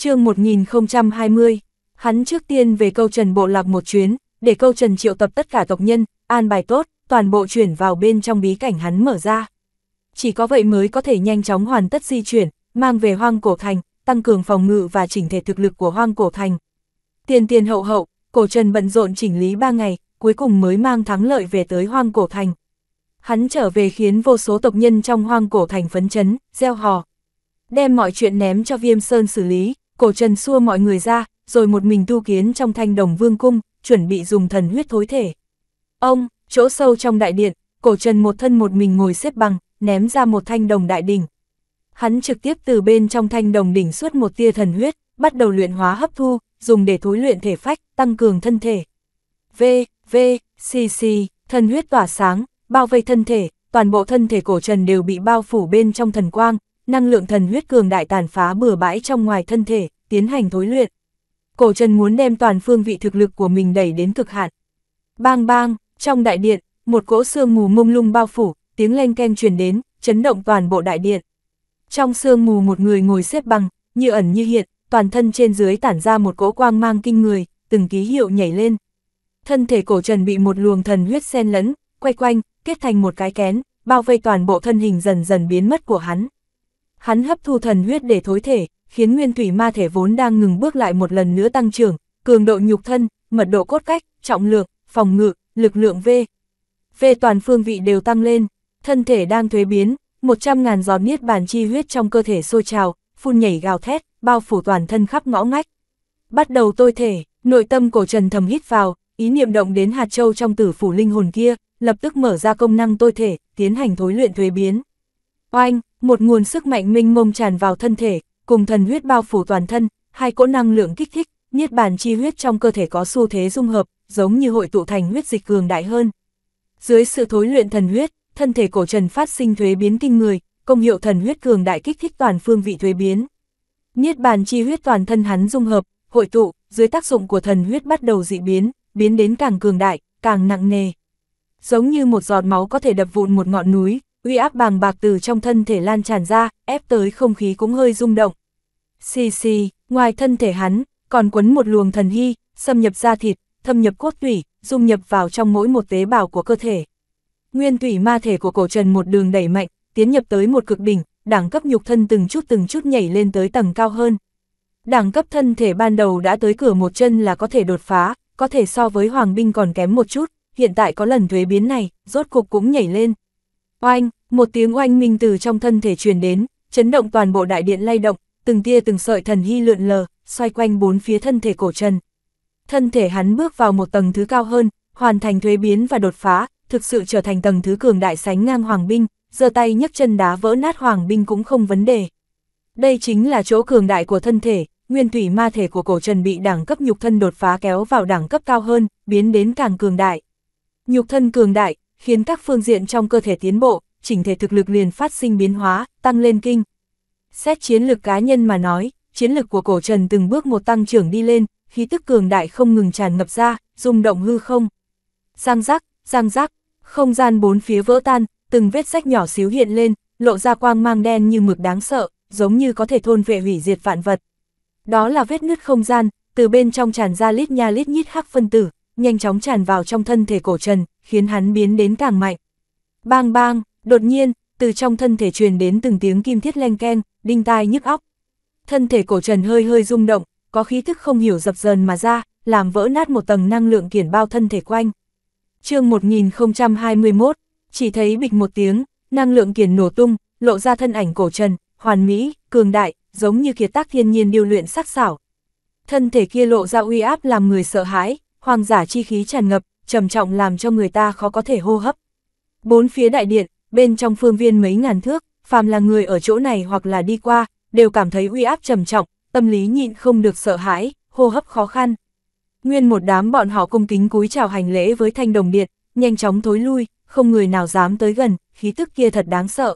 chương 1020, hắn trước tiên về câu Trần Bộ Lạc một chuyến, để câu Trần triệu tập tất cả tộc nhân, an bài tốt, toàn bộ chuyển vào bên trong bí cảnh hắn mở ra. Chỉ có vậy mới có thể nhanh chóng hoàn tất di chuyển, mang về hoang cổ thành, tăng cường phòng ngự và chỉnh thể thực lực của hoang cổ thành. Tiền tiền hậu hậu, cổ Trần bận rộn chỉnh lý ba ngày, cuối cùng mới mang thắng lợi về tới hoang cổ thành. Hắn trở về khiến vô số tộc nhân trong hoang cổ thành phấn chấn, gieo hò. Đem mọi chuyện ném cho Viêm Sơn xử lý, cổ trần xua mọi người ra, rồi một mình tu kiến trong thanh đồng vương cung, chuẩn bị dùng thần huyết thối thể. Ông, chỗ sâu trong đại điện, cổ trần một thân một mình ngồi xếp bằng, ném ra một thanh đồng đại đỉnh. Hắn trực tiếp từ bên trong thanh đồng đỉnh suốt một tia thần huyết, bắt đầu luyện hóa hấp thu, dùng để thối luyện thể phách, tăng cường thân thể. V, V, C, C, thần huyết tỏa sáng, bao vây thân thể, toàn bộ thân thể cổ trần đều bị bao phủ bên trong thần quang, năng lượng thần huyết cường đại tàn phá bừa bãi trong ngoài thân thể, tiến hành thối luyện. Cổ Trần muốn đem toàn phương vị thực lực của mình đẩy đến cực hạn. Bang bang, trong đại điện, một cỗ sương mù mông lung bao phủ, tiếng len ken truyền đến, chấn động toàn bộ đại điện. Trong sương mù một người ngồi xếp bằng, như ẩn như hiện, toàn thân trên dưới tản ra một cỗ quang mang kinh người, từng ký hiệu nhảy lên. Thân thể cổ trần bị một luồng thần huyết xen lẫn, quay quanh, kết thành một cái kén, bao vây toàn bộ thân hình dần dần biến mất của hắn. Hắn hấp thu thần huyết để thối thể, khiến nguyên thủy ma thể vốn đang ngừng bước lại một lần nữa tăng trưởng, cường độ nhục thân, mật độ cốt cách, trọng lượng, phòng ngự, lực lượng V. V toàn phương vị đều tăng lên, thân thể đang thuế biến, 100.000 giọt niết bàn chi huyết trong cơ thể sôi trào, phun nhảy gào thét, bao phủ toàn thân khắp ngõ ngách. Bắt đầu tôi thể, nội tâm cổ trần thầm hít vào, ý niệm động đến hạt châu trong tử phủ linh hồn kia, lập tức mở ra công năng tôi thể, tiến hành thối luyện thuế biến. Oanh, một nguồn sức mạnh minh mông tràn vào thân thể, cùng thần huyết bao phủ toàn thân, hai cỗ năng lượng kích thích, niết bàn chi huyết trong cơ thể có xu thế dung hợp, giống như hội tụ thành huyết dịch cường đại hơn. Dưới sự thối luyện thần huyết, thân thể cổ Trần phát sinh thuế biến kinh người, công hiệu thần huyết cường đại kích thích toàn phương vị thuế biến. Niết bàn chi huyết toàn thân hắn dung hợp, hội tụ, dưới tác dụng của thần huyết bắt đầu dị biến, biến đến càng cường đại, càng nặng nề. Giống như một giọt máu có thể đập vụn một ngọn núi, uy áp bàng bạc từ trong thân thể lan tràn ra, ép tới không khí cũng hơi rung động. Xì xì, ngoài thân thể hắn, còn quấn một luồng thần hy, xâm nhập ra thịt, thâm nhập cốt tủy, dung nhập vào trong mỗi một tế bào của cơ thể. Nguyên tủy ma thể của cổ trần một đường đẩy mạnh, tiến nhập tới một cực đỉnh, đẳng cấp nhục thân từng chút từng chút nhảy lên tới tầng cao hơn. Đẳng cấp thân thể ban đầu đã tới cửa một chân là có thể đột phá, có thể so với hoàng binh còn kém một chút, hiện tại có lần thuế biến này, rốt cục cũng nhảy lên, Oanh, một tiếng oanh minh từ trong thân thể truyền đến, chấn động toàn bộ đại điện lay động, từng tia từng sợi thần hy lượn lờ, xoay quanh bốn phía thân thể cổ trần. Thân thể hắn bước vào một tầng thứ cao hơn, hoàn thành thuế biến và đột phá, thực sự trở thành tầng thứ cường đại sánh ngang hoàng binh, giơ tay nhấc chân đá vỡ nát hoàng binh cũng không vấn đề. Đây chính là chỗ cường đại của thân thể, nguyên thủy ma thể của cổ trần bị đẳng cấp nhục thân đột phá kéo vào đẳng cấp cao hơn, biến đến càng cường đại. Nhục thân cường đại, khiến các phương diện trong cơ thể tiến bộ, chỉnh thể thực lực liền phát sinh biến hóa, tăng lên kinh. Xét chiến lược cá nhân mà nói, chiến lược của cổ trần từng bước một tăng trưởng đi lên, khí tức cường đại không ngừng tràn ngập ra, rung động hư không. Giang rắc, giang rắc, không gian bốn phía vỡ tan, từng vết sách nhỏ xíu hiện lên, lộ ra quang mang đen như mực đáng sợ, giống như có thể thôn vệ hủy diệt vạn vật. Đó là vết nứt không gian, từ bên trong tràn ra lít nha lít nhít hắc phân tử, nhanh chóng tràn vào trong thân thể cổ trần, khiến hắn biến đến càng mạnh. Bang bang, đột nhiên, từ trong thân thể truyền đến từng tiếng kim thiết len keng, đinh tai nhức óc. Thân thể cổ trần hơi hơi rung động, có khí thức không hiểu dập dờn mà ra, làm vỡ nát một tầng năng lượng kiển bao thân thể quanh. chương 1021, chỉ thấy bịch một tiếng, năng lượng kiển nổ tung, lộ ra thân ảnh cổ trần, hoàn mỹ, cường đại, giống như kiệt tác thiên nhiên điều luyện sắc xảo. Thân thể kia lộ ra uy áp làm người sợ hãi, hoàng giả chi khí tràn ngập, trầm trọng làm cho người ta khó có thể hô hấp. Bốn phía đại điện, bên trong phương viên mấy ngàn thước, phàm là người ở chỗ này hoặc là đi qua, đều cảm thấy uy áp trầm trọng, tâm lý nhịn không được sợ hãi, hô hấp khó khăn. Nguyên một đám bọn họ cung kính cúi chào hành lễ với thanh đồng điện, nhanh chóng thối lui, không người nào dám tới gần, khí tức kia thật đáng sợ.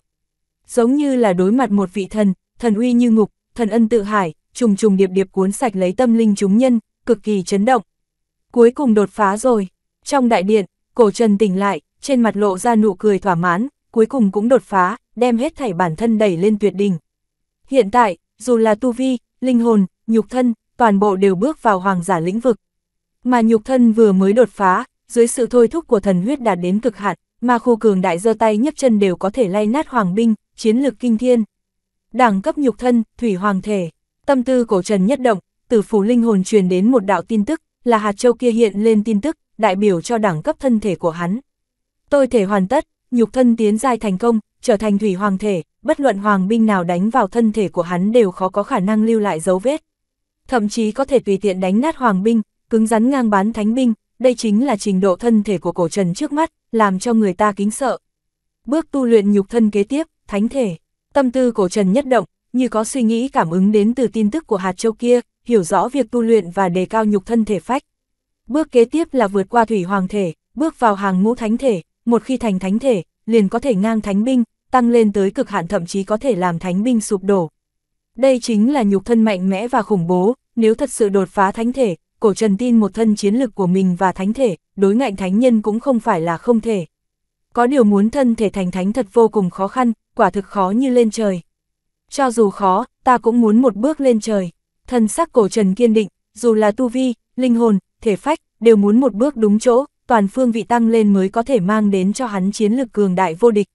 Giống như là đối mặt một vị thần, thần uy như ngục, thần ân tự hải, trùng trùng điệp điệp cuốn sạch lấy tâm linh chúng nhân, cực kỳ chấn động cuối cùng đột phá rồi. Trong đại điện, cổ trần tỉnh lại, trên mặt lộ ra nụ cười thỏa mãn, cuối cùng cũng đột phá, đem hết thảy bản thân đẩy lên tuyệt đỉnh. Hiện tại, dù là tu vi, linh hồn, nhục thân, toàn bộ đều bước vào hoàng giả lĩnh vực. Mà nhục thân vừa mới đột phá, dưới sự thôi thúc của thần huyết đạt đến cực hạn, mà khu cường đại giơ tay nhấp chân đều có thể lay nát hoàng binh, chiến lực kinh thiên. Đẳng cấp nhục thân, thủy hoàng thể, tâm tư cổ trần nhất động, từ phủ linh hồn truyền đến một đạo tin tức, là hạt châu kia hiện lên tin tức, đại biểu cho đẳng cấp thân thể của hắn. Tôi thể hoàn tất, nhục thân tiến giai thành công, trở thành thủy hoàng thể, bất luận hoàng binh nào đánh vào thân thể của hắn đều khó có khả năng lưu lại dấu vết. Thậm chí có thể tùy tiện đánh nát hoàng binh, cứng rắn ngang bán thánh binh, đây chính là trình độ thân thể của cổ trần trước mắt, làm cho người ta kính sợ. Bước tu luyện nhục thân kế tiếp, thánh thể, tâm tư cổ trần nhất động, như có suy nghĩ cảm ứng đến từ tin tức của hạt châu kia, hiểu rõ việc tu luyện và đề cao nhục thân thể phách. Bước kế tiếp là vượt qua thủy hoàng thể, bước vào hàng ngũ thánh thể, một khi thành thánh thể, liền có thể ngang thánh binh, tăng lên tới cực hạn thậm chí có thể làm thánh binh sụp đổ. Đây chính là nhục thân mạnh mẽ và khủng bố, nếu thật sự đột phá thánh thể, cổ trần tin một thân chiến lực của mình và thánh thể, đối ngạnh thánh nhân cũng không phải là không thể. Có điều muốn thân thể thành thánh thật vô cùng khó khăn, quả thực khó như lên trời. Cho dù khó, ta cũng muốn một bước lên trời thân sắc cổ trần kiên định, dù là tu vi, linh hồn, thể phách, đều muốn một bước đúng chỗ, toàn phương vị tăng lên mới có thể mang đến cho hắn chiến lực cường đại vô địch.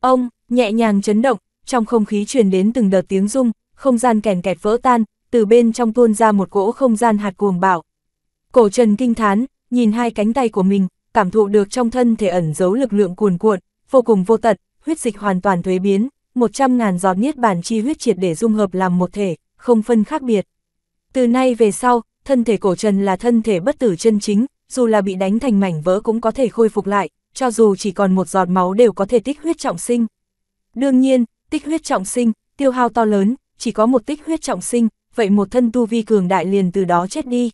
Ông, nhẹ nhàng chấn động, trong không khí truyền đến từng đợt tiếng rung, không gian kèn kẹt vỡ tan, từ bên trong tuôn ra một cỗ không gian hạt cuồng bạo. Cổ trần kinh thán, nhìn hai cánh tay của mình, cảm thụ được trong thân thể ẩn giấu lực lượng cuồn cuộn, vô cùng vô tận, huyết dịch hoàn toàn thuế biến, 100.000 giọt niết bản chi huyết triệt để dung hợp làm một thể, không phân khác biệt. Từ nay về sau, thân thể cổ trần là thân thể bất tử chân chính, dù là bị đánh thành mảnh vỡ cũng có thể khôi phục lại, cho dù chỉ còn một giọt máu đều có thể tích huyết trọng sinh. Đương nhiên, tích huyết trọng sinh, tiêu hao to lớn, chỉ có một tích huyết trọng sinh, vậy một thân tu vi cường đại liền từ đó chết đi.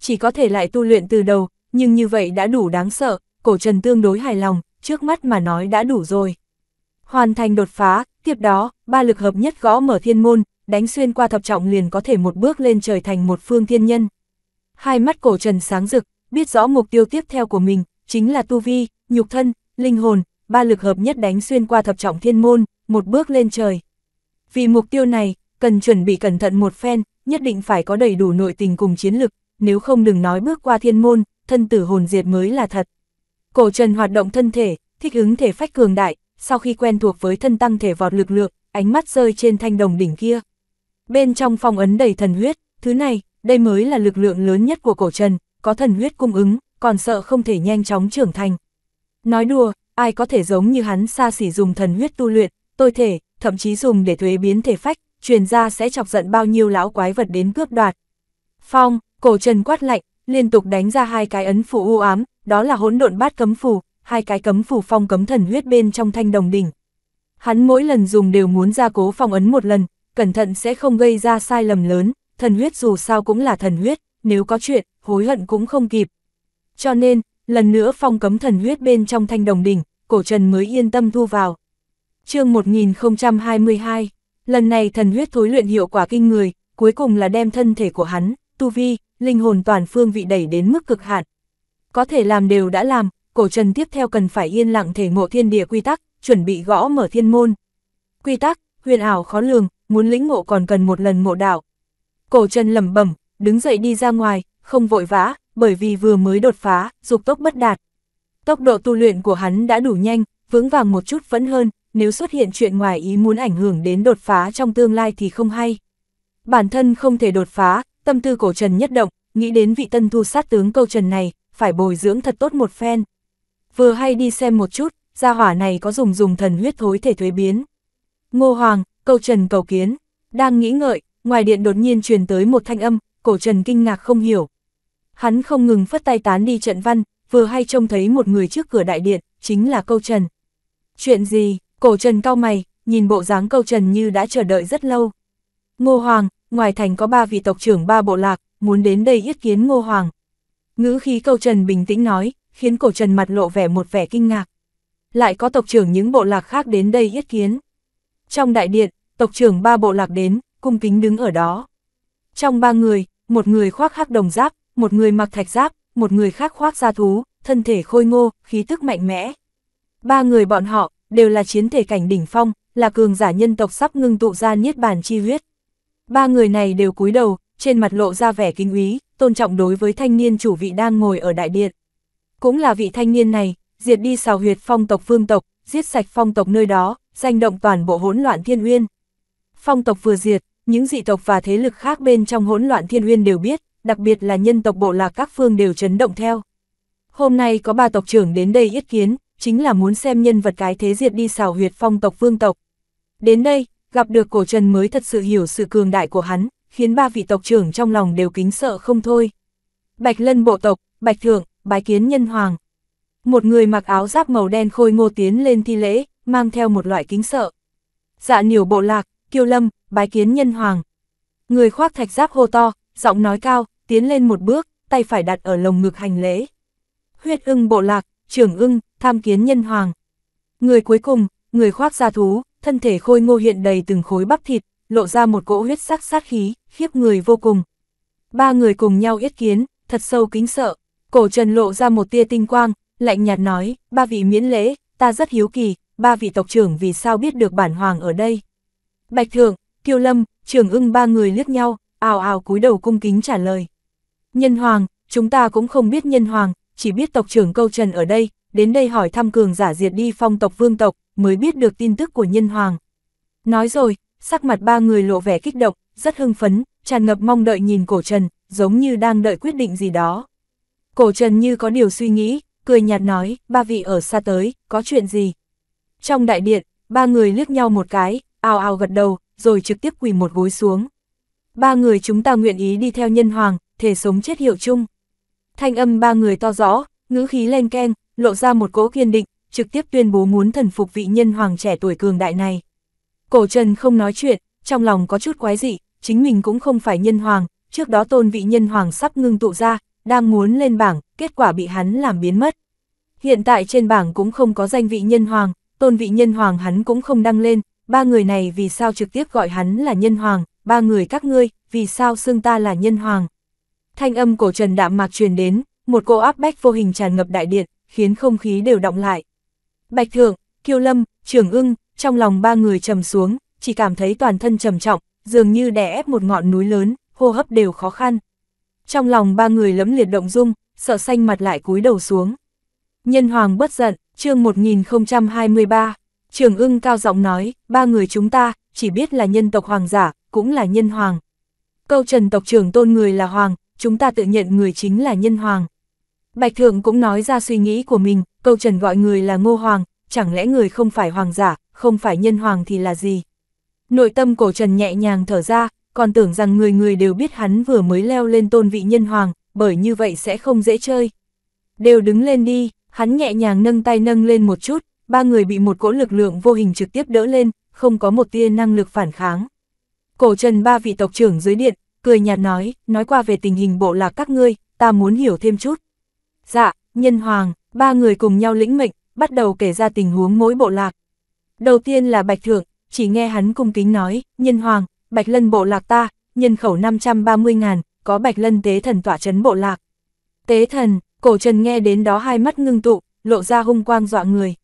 Chỉ có thể lại tu luyện từ đầu, nhưng như vậy đã đủ đáng sợ, cổ trần tương đối hài lòng, trước mắt mà nói đã đủ rồi. Hoàn thành đột phá, tiếp đó, ba lực hợp nhất gõ mở thiên môn, đánh xuyên qua thập trọng liền có thể một bước lên trời thành một phương thiên nhân. Hai mắt cổ trần sáng rực, biết rõ mục tiêu tiếp theo của mình, chính là tu vi, nhục thân, linh hồn, ba lực hợp nhất đánh xuyên qua thập trọng thiên môn, một bước lên trời. Vì mục tiêu này, cần chuẩn bị cẩn thận một phen, nhất định phải có đầy đủ nội tình cùng chiến lực, nếu không đừng nói bước qua thiên môn, thân tử hồn diệt mới là thật. Cổ trần hoạt động thân thể, thích ứng thể phách cường đại, sau khi quen thuộc với thân tăng thể vọt lực lượng, ánh mắt rơi trên thanh đồng đỉnh kia. Bên trong phong ấn đầy thần huyết, thứ này, đây mới là lực lượng lớn nhất của cổ trần, có thần huyết cung ứng, còn sợ không thể nhanh chóng trưởng thành. Nói đùa, ai có thể giống như hắn xa xỉ dùng thần huyết tu luyện, tôi thể, thậm chí dùng để thuế biến thể phách, truyền ra sẽ chọc giận bao nhiêu lão quái vật đến cướp đoạt. Phong, cổ trần quát lạnh, liên tục đánh ra hai cái ấn phủ u ám, đó là hỗn độn bát cấm phủ hai cái cấm phủ phong cấm thần huyết bên trong thanh đồng đỉnh. Hắn mỗi lần dùng đều muốn ra cố phong ấn một lần, cẩn thận sẽ không gây ra sai lầm lớn, thần huyết dù sao cũng là thần huyết, nếu có chuyện, hối hận cũng không kịp. Cho nên, lần nữa phong cấm thần huyết bên trong thanh đồng đỉnh, cổ trần mới yên tâm thu vào. chương 1022, lần này thần huyết thối luyện hiệu quả kinh người, cuối cùng là đem thân thể của hắn, tu vi, linh hồn toàn phương vị đẩy đến mức cực hạn. Có thể làm đều đã làm, cổ trần tiếp theo cần phải yên lặng thể ngộ thiên địa quy tắc, chuẩn bị gõ mở thiên môn. Quy tắc, huyền ảo khó lường, muốn lĩnh ngộ còn cần một lần ngộ đạo. Cổ chân lẩm bẩm, đứng dậy đi ra ngoài, không vội vã, bởi vì vừa mới đột phá, dục tốc bất đạt. Tốc độ tu luyện của hắn đã đủ nhanh, vững vàng một chút vẫn hơn, nếu xuất hiện chuyện ngoài ý muốn ảnh hưởng đến đột phá trong tương lai thì không hay. Bản thân không thể đột phá, tâm tư cổ trần nhất động, nghĩ đến vị tân thu sát tướng câu trần này, phải bồi dưỡng thật tốt một phen. Vừa hay đi xem một chút, gia hỏa này có dùng dùng thần huyết thối thể thuế biến. Ngô Hoàng, câu Trần cầu kiến, đang nghĩ ngợi, ngoài điện đột nhiên truyền tới một thanh âm, cổ Trần kinh ngạc không hiểu. Hắn không ngừng phất tay tán đi trận văn, vừa hay trông thấy một người trước cửa đại điện, chính là câu Trần. Chuyện gì, cổ Trần cao mày, nhìn bộ dáng câu Trần như đã chờ đợi rất lâu. Ngô Hoàng, ngoài thành có ba vị tộc trưởng ba bộ lạc, muốn đến đây yết kiến Ngô Hoàng. Ngữ khí câu Trần bình tĩnh nói, khiến cổ Trần mặt lộ vẻ một vẻ kinh ngạc. Lại có tộc trưởng những bộ lạc khác đến đây yết kiến. Trong đại điện, tộc trưởng ba bộ lạc đến, cung kính đứng ở đó. Trong ba người, một người khoác hắc đồng giáp, một người mặc thạch giáp, một người khác khoác da thú, thân thể khôi ngô, khí tức mạnh mẽ. Ba người bọn họ, đều là chiến thể cảnh đỉnh phong, là cường giả nhân tộc sắp ngưng tụ ra niết bàn chi huyết. Ba người này đều cúi đầu, trên mặt lộ ra vẻ kinh úy, tôn trọng đối với thanh niên chủ vị đang ngồi ở đại điện. Cũng là vị thanh niên này, diệt đi xào huyệt phong tộc phương tộc, giết sạch phong tộc nơi đó, danh động toàn bộ hỗn loạn thiên uyên. Phong tộc vừa diệt, những dị tộc và thế lực khác bên trong hỗn loạn thiên uyên đều biết, đặc biệt là nhân tộc bộ lạc các phương đều chấn động theo. Hôm nay có ba tộc trưởng đến đây yết kiến, chính là muốn xem nhân vật cái thế diệt đi xào huyệt phong tộc vương tộc. Đến đây, gặp được cổ trần mới thật sự hiểu sự cường đại của hắn, khiến ba vị tộc trưởng trong lòng đều kính sợ không thôi. Bạch lân bộ tộc, bạch thượng, bái kiến nhân hoàng. Một người mặc áo giáp màu đen khôi ngô tiến lên thi lễ, mang theo một loại kính sợ. Dạ niểu bộ lạc, kiêu lâm, bái kiến nhân hoàng. Người khoác thạch giáp hô to, giọng nói cao, tiến lên một bước, tay phải đặt ở lồng ngực hành lễ. Huyết ưng bộ lạc, trưởng ưng, tham kiến nhân hoàng. Người cuối cùng, người khoác da thú, thân thể khôi ngô hiện đầy từng khối bắp thịt, lộ ra một cỗ huyết sắc sát khí, khiếp người vô cùng. Ba người cùng nhau yết kiến, thật sâu kính sợ, cổ trần lộ ra một tia tinh quang, lạnh nhạt nói, ba vị miễn lễ, ta rất hiếu kỳ, ba vị tộc trưởng vì sao biết được bản hoàng ở đây. Bạch Thượng, Kiều Lâm, Trường ưng ba người liếc nhau, ào ào cúi đầu cung kính trả lời. Nhân hoàng, chúng ta cũng không biết nhân hoàng, chỉ biết tộc trưởng câu trần ở đây, đến đây hỏi thăm cường giả diệt đi phong tộc vương tộc, mới biết được tin tức của nhân hoàng. Nói rồi, sắc mặt ba người lộ vẻ kích động, rất hưng phấn, tràn ngập mong đợi nhìn cổ trần, giống như đang đợi quyết định gì đó. Cổ trần như có điều suy nghĩ, cười nhạt nói, ba vị ở xa tới, có chuyện gì, trong đại điện, ba người liếc nhau một cái, ao ao gật đầu, rồi trực tiếp quỳ một gối xuống. Ba người chúng ta nguyện ý đi theo nhân hoàng, thể sống chết hiệu chung. Thanh âm ba người to rõ, ngữ khí lên keng, lộ ra một cỗ kiên định, trực tiếp tuyên bố muốn thần phục vị nhân hoàng trẻ tuổi cường đại này. Cổ Trần không nói chuyện, trong lòng có chút quái dị, chính mình cũng không phải nhân hoàng, trước đó tôn vị nhân hoàng sắp ngưng tụ ra, đang muốn lên bảng, kết quả bị hắn làm biến mất. Hiện tại trên bảng cũng không có danh vị nhân hoàng, tôn vị nhân hoàng hắn cũng không đăng lên, ba người này vì sao trực tiếp gọi hắn là nhân hoàng, ba người các ngươi, vì sao xưng ta là nhân hoàng. Thanh âm cổ trần đạm mạc truyền đến, một cô áp bách vô hình tràn ngập đại điện, khiến không khí đều động lại. Bạch thượng, kiêu lâm, trường ưng, trong lòng ba người trầm xuống, chỉ cảm thấy toàn thân trầm trọng, dường như đè ép một ngọn núi lớn, hô hấp đều khó khăn. Trong lòng ba người lẫm liệt động dung, sợ xanh mặt lại cúi đầu xuống. Nhân hoàng bất giận, chương 1023, Trường ưng cao giọng nói, ba người chúng ta, chỉ biết là nhân tộc hoàng giả, cũng là nhân hoàng. Câu trần tộc trưởng tôn người là hoàng, chúng ta tự nhận người chính là nhân hoàng. Bạch thượng cũng nói ra suy nghĩ của mình, câu trần gọi người là ngô hoàng, chẳng lẽ người không phải hoàng giả, không phải nhân hoàng thì là gì? Nội tâm cổ trần nhẹ nhàng thở ra, còn tưởng rằng người người đều biết hắn vừa mới leo lên tôn vị nhân hoàng, bởi như vậy sẽ không dễ chơi. Đều đứng lên đi, Hắn nhẹ nhàng nâng tay nâng lên một chút, ba người bị một cỗ lực lượng vô hình trực tiếp đỡ lên, không có một tia năng lực phản kháng. Cổ trần ba vị tộc trưởng dưới điện, cười nhạt nói, nói qua về tình hình bộ lạc các ngươi, ta muốn hiểu thêm chút. Dạ, nhân hoàng, ba người cùng nhau lĩnh mệnh, bắt đầu kể ra tình huống mỗi bộ lạc. Đầu tiên là Bạch Thượng, chỉ nghe hắn cung kính nói, nhân hoàng, Bạch Lân bộ lạc ta, nhân khẩu 530 ngàn, có Bạch Lân tế thần tỏa chấn bộ lạc. Tế thần, Cổ trần nghe đến đó hai mắt ngưng tụ, lộ ra hung quang dọa người.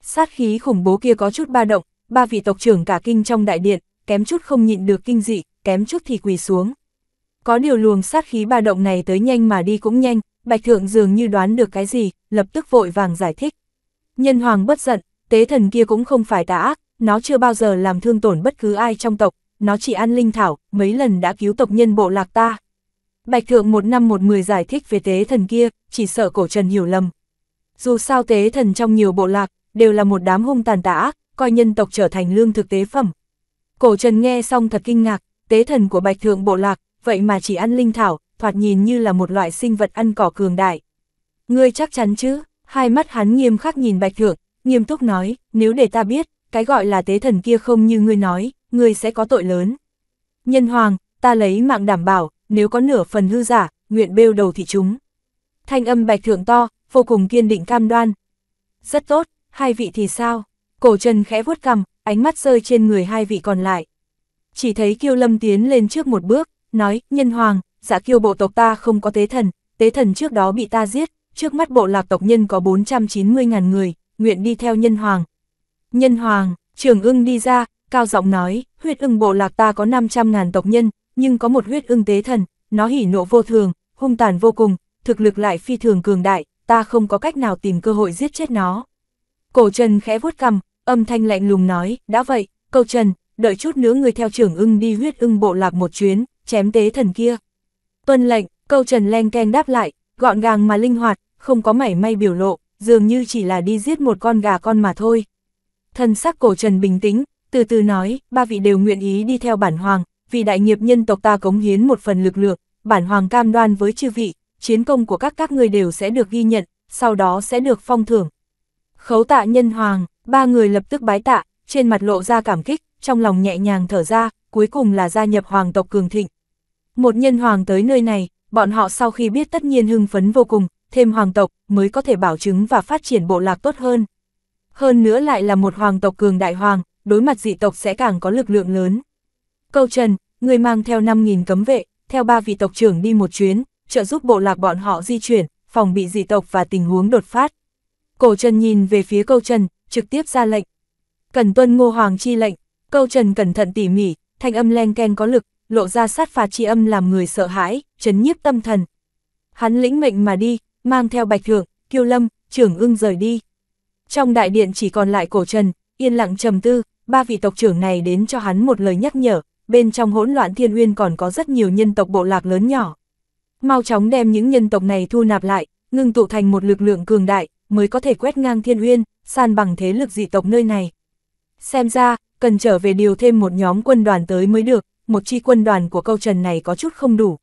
Sát khí khủng bố kia có chút ba động, ba vị tộc trưởng cả kinh trong đại điện, kém chút không nhịn được kinh dị, kém chút thì quỳ xuống. Có điều luồng sát khí ba động này tới nhanh mà đi cũng nhanh, Bạch Thượng dường như đoán được cái gì, lập tức vội vàng giải thích. Nhân hoàng bất giận, tế thần kia cũng không phải tà ác, nó chưa bao giờ làm thương tổn bất cứ ai trong tộc, nó chỉ ăn linh thảo, mấy lần đã cứu tộc nhân bộ lạc ta, Bạch Thượng một năm một mười giải thích về tế thần kia, chỉ sợ cổ trần hiểu lầm. Dù sao tế thần trong nhiều bộ lạc, đều là một đám hung tàn tà ác, coi nhân tộc trở thành lương thực tế phẩm. Cổ trần nghe xong thật kinh ngạc, tế thần của bạch thượng bộ lạc, vậy mà chỉ ăn linh thảo, thoạt nhìn như là một loại sinh vật ăn cỏ cường đại. Ngươi chắc chắn chứ, hai mắt hắn nghiêm khắc nhìn bạch thượng, nghiêm túc nói, nếu để ta biết, cái gọi là tế thần kia không như ngươi nói, ngươi sẽ có tội lớn. Nhân hoàng, ta lấy mạng đảm bảo, nếu có nửa phần hư giả, nguyện bêu đầu thị chúng. Thanh âm bạch thượng to, vô cùng kiên định cam đoan. Rất tốt, hai vị thì sao? Cổ Trần khẽ vuốt cằm, ánh mắt rơi trên người hai vị còn lại. Chỉ thấy Kiêu Lâm tiến lên trước một bước, nói, nhân hoàng, giả dạ kiêu bộ tộc ta không có tế thần, tế thần trước đó bị ta giết, trước mắt bộ lạc tộc nhân có 490.000 người, nguyện đi theo nhân hoàng. Nhân hoàng, trường ưng đi ra, cao giọng nói, huyết ưng bộ lạc ta có 500.000 tộc nhân, nhưng có một huyết ưng tế thần, nó hỉ nộ vô thường, hung tàn vô cùng, thực lực lại phi thường cường đại, ta không có cách nào tìm cơ hội giết chết nó. Cổ Trần khẽ vuốt cằm, âm thanh lạnh lùng nói, đã vậy, câu Trần, đợi chút nữa người theo trưởng ưng đi huyết ưng bộ lạc một chuyến, chém tế thần kia. Tuân lệnh, câu Trần len ken đáp lại, gọn gàng mà linh hoạt, không có mảy may biểu lộ, dường như chỉ là đi giết một con gà con mà thôi. Thân sắc cổ Trần bình tĩnh, từ từ nói, ba vị đều nguyện ý đi theo bản hoàng, vì đại nghiệp nhân tộc ta cống hiến một phần lực lượng, bản hoàng cam đoan với chư vị, chiến công của các các người đều sẽ được ghi nhận, sau đó sẽ được phong thưởng. Khấu tạ nhân hoàng, ba người lập tức bái tạ, trên mặt lộ ra cảm kích, trong lòng nhẹ nhàng thở ra, cuối cùng là gia nhập hoàng tộc cường thịnh. Một nhân hoàng tới nơi này, bọn họ sau khi biết tất nhiên hưng phấn vô cùng, thêm hoàng tộc mới có thể bảo chứng và phát triển bộ lạc tốt hơn. Hơn nữa lại là một hoàng tộc cường đại hoàng, đối mặt dị tộc sẽ càng có lực lượng lớn. Câu Trần, người mang theo 5.000 cấm vệ, theo ba vị tộc trưởng đi một chuyến, trợ giúp bộ lạc bọn họ di chuyển, phòng bị dị tộc và tình huống đột phát. Cổ Trần nhìn về phía Câu Trần, trực tiếp ra lệnh. Cần tuân ngô hoàng chi lệnh, Câu Trần cẩn thận tỉ mỉ, thanh âm len ken có lực, lộ ra sát phạt chi âm làm người sợ hãi, chấn nhiếp tâm thần. Hắn lĩnh mệnh mà đi, mang theo bạch thượng, kiêu lâm, trưởng ưng rời đi. Trong đại điện chỉ còn lại cổ trần, yên lặng trầm tư, ba vị tộc trưởng này đến cho hắn một lời nhắc nhở, bên trong hỗn loạn thiên uyên còn có rất nhiều nhân tộc bộ lạc lớn nhỏ. Mau chóng đem những nhân tộc này thu nạp lại, ngưng tụ thành một lực lượng cường đại, mới có thể quét ngang thiên uyên, san bằng thế lực dị tộc nơi này. Xem ra, cần trở về điều thêm một nhóm quân đoàn tới mới được, một chi quân đoàn của câu trần này có chút không đủ.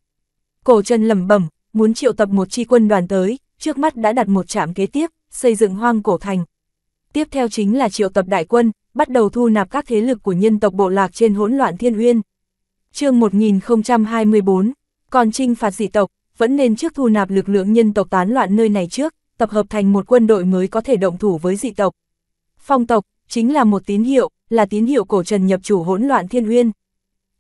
Cổ trần lẩm bẩm, muốn triệu tập một chi quân đoàn tới, trước mắt đã đặt một trạm kế tiếp, xây dựng hoang cổ thành. Tiếp theo chính là triệu tập đại quân, bắt đầu thu nạp các thế lực của nhân tộc bộ lạc trên hỗn loạn thiên uyên. chương 1024, còn trinh phạt dị tộc, vẫn nên trước thu nạp lực lượng nhân tộc tán loạn nơi này trước, tập hợp thành một quân đội mới có thể động thủ với dị tộc. Phong tộc, chính là một tín hiệu, là tín hiệu cổ trần nhập chủ hỗn loạn thiên uyên.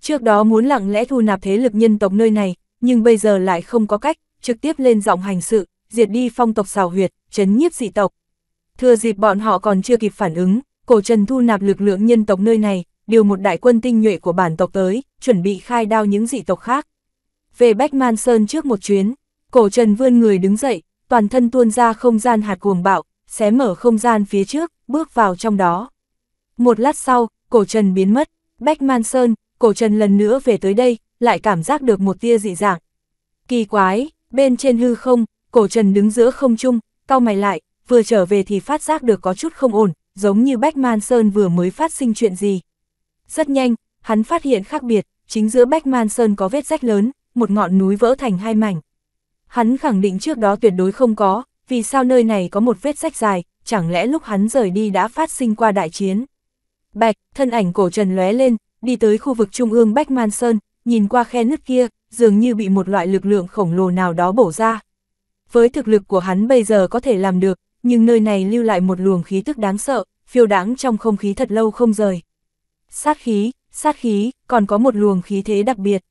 Trước đó muốn lặng lẽ thu nạp thế lực nhân tộc nơi này, nhưng bây giờ lại không có cách, trực tiếp lên giọng hành sự, diệt đi phong tộc xào huyệt, chấn nhiếp dị tộc. Thừa dịp bọn họ còn chưa kịp phản ứng, cổ trần thu nạp lực lượng nhân tộc nơi này, điều một đại quân tinh nhuệ của bản tộc tới, chuẩn bị khai đao những dị tộc khác. Về Bách Man Sơn trước một chuyến, cổ trần vươn người đứng dậy, toàn thân tuôn ra không gian hạt cuồng bạo, xé mở không gian phía trước, bước vào trong đó. Một lát sau, cổ trần biến mất, Bách Man Sơn, cổ trần lần nữa về tới đây, lại cảm giác được một tia dị dạng. Kỳ quái, bên trên hư không, cổ trần đứng giữa không trung, cao mày lại, vừa trở về thì phát giác được có chút không ổn, giống như Bách Man Sơn vừa mới phát sinh chuyện gì. Rất nhanh, hắn phát hiện khác biệt, chính giữa Bách Man Sơn có vết rách lớn, một ngọn núi vỡ thành hai mảnh. Hắn khẳng định trước đó tuyệt đối không có, vì sao nơi này có một vết rách dài, chẳng lẽ lúc hắn rời đi đã phát sinh qua đại chiến. Bạch, thân ảnh cổ trần lóe lên, đi tới khu vực trung ương Bách Man Sơn, nhìn qua khe nứt kia, dường như bị một loại lực lượng khổng lồ nào đó bổ ra. Với thực lực của hắn bây giờ có thể làm được, nhưng nơi này lưu lại một luồng khí tức đáng sợ, phiêu đáng trong không khí thật lâu không rời. Sát khí, sát khí, còn có một luồng khí thế đặc biệt.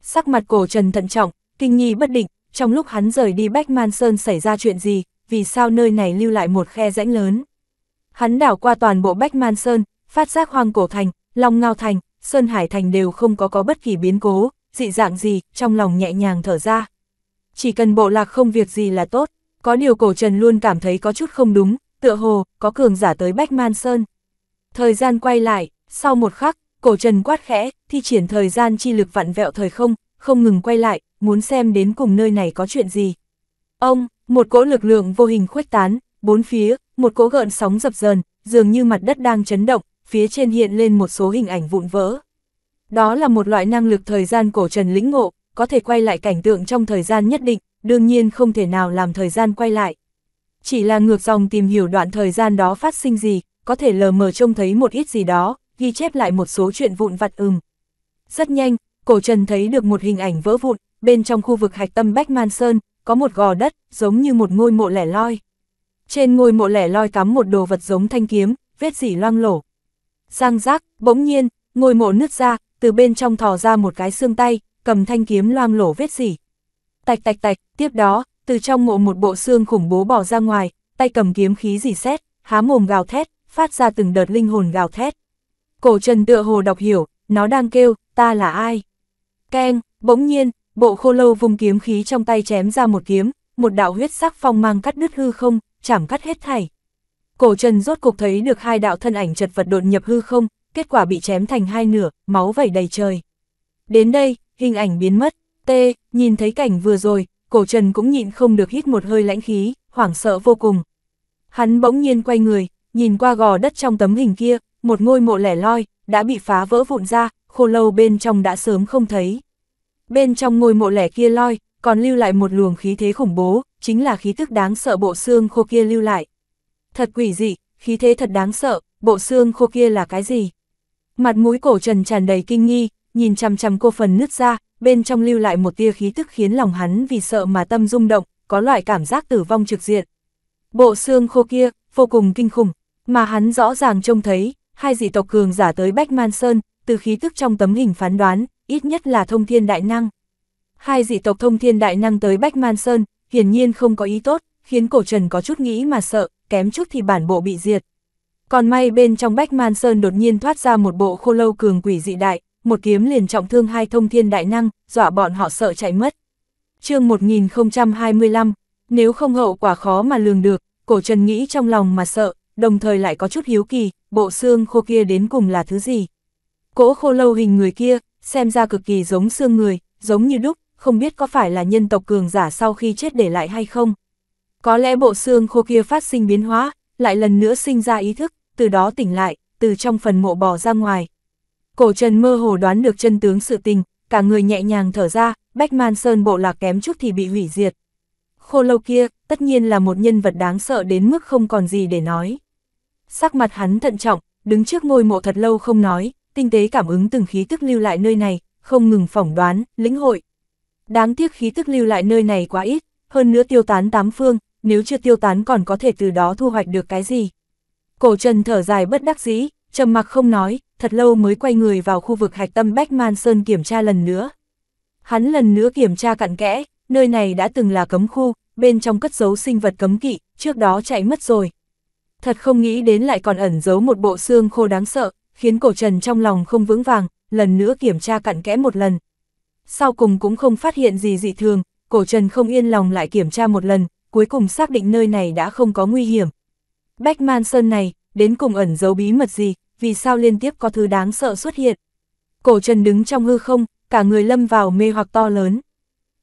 Sắc mặt cổ trần thận trọng, kinh nghi bất định, trong lúc hắn rời đi Bách Man Sơn xảy ra chuyện gì, vì sao nơi này lưu lại một khe rãnh lớn. Hắn đảo qua toàn bộ Bách Man Sơn, phát giác hoang cổ thành, long ngao thành, Sơn Hải Thành đều không có có bất kỳ biến cố, dị dạng gì, trong lòng nhẹ nhàng thở ra. Chỉ cần bộ lạc không việc gì là tốt. Có điều cổ trần luôn cảm thấy có chút không đúng, tựa hồ, có cường giả tới Bách Man Sơn. Thời gian quay lại, sau một khắc, cổ trần quát khẽ, thi triển thời gian chi lực vặn vẹo thời không, không ngừng quay lại, muốn xem đến cùng nơi này có chuyện gì. Ông, một cỗ lực lượng vô hình khuếch tán, bốn phía, một cỗ gợn sóng dập dờn, dường như mặt đất đang chấn động, phía trên hiện lên một số hình ảnh vụn vỡ. Đó là một loại năng lực thời gian cổ trần lĩnh ngộ, có thể quay lại cảnh tượng trong thời gian nhất định, đương nhiên không thể nào làm thời gian quay lại. Chỉ là ngược dòng tìm hiểu đoạn thời gian đó phát sinh gì, có thể lờ mờ trông thấy một ít gì đó, ghi chép lại một số chuyện vụn vặt ừm. Rất nhanh, cổ trần thấy được một hình ảnh vỡ vụn, bên trong khu vực hạch tâm Bách Man Sơn, có một gò đất, giống như một ngôi mộ lẻ loi. Trên ngôi mộ lẻ loi cắm một đồ vật giống thanh kiếm, vết dỉ loang lổ. Giang giác, bỗng nhiên, ngôi mộ nứt ra, từ bên trong thò ra một cái xương tay, cầm thanh kiếm loang lổ vết dỉ tạch tạch tạch, tiếp đó, từ trong mộ một bộ xương khủng bố bỏ ra ngoài, tay cầm kiếm khí dì xét, há mồm gào thét, phát ra từng đợt linh hồn gào thét. Cổ trần tựa hồ đọc hiểu, nó đang kêu, ta là ai? Keng, bỗng nhiên, bộ khô lâu vùng kiếm khí trong tay chém ra một kiếm, một đạo huyết sắc phong mang cắt đứt hư không, chảm cắt hết thảy. Cổ trần rốt cục thấy được hai đạo thân ảnh chật vật đột nhập hư không, kết quả bị chém thành hai nửa, máu vẩy đầy trời. Đến đây, hình ảnh biến mất. T, nhìn thấy cảnh vừa rồi, cổ trần cũng nhịn không được hít một hơi lãnh khí, hoảng sợ vô cùng. Hắn bỗng nhiên quay người, nhìn qua gò đất trong tấm hình kia, một ngôi mộ lẻ loi, đã bị phá vỡ vụn ra, khô lâu bên trong đã sớm không thấy. Bên trong ngôi mộ lẻ kia loi, còn lưu lại một luồng khí thế khủng bố, chính là khí tức đáng sợ bộ xương khô kia lưu lại. Thật quỷ dị, khí thế thật đáng sợ, bộ xương khô kia là cái gì? Mặt mũi cổ trần tràn đầy kinh nghi, nhìn chằm chằm cô phần nứt ra, bên trong lưu lại một tia khí tức khiến lòng hắn vì sợ mà tâm rung động, có loại cảm giác tử vong trực diện. Bộ xương khô kia, vô cùng kinh khủng, mà hắn rõ ràng trông thấy, hai dị tộc cường giả tới Bách Man Sơn, từ khí tức trong tấm hình phán đoán, ít nhất là thông thiên đại năng. Hai dị tộc thông thiên đại năng tới Bách Man Sơn, hiển nhiên không có ý tốt, khiến cổ trần có chút nghĩ mà sợ, kém chút thì bản bộ bị diệt. Còn may bên trong Bách Man Sơn đột nhiên thoát ra một bộ khô lâu cường quỷ dị đại, một kiếm liền trọng thương hai thông thiên đại năng, dọa bọn họ sợ chạy mất. chương 1025, nếu không hậu quả khó mà lường được, cổ trần nghĩ trong lòng mà sợ, đồng thời lại có chút hiếu kỳ, bộ xương khô kia đến cùng là thứ gì. Cỗ khô lâu hình người kia, xem ra cực kỳ giống xương người, giống như đúc, không biết có phải là nhân tộc cường giả sau khi chết để lại hay không. Có lẽ bộ xương khô kia phát sinh biến hóa, lại lần nữa sinh ra ý thức, từ đó tỉnh lại, từ trong phần mộ bò ra ngoài, Cổ Trần mơ hồ đoán được chân tướng sự tình, cả người nhẹ nhàng thở ra, Bách Man Sơn bộ lạc kém chút thì bị hủy diệt. Khô lâu kia, tất nhiên là một nhân vật đáng sợ đến mức không còn gì để nói. Sắc mặt hắn thận trọng, đứng trước ngôi mộ thật lâu không nói, tinh tế cảm ứng từng khí tức lưu lại nơi này, không ngừng phỏng đoán, lĩnh hội. Đáng tiếc khí tức lưu lại nơi này quá ít, hơn nữa tiêu tán tám phương, nếu chưa tiêu tán còn có thể từ đó thu hoạch được cái gì. Cổ Trần thở dài bất đắc dĩ, trầm mặc không nói, thật lâu mới quay người vào khu vực hạch tâm bách man Sơn kiểm tra lần nữa. Hắn lần nữa kiểm tra cặn kẽ, nơi này đã từng là cấm khu, bên trong cất giấu sinh vật cấm kỵ, trước đó chạy mất rồi. Thật không nghĩ đến lại còn ẩn giấu một bộ xương khô đáng sợ, khiến cổ trần trong lòng không vững vàng, lần nữa kiểm tra cặn kẽ một lần. Sau cùng cũng không phát hiện gì dị thường, cổ trần không yên lòng lại kiểm tra một lần, cuối cùng xác định nơi này đã không có nguy hiểm. bách man Sơn này, đến cùng ẩn giấu bí mật gì, vì sao liên tiếp có thứ đáng sợ xuất hiện. Cổ Trần đứng trong hư không, cả người lâm vào mê hoặc to lớn.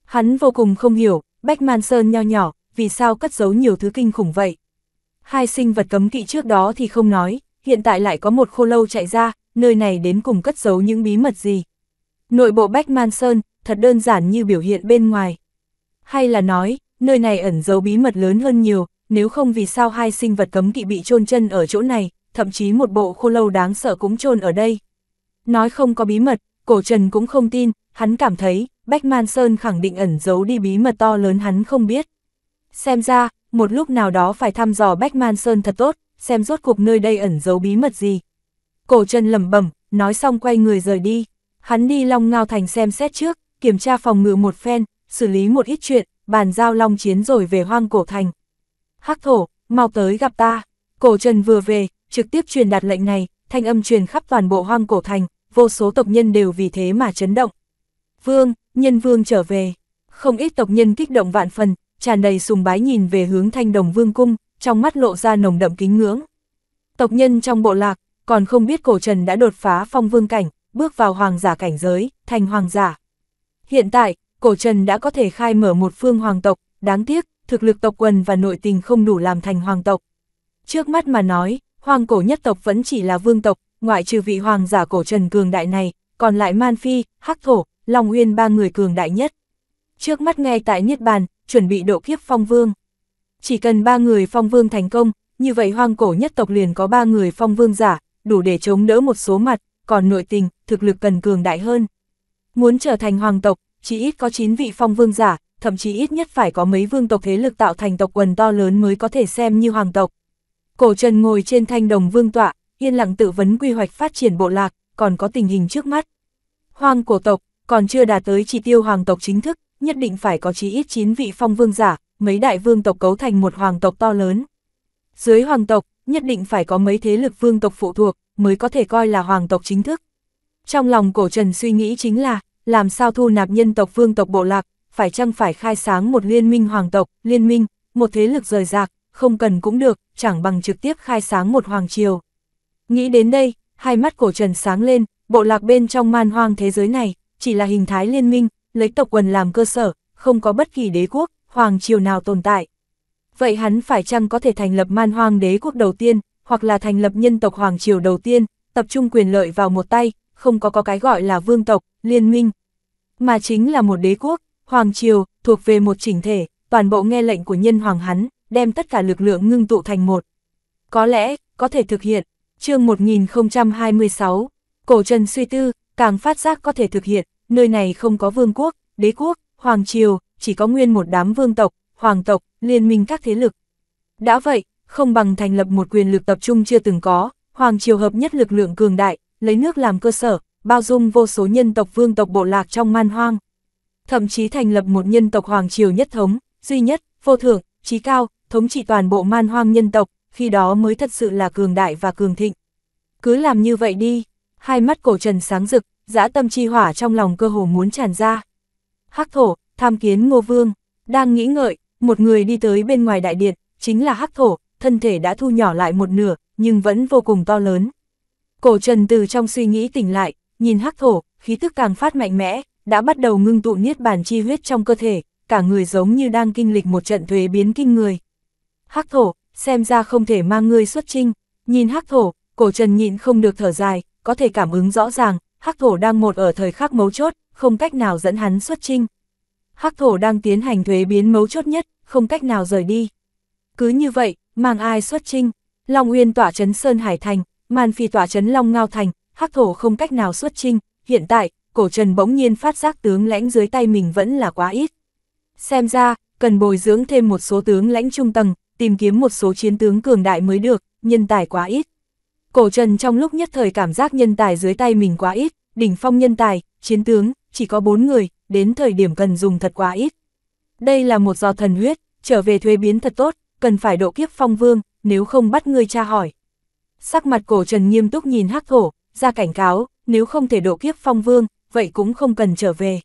Hắn vô cùng không hiểu, Bách Man Sơn nho nhỏ, vì sao cất giấu nhiều thứ kinh khủng vậy. Hai sinh vật cấm kỵ trước đó thì không nói, hiện tại lại có một khô lâu chạy ra, nơi này đến cùng cất giấu những bí mật gì. Nội bộ Bách Man Sơn, thật đơn giản như biểu hiện bên ngoài. Hay là nói, nơi này ẩn giấu bí mật lớn hơn nhiều, nếu không vì sao hai sinh vật cấm kỵ bị chôn chân ở chỗ này, thậm chí một bộ khô lâu đáng sợ cũng chôn ở đây. Nói không có bí mật, cổ trần cũng không tin, hắn cảm thấy, Bách Man Sơn khẳng định ẩn giấu đi bí mật to lớn hắn không biết. Xem ra, một lúc nào đó phải thăm dò Bách Man Sơn thật tốt, xem rốt cuộc nơi đây ẩn giấu bí mật gì. Cổ Trần lẩm bẩm, nói xong quay người rời đi. Hắn đi Long Ngao Thành xem xét trước, kiểm tra phòng ngự một phen, xử lý một ít chuyện, bàn giao Long Chiến rồi về Hoang Cổ Thành hắc thổ, mau tới gặp ta. Cổ Trần vừa về, trực tiếp truyền đạt lệnh này, thanh âm truyền khắp toàn bộ hoang cổ thành, vô số tộc nhân đều vì thế mà chấn động. Vương, nhân vương trở về. Không ít tộc nhân kích động vạn phần, tràn đầy sùng bái nhìn về hướng thanh đồng vương cung, trong mắt lộ ra nồng đậm kính ngưỡng. Tộc nhân trong bộ lạc, còn không biết cổ trần đã đột phá phong vương cảnh, bước vào hoàng giả cảnh giới, thành hoàng giả. Hiện tại, cổ trần đã có thể khai mở một phương hoàng tộc, đáng tiếc, thực lực tộc quần và nội tình không đủ làm thành hoàng tộc. Trước mắt mà nói, hoàng cổ nhất tộc vẫn chỉ là vương tộc, ngoại trừ vị hoàng giả cổ trần cường đại này, còn lại Man Phi, Hắc Thổ, Long Uyên ba người cường đại nhất. Trước mắt ngay tại Niết Bàn, chuẩn bị độ kiếp phong vương. Chỉ cần ba người phong vương thành công, như vậy hoàng cổ nhất tộc liền có ba người phong vương giả, đủ để chống đỡ một số mặt, còn nội tình, thực lực cần cường đại hơn. Muốn trở thành hoàng tộc, chỉ ít có 9 vị phong vương giả, thậm chí ít nhất phải có mấy vương tộc thế lực tạo thành tộc quần to lớn mới có thể xem như hoàng tộc. Cổ Trần ngồi trên thanh đồng vương tọa, yên lặng tự vấn quy hoạch phát triển bộ lạc, còn có tình hình trước mắt. Hoàng cổ tộc, còn chưa đạt tới chỉ tiêu hoàng tộc chính thức, nhất định phải có chí ít 9 vị phong vương giả, mấy đại vương tộc cấu thành một hoàng tộc to lớn. Dưới hoàng tộc, nhất định phải có mấy thế lực vương tộc phụ thuộc, mới có thể coi là hoàng tộc chính thức. Trong lòng cổ trần suy nghĩ chính là, làm sao thu nạp nhân tộc vương tộc bộ lạc, phải chăng phải khai sáng một liên minh hoàng tộc, liên minh, một thế lực rời rạc, không cần cũng được, chẳng bằng trực tiếp khai sáng một hoàng triều. Nghĩ đến đây, hai mắt cổ trần sáng lên, bộ lạc bên trong man hoang thế giới này, chỉ là hình thái liên minh, lấy tộc quần làm cơ sở, không có bất kỳ đế quốc, hoàng triều nào tồn tại. Vậy hắn phải chăng có thể thành lập man hoang đế quốc đầu tiên, hoặc là thành lập nhân tộc hoàng triều đầu tiên, tập trung quyền lợi vào một tay, không có có cái gọi là vương tộc, liên minh, mà chính là một đế quốc, Hoàng Triều, thuộc về một chỉnh thể, toàn bộ nghe lệnh của nhân hoàng hắn, đem tất cả lực lượng ngưng tụ thành một. Có lẽ, có thể thực hiện. chương 1026, cổ trần suy tư, càng phát giác có thể thực hiện, nơi này không có vương quốc, đế quốc, hoàng triều, chỉ có nguyên một đám vương tộc, hoàng tộc, liên minh các thế lực. Đã vậy, không bằng thành lập một quyền lực tập trung chưa từng có, hoàng triều hợp nhất lực lượng cường đại, lấy nước làm cơ sở, bao dung vô số nhân tộc vương tộc bộ lạc trong man hoang thậm chí thành lập một nhân tộc Hoàng Triều nhất thống, duy nhất, vô thượng, trí cao, thống trị toàn bộ man hoang nhân tộc, khi đó mới thật sự là cường đại và cường thịnh. Cứ làm như vậy đi, hai mắt cổ trần sáng rực, dã tâm chi hỏa trong lòng cơ hồ muốn tràn ra. Hắc thổ, tham kiến ngô vương, đang nghĩ ngợi, một người đi tới bên ngoài đại điện, chính là hắc thổ, thân thể đã thu nhỏ lại một nửa, nhưng vẫn vô cùng to lớn. Cổ trần từ trong suy nghĩ tỉnh lại, nhìn hắc thổ, khí tức càng phát mạnh mẽ, đã bắt đầu ngưng tụ niết bàn chi huyết trong cơ thể, cả người giống như đang kinh lịch một trận thuế biến kinh người. Hắc thổ, xem ra không thể mang ngươi xuất trinh, nhìn hắc thổ, cổ trần nhịn không được thở dài, có thể cảm ứng rõ ràng, hắc thổ đang một ở thời khắc mấu chốt, không cách nào dẫn hắn xuất trinh. Hắc thổ đang tiến hành thuế biến mấu chốt nhất, không cách nào rời đi. Cứ như vậy, mang ai xuất trinh, Long Uyên tỏa trấn Sơn Hải Thành, Màn Phi tỏa trấn Long Ngao Thành, hắc thổ không cách nào xuất trinh, hiện tại, cổ trần bỗng nhiên phát giác tướng lãnh dưới tay mình vẫn là quá ít. Xem ra, cần bồi dưỡng thêm một số tướng lãnh trung tầng, tìm kiếm một số chiến tướng cường đại mới được, nhân tài quá ít. Cổ trần trong lúc nhất thời cảm giác nhân tài dưới tay mình quá ít, đỉnh phong nhân tài, chiến tướng, chỉ có 4 người, đến thời điểm cần dùng thật quá ít. Đây là một do thần huyết, trở về thuê biến thật tốt, cần phải độ kiếp phong vương, nếu không bắt người tra hỏi. Sắc mặt cổ trần nghiêm túc nhìn hắc thổ, ra cảnh cáo, nếu không thể độ kiếp phong vương, vậy cũng không cần trở về.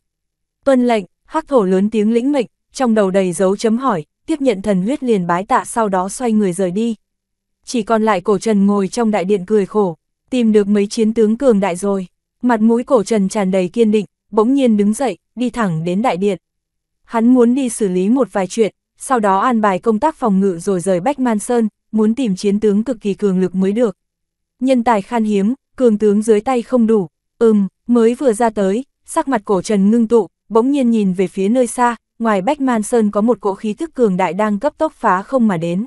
Tuân lệnh, hắc thổ lớn tiếng lĩnh mệnh, trong đầu đầy dấu chấm hỏi, tiếp nhận thần huyết liền bái tạ sau đó xoay người rời đi. Chỉ còn lại cổ trần ngồi trong đại điện cười khổ, tìm được mấy chiến tướng cường đại rồi, mặt mũi cổ trần tràn đầy kiên định, bỗng nhiên đứng dậy, đi thẳng đến đại điện. Hắn muốn đi xử lý một vài chuyện, sau đó an bài công tác phòng ngự rồi rời Bách Man Sơn, muốn tìm chiến tướng cực kỳ cường lực mới được. Nhân tài khan hiếm, cường tướng dưới tay không đủ, ừm, Mới vừa ra tới, sắc mặt cổ trần ngưng tụ, bỗng nhiên nhìn về phía nơi xa, ngoài Bách Man Sơn có một cỗ khí thức cường đại đang cấp tốc phá không mà đến.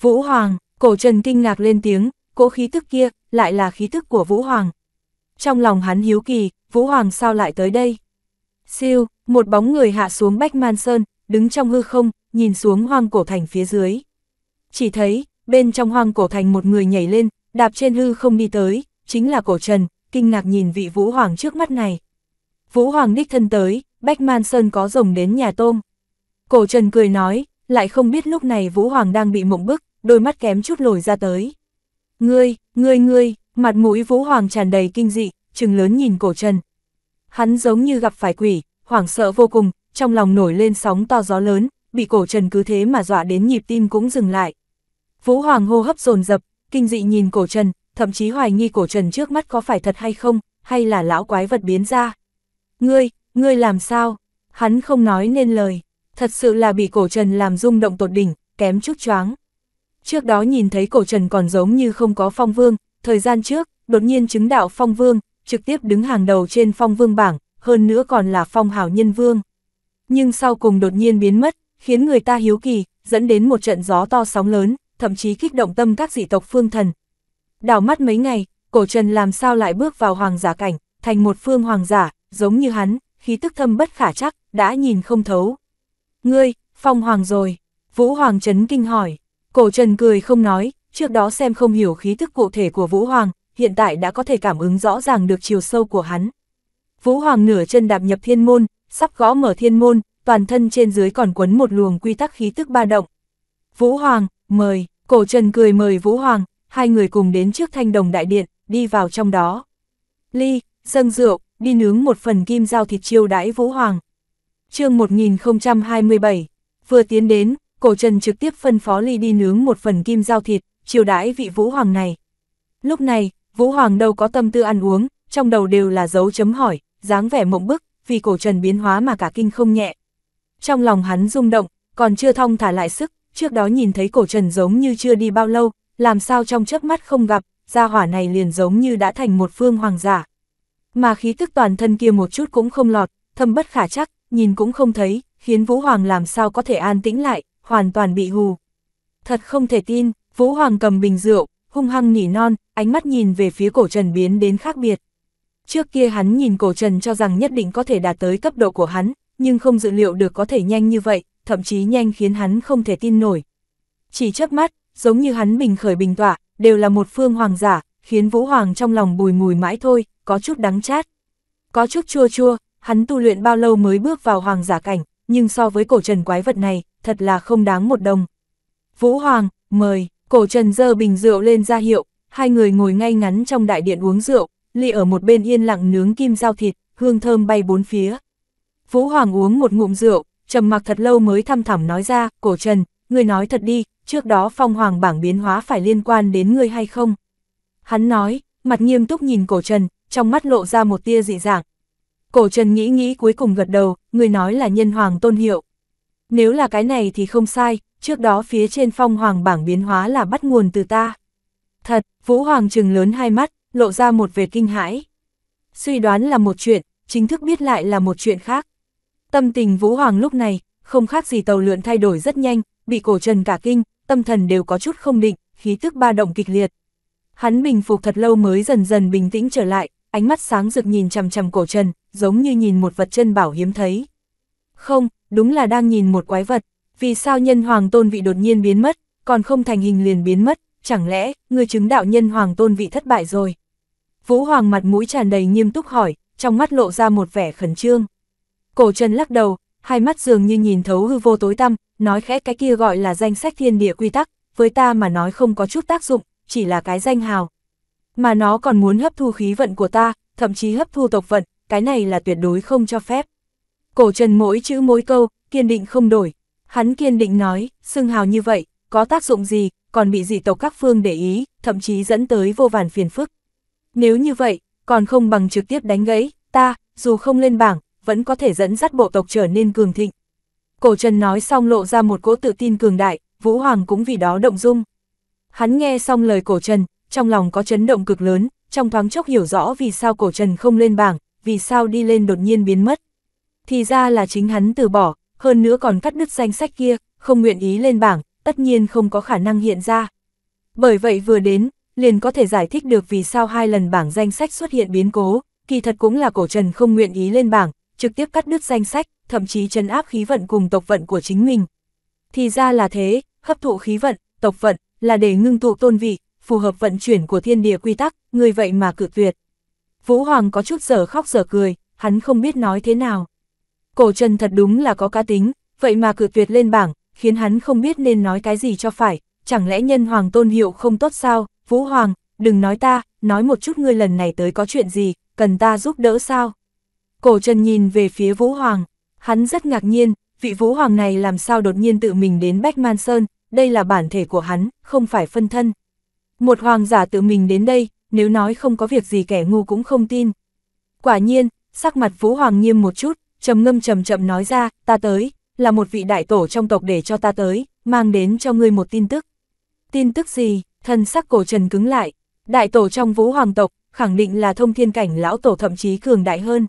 Vũ Hoàng, cổ trần kinh ngạc lên tiếng, cỗ khí thức kia, lại là khí thức của Vũ Hoàng. Trong lòng hắn hiếu kỳ, Vũ Hoàng sao lại tới đây? Siêu, một bóng người hạ xuống Bách Man Sơn, đứng trong hư không, nhìn xuống hoang cổ thành phía dưới. Chỉ thấy, bên trong hoang cổ thành một người nhảy lên, đạp trên hư không đi tới, chính là cổ trần, kinh ngạc nhìn vị Vũ Hoàng trước mắt này. Vũ Hoàng đích thân tới, Bách Man Sơn có rồng đến nhà tôm. Cổ Trần cười nói, lại không biết lúc này Vũ Hoàng đang bị mộng bức, đôi mắt kém chút lồi ra tới. Ngươi, ngươi ngươi, mặt mũi Vũ Hoàng tràn đầy kinh dị, trừng lớn nhìn cổ Trần. Hắn giống như gặp phải quỷ, hoảng sợ vô cùng, trong lòng nổi lên sóng to gió lớn, bị cổ Trần cứ thế mà dọa đến nhịp tim cũng dừng lại. Vũ Hoàng hô hấp dồn dập, kinh dị nhìn cổ Trần, thậm chí hoài nghi cổ trần trước mắt có phải thật hay không, hay là lão quái vật biến ra. Ngươi, ngươi làm sao? Hắn không nói nên lời, thật sự là bị cổ trần làm rung động tột đỉnh, kém chút choáng. Trước đó nhìn thấy cổ trần còn giống như không có phong vương, thời gian trước, đột nhiên chứng đạo phong vương, trực tiếp đứng hàng đầu trên phong vương bảng, hơn nữa còn là phong hào nhân vương. Nhưng sau cùng đột nhiên biến mất, khiến người ta hiếu kỳ, dẫn đến một trận gió to sóng lớn, thậm chí kích động tâm các dị tộc phương thần, Đảo mắt mấy ngày, cổ trần làm sao lại bước vào hoàng giả cảnh, thành một phương hoàng giả, giống như hắn, khí tức thâm bất khả chắc, đã nhìn không thấu. Ngươi, phong hoàng rồi, Vũ Hoàng chấn kinh hỏi. Cổ trần cười không nói, trước đó xem không hiểu khí tức cụ thể của Vũ Hoàng, hiện tại đã có thể cảm ứng rõ ràng được chiều sâu của hắn. Vũ Hoàng nửa chân đạp nhập thiên môn, sắp gõ mở thiên môn, toàn thân trên dưới còn quấn một luồng quy tắc khí tức ba động. Vũ Hoàng, mời, cổ trần cười mời Vũ Hoàng, hai người cùng đến trước thanh đồng đại điện, đi vào trong đó. Ly, dâng rượu, đi nướng một phần kim giao thịt chiêu đãi Vũ Hoàng. chương 1027, vừa tiến đến, cổ trần trực tiếp phân phó Ly đi nướng một phần kim giao thịt, chiêu đãi vị Vũ Hoàng này. Lúc này, Vũ Hoàng đâu có tâm tư ăn uống, trong đầu đều là dấu chấm hỏi, dáng vẻ mộng bức, vì cổ trần biến hóa mà cả kinh không nhẹ. Trong lòng hắn rung động, còn chưa thong thả lại sức, trước đó nhìn thấy cổ trần giống như chưa đi bao lâu, làm sao trong chớp mắt không gặp, gia hỏa này liền giống như đã thành một phương hoàng giả. Mà khí tức toàn thân kia một chút cũng không lọt, thâm bất khả chắc, nhìn cũng không thấy, khiến Vũ Hoàng làm sao có thể an tĩnh lại, hoàn toàn bị hù. Thật không thể tin, Vũ Hoàng cầm bình rượu, hung hăng nỉ non, ánh mắt nhìn về phía cổ trần biến đến khác biệt. Trước kia hắn nhìn cổ trần cho rằng nhất định có thể đạt tới cấp độ của hắn, nhưng không dự liệu được có thể nhanh như vậy, thậm chí nhanh khiến hắn không thể tin nổi. Chỉ chớp mắt, giống như hắn bình khởi bình tọa, đều là một phương hoàng giả, khiến Vũ Hoàng trong lòng bùi ngùi mãi thôi, có chút đắng chát. Có chút chua chua, hắn tu luyện bao lâu mới bước vào hoàng giả cảnh, nhưng so với cổ trần quái vật này, thật là không đáng một đồng. Vũ Hoàng, mời, cổ trần dơ bình rượu lên ra hiệu, hai người ngồi ngay ngắn trong đại điện uống rượu, ly ở một bên yên lặng nướng kim giao thịt, hương thơm bay bốn phía. Vũ Hoàng uống một ngụm rượu, trầm mặc thật lâu mới thăm thẳm nói ra, cổ trần, ngươi nói thật đi, trước đó phong hoàng bảng biến hóa phải liên quan đến ngươi hay không? Hắn nói, mặt nghiêm túc nhìn cổ trần, trong mắt lộ ra một tia dị dạng. Cổ trần nghĩ nghĩ cuối cùng gật đầu, người nói là nhân hoàng tôn hiệu. Nếu là cái này thì không sai, trước đó phía trên phong hoàng bảng biến hóa là bắt nguồn từ ta. Thật, Vũ Hoàng trừng lớn hai mắt, lộ ra một vệt kinh hãi. Suy đoán là một chuyện, chính thức biết lại là một chuyện khác. Tâm tình Vũ Hoàng lúc này, không khác gì tàu lượn thay đổi rất nhanh, bị cổ trần cả kinh, tâm thần đều có chút không định, khí tức ba động kịch liệt. Hắn bình phục thật lâu mới dần dần bình tĩnh trở lại, ánh mắt sáng rực nhìn chằm chằm cổ trần, giống như nhìn một vật chân bảo hiếm thấy. Không, đúng là đang nhìn một quái vật, vì sao nhân hoàng tôn vị đột nhiên biến mất, còn không thành hình liền biến mất, chẳng lẽ, người chứng đạo nhân hoàng tôn vị thất bại rồi. Vũ Hoàng mặt mũi tràn đầy nghiêm túc hỏi, trong mắt lộ ra một vẻ khẩn trương. Cổ Trần lắc đầu, hai mắt dường như nhìn thấu hư vô tối tăm, nói khẽ cái kia gọi là danh sách thiên địa quy tắc, với ta mà nói không có chút tác dụng, chỉ là cái danh hào. Mà nó còn muốn hấp thu khí vận của ta, thậm chí hấp thu tộc vận, cái này là tuyệt đối không cho phép. Cổ trần mỗi chữ mỗi câu, kiên định không đổi. Hắn kiên định nói, xưng hào như vậy, có tác dụng gì, còn bị dị tộc các phương để ý, thậm chí dẫn tới vô vàn phiền phức. Nếu như vậy, còn không bằng trực tiếp đánh gãy, ta, dù không lên bảng, vẫn có thể dẫn dắt bộ tộc trở nên cường thịnh. Cổ Trần nói xong lộ ra một cỗ tự tin cường đại, Vũ Hoàng cũng vì đó động dung. Hắn nghe xong lời cổ Trần, trong lòng có chấn động cực lớn, trong thoáng chốc hiểu rõ vì sao cổ Trần không lên bảng, vì sao đi lên đột nhiên biến mất. Thì ra là chính hắn từ bỏ, hơn nữa còn cắt đứt danh sách kia, không nguyện ý lên bảng, tất nhiên không có khả năng hiện ra. Bởi vậy vừa đến, liền có thể giải thích được vì sao hai lần bảng danh sách xuất hiện biến cố, kỳ thật cũng là cổ Trần không nguyện ý lên bảng, trực tiếp cắt đứt danh sách, thậm chí chấn áp khí vận cùng tộc vận của chính mình. Thì ra là thế, hấp thụ khí vận, tộc vận, là để ngưng tụ tôn vị, phù hợp vận chuyển của thiên địa quy tắc, người vậy mà cự tuyệt. Vũ Hoàng có chút giờ khóc giờ cười, hắn không biết nói thế nào. Cổ Trần thật đúng là có cá tính, vậy mà cự tuyệt lên bảng, khiến hắn không biết nên nói cái gì cho phải, chẳng lẽ nhân hoàng tôn hiệu không tốt sao, Vũ Hoàng, đừng nói ta, nói một chút ngươi lần này tới có chuyện gì, cần ta giúp đỡ sao? Cổ Trần nhìn về phía Vũ Hoàng, hắn rất ngạc nhiên, vị Vũ Hoàng này làm sao đột nhiên tự mình đến Bách Man Sơn, đây là bản thể của hắn, không phải phân thân. Một hoàng giả tự mình đến đây, nếu nói không có việc gì kẻ ngu cũng không tin. Quả nhiên, sắc mặt Vũ Hoàng nghiêm một chút, trầm ngâm trầm chậm nói ra, ta tới, là một vị đại tổ trong tộc để cho ta tới, mang đến cho ngươi một tin tức. Tin tức gì? Thân sắc cổ trần cứng lại. Đại tổ trong Vũ Hoàng tộc, khẳng định là thông thiên cảnh lão tổ thậm chí cường đại hơn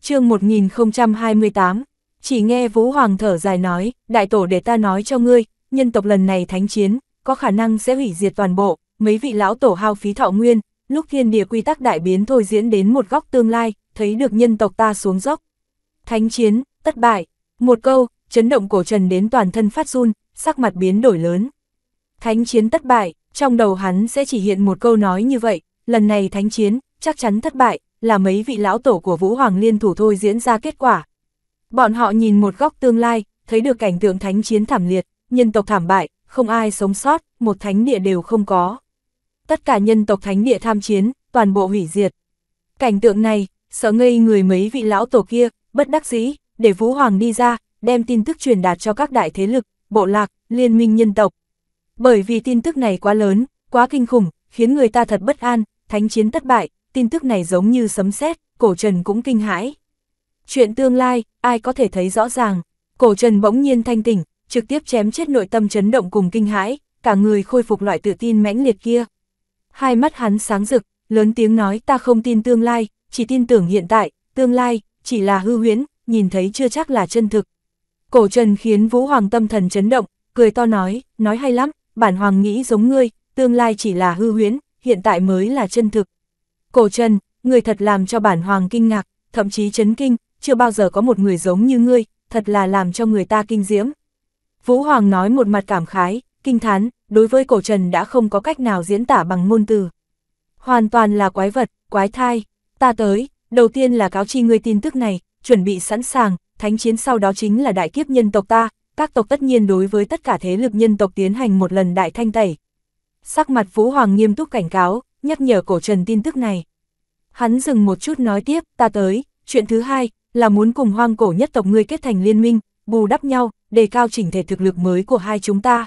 chương 1028, chỉ nghe Vũ Hoàng thở dài nói, đại tổ để ta nói cho ngươi, nhân tộc lần này thánh chiến, có khả năng sẽ hủy diệt toàn bộ, mấy vị lão tổ hao phí thọ nguyên, lúc thiên địa quy tắc đại biến thôi diễn đến một góc tương lai, thấy được nhân tộc ta xuống dốc. Thánh chiến, tất bại, một câu, chấn động cổ trần đến toàn thân phát run, sắc mặt biến đổi lớn. Thánh chiến tất bại, trong đầu hắn sẽ chỉ hiện một câu nói như vậy, lần này thánh chiến, chắc chắn thất bại, là mấy vị lão tổ của Vũ Hoàng Liên thủ thôi diễn ra kết quả. Bọn họ nhìn một góc tương lai, thấy được cảnh tượng thánh chiến thảm liệt, nhân tộc thảm bại, không ai sống sót, một thánh địa đều không có. Tất cả nhân tộc thánh địa tham chiến, toàn bộ hủy diệt. Cảnh tượng này, sợ ngây người mấy vị lão tổ kia, bất đắc dĩ, để Vũ Hoàng đi ra, đem tin tức truyền đạt cho các đại thế lực, bộ lạc, liên minh nhân tộc. Bởi vì tin tức này quá lớn, quá kinh khủng, khiến người ta thật bất an, thánh chiến thất bại, tin tức này giống như sấm sét, cổ trần cũng kinh hãi. Chuyện tương lai, ai có thể thấy rõ ràng, cổ trần bỗng nhiên thanh tỉnh, trực tiếp chém chết nội tâm chấn động cùng kinh hãi, cả người khôi phục loại tự tin mãnh liệt kia. Hai mắt hắn sáng rực, lớn tiếng nói ta không tin tương lai, chỉ tin tưởng hiện tại, tương lai, chỉ là hư huyễn, nhìn thấy chưa chắc là chân thực. Cổ trần khiến Vũ Hoàng tâm thần chấn động, cười to nói, nói hay lắm, bản Hoàng nghĩ giống ngươi, tương lai chỉ là hư huyễn, hiện tại mới là chân thực. Cổ Trần, người thật làm cho bản hoàng kinh ngạc, thậm chí chấn kinh, chưa bao giờ có một người giống như ngươi, thật là làm cho người ta kinh diễm. Vũ Hoàng nói một mặt cảm khái, kinh thán, đối với cổ trần đã không có cách nào diễn tả bằng ngôn từ. Hoàn toàn là quái vật, quái thai, ta tới, đầu tiên là cáo chi ngươi tin tức này, chuẩn bị sẵn sàng, thánh chiến sau đó chính là đại kiếp nhân tộc ta, các tộc tất nhiên đối với tất cả thế lực nhân tộc tiến hành một lần đại thanh tẩy. Sắc mặt Vũ Hoàng nghiêm túc cảnh cáo, nhắc nhở cổ trần tin tức này. Hắn dừng một chút nói tiếp, ta tới, chuyện thứ hai, là muốn cùng hoang cổ nhất tộc ngươi kết thành liên minh, bù đắp nhau, đề cao chỉnh thể thực lực mới của hai chúng ta.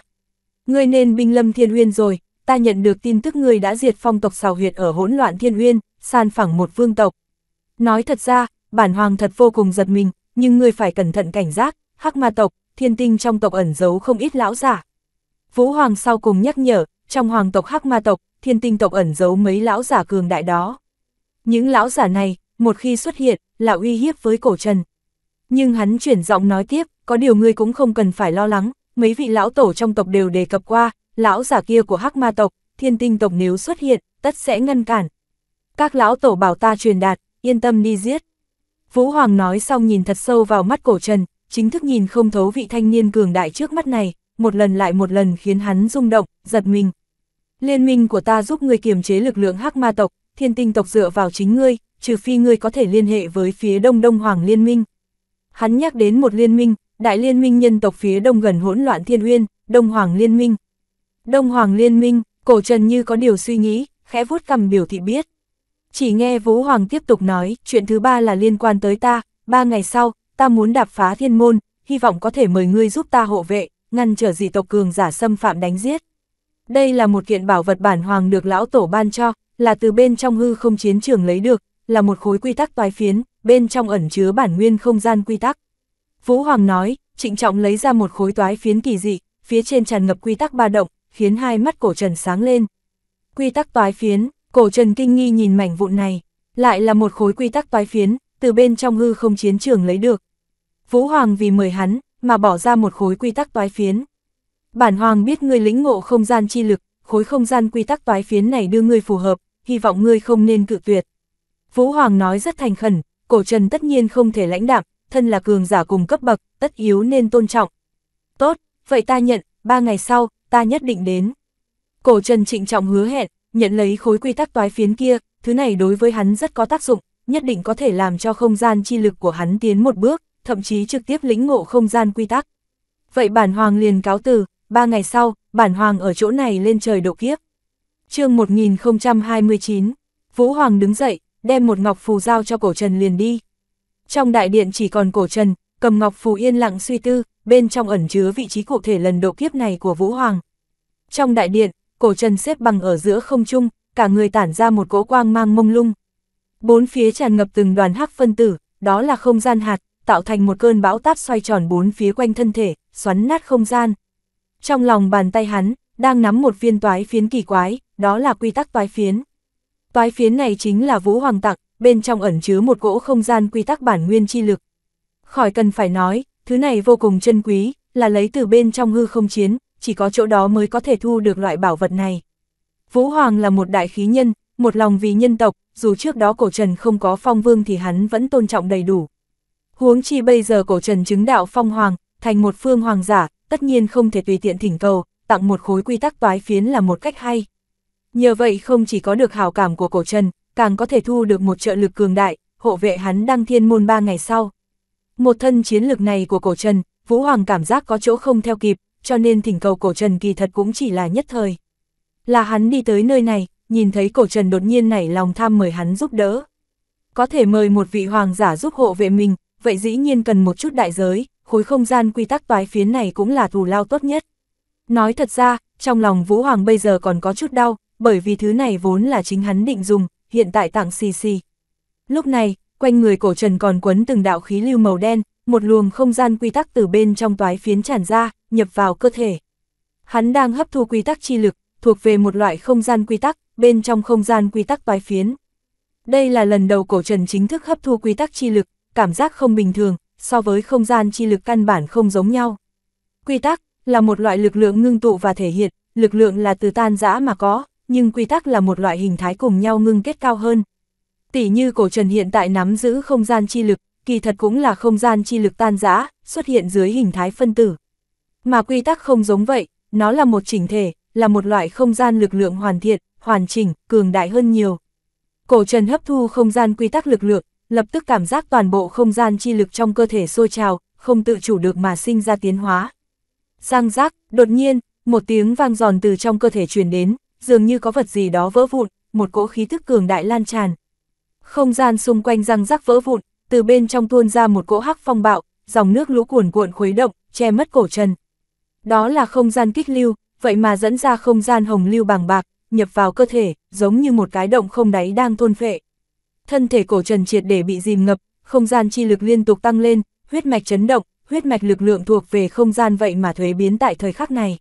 Ngươi nên binh lâm thiên uyên rồi, ta nhận được tin tức ngươi đã diệt phong tộc xào huyệt ở hỗn loạn thiên uyên, san phẳng một vương tộc. Nói thật ra, bản hoàng thật vô cùng giật mình, nhưng ngươi phải cẩn thận cảnh giác, hắc ma tộc, thiên tinh trong tộc ẩn giấu không ít lão giả. Vũ hoàng sau cùng nhắc nhở, trong hoàng tộc Hắc Ma tộc, thiên tinh tộc ẩn giấu mấy lão giả cường đại đó. Những lão giả này, một khi xuất hiện, là uy hiếp với cổ trần. Nhưng hắn chuyển giọng nói tiếp, có điều ngươi cũng không cần phải lo lắng, mấy vị lão tổ trong tộc đều đề cập qua, lão giả kia của Hắc Ma tộc, thiên tinh tộc nếu xuất hiện, tất sẽ ngăn cản. Các lão tổ bảo ta truyền đạt, yên tâm đi giết. Vũ Hoàng nói xong nhìn thật sâu vào mắt cổ trần, chính thức nhìn không thấu vị thanh niên cường đại trước mắt này, một lần lại một lần khiến hắn rung động, giật mình. Liên minh của ta giúp ngươi kiềm chế lực lượng hắc ma tộc, thiên tinh tộc dựa vào chính ngươi, trừ phi ngươi có thể liên hệ với phía đông đông hoàng liên minh. Hắn nhắc đến một liên minh, đại liên minh nhân tộc phía đông gần hỗn loạn thiên uyên, đông hoàng liên minh. Đông hoàng liên minh, cổ trần như có điều suy nghĩ, khẽ vuốt cầm biểu thị biết. Chỉ nghe Vũ Hoàng tiếp tục nói, chuyện thứ ba là liên quan tới ta, ba ngày sau, ta muốn đạp phá thiên môn, hy vọng có thể mời ngươi giúp ta hộ vệ, ngăn trở dị tộc cường giả xâm phạm đánh giết. Đây là một kiện bảo vật bản hoàng được lão tổ ban cho, là từ bên trong hư không chiến trường lấy được, là một khối quy tắc toái phiến, bên trong ẩn chứa bản nguyên không gian quy tắc. Vũ Hoàng nói, trịnh trọng lấy ra một khối toái phiến kỳ dị, phía trên tràn ngập quy tắc ba động, khiến hai mắt cổ trần sáng lên. Quy tắc toái phiến, cổ trần kinh nghi nhìn mảnh vụn này, lại là một khối quy tắc toái phiến, từ bên trong hư không chiến trường lấy được. Vũ Hoàng vì mời hắn, mà bỏ ra một khối quy tắc toái phiến. Bản hoàng biết ngươi lĩnh ngộ không gian chi lực, khối không gian quy tắc toái phiến này đưa ngươi phù hợp, hy vọng ngươi không nên cự tuyệt. Vũ Hoàng nói rất thành khẩn, cổ trần tất nhiên không thể lãnh đạm, thân là cường giả cùng cấp bậc, tất yếu nên tôn trọng. Tốt, vậy ta nhận, ba ngày sau, ta nhất định đến. Cổ trần trịnh trọng hứa hẹn, nhận lấy khối quy tắc toái phiến kia, thứ này đối với hắn rất có tác dụng, nhất định có thể làm cho không gian chi lực của hắn tiến một bước, thậm chí trực tiếp lĩnh ngộ không gian quy tắc. Vậy bản hoàng liền cáo từ, ba ngày sau, bản hoàng ở chỗ này lên trời độ kiếp. chương 1029, Vũ Hoàng đứng dậy, đem một ngọc phù giao cho cổ trần liền đi. Trong đại điện chỉ còn cổ trần, cầm ngọc phù yên lặng suy tư, bên trong ẩn chứa vị trí cụ thể lần độ kiếp này của Vũ Hoàng. Trong đại điện, cổ trần xếp bằng ở giữa không trung, cả người tản ra một cỗ quang mang mông lung. Bốn phía tràn ngập từng đoàn hắc phân tử, đó là không gian hạt, tạo thành một cơn bão táp xoay tròn bốn phía quanh thân thể, xoắn nát không gian. Trong lòng bàn tay hắn, đang nắm một viên toái phiến kỳ quái, đó là quy tắc toái phiến. Toái phiến này chính là Vũ Hoàng tặng, bên trong ẩn chứa một gỗ không gian quy tắc bản nguyên chi lực. Khỏi cần phải nói, thứ này vô cùng chân quý, là lấy từ bên trong hư không chiến, chỉ có chỗ đó mới có thể thu được loại bảo vật này. Vũ Hoàng là một đại khí nhân, một lòng vì nhân tộc, dù trước đó cổ trần không có phong vương thì hắn vẫn tôn trọng đầy đủ. Huống chi bây giờ cổ trần chứng đạo phong hoàng, thành một phương hoàng giả, tất nhiên không thể tùy tiện thỉnh cầu, tặng một khối quy tắc toái phiến là một cách hay. Nhờ vậy không chỉ có được hào cảm của cổ trần, càng có thể thu được một trợ lực cường đại, hộ vệ hắn đăng thiên môn ba ngày sau. Một thân chiến lực này của cổ trần, Vũ Hoàng cảm giác có chỗ không theo kịp, cho nên thỉnh cầu cổ trần kỳ thật cũng chỉ là nhất thời. Là hắn đi tới nơi này, nhìn thấy cổ trần đột nhiên nảy lòng tham mời hắn giúp đỡ. Có thể mời một vị hoàng giả giúp hộ vệ mình, vậy dĩ nhiên cần một chút đại giới, khối không gian quy tắc toái phiến này cũng là thù lao tốt nhất. Nói thật ra, trong lòng Vũ Hoàng bây giờ còn có chút đau, bởi vì thứ này vốn là chính hắn định dùng, hiện tại tặng xì xì. Lúc này, quanh người cổ trần còn quấn từng đạo khí lưu màu đen, một luồng không gian quy tắc từ bên trong toái phiến tràn ra, nhập vào cơ thể. Hắn đang hấp thu quy tắc chi lực, thuộc về một loại không gian quy tắc, bên trong không gian quy tắc toái phiến. Đây là lần đầu cổ trần chính thức hấp thu quy tắc chi lực, cảm giác không bình thường, so với không gian chi lực căn bản không giống nhau. Quy tắc là một loại lực lượng ngưng tụ và thể hiện, lực lượng là từ tan giã mà có, nhưng quy tắc là một loại hình thái cùng nhau ngưng kết cao hơn. Tỷ như cổ trần hiện tại nắm giữ không gian chi lực, kỳ thật cũng là không gian chi lực tan giã, xuất hiện dưới hình thái phân tử. Mà quy tắc không giống vậy, nó là một chỉnh thể, là một loại không gian lực lượng hoàn thiện, hoàn chỉnh, cường đại hơn nhiều. Cổ trần hấp thu không gian quy tắc lực lượng, lập tức cảm giác toàn bộ không gian chi lực trong cơ thể sôi trào, không tự chủ được mà sinh ra tiến hóa. Giang giác, đột nhiên, một tiếng vang giòn từ trong cơ thể truyền đến, dường như có vật gì đó vỡ vụn, một cỗ khí thức cường đại lan tràn. Không gian xung quanh giang giác vỡ vụn, từ bên trong tuôn ra một cỗ hắc phong bạo, dòng nước lũ cuồn cuộn khuấy động, che mất cổ chân. Đó là không gian kích lưu, vậy mà dẫn ra không gian hồng lưu bằng bạc, nhập vào cơ thể, giống như một cái động không đáy đang thôn phệ thân thể cổ trần triệt để bị dìm ngập, không gian chi lực liên tục tăng lên, huyết mạch chấn động, huyết mạch lực lượng thuộc về không gian vậy mà thuế biến tại thời khắc này.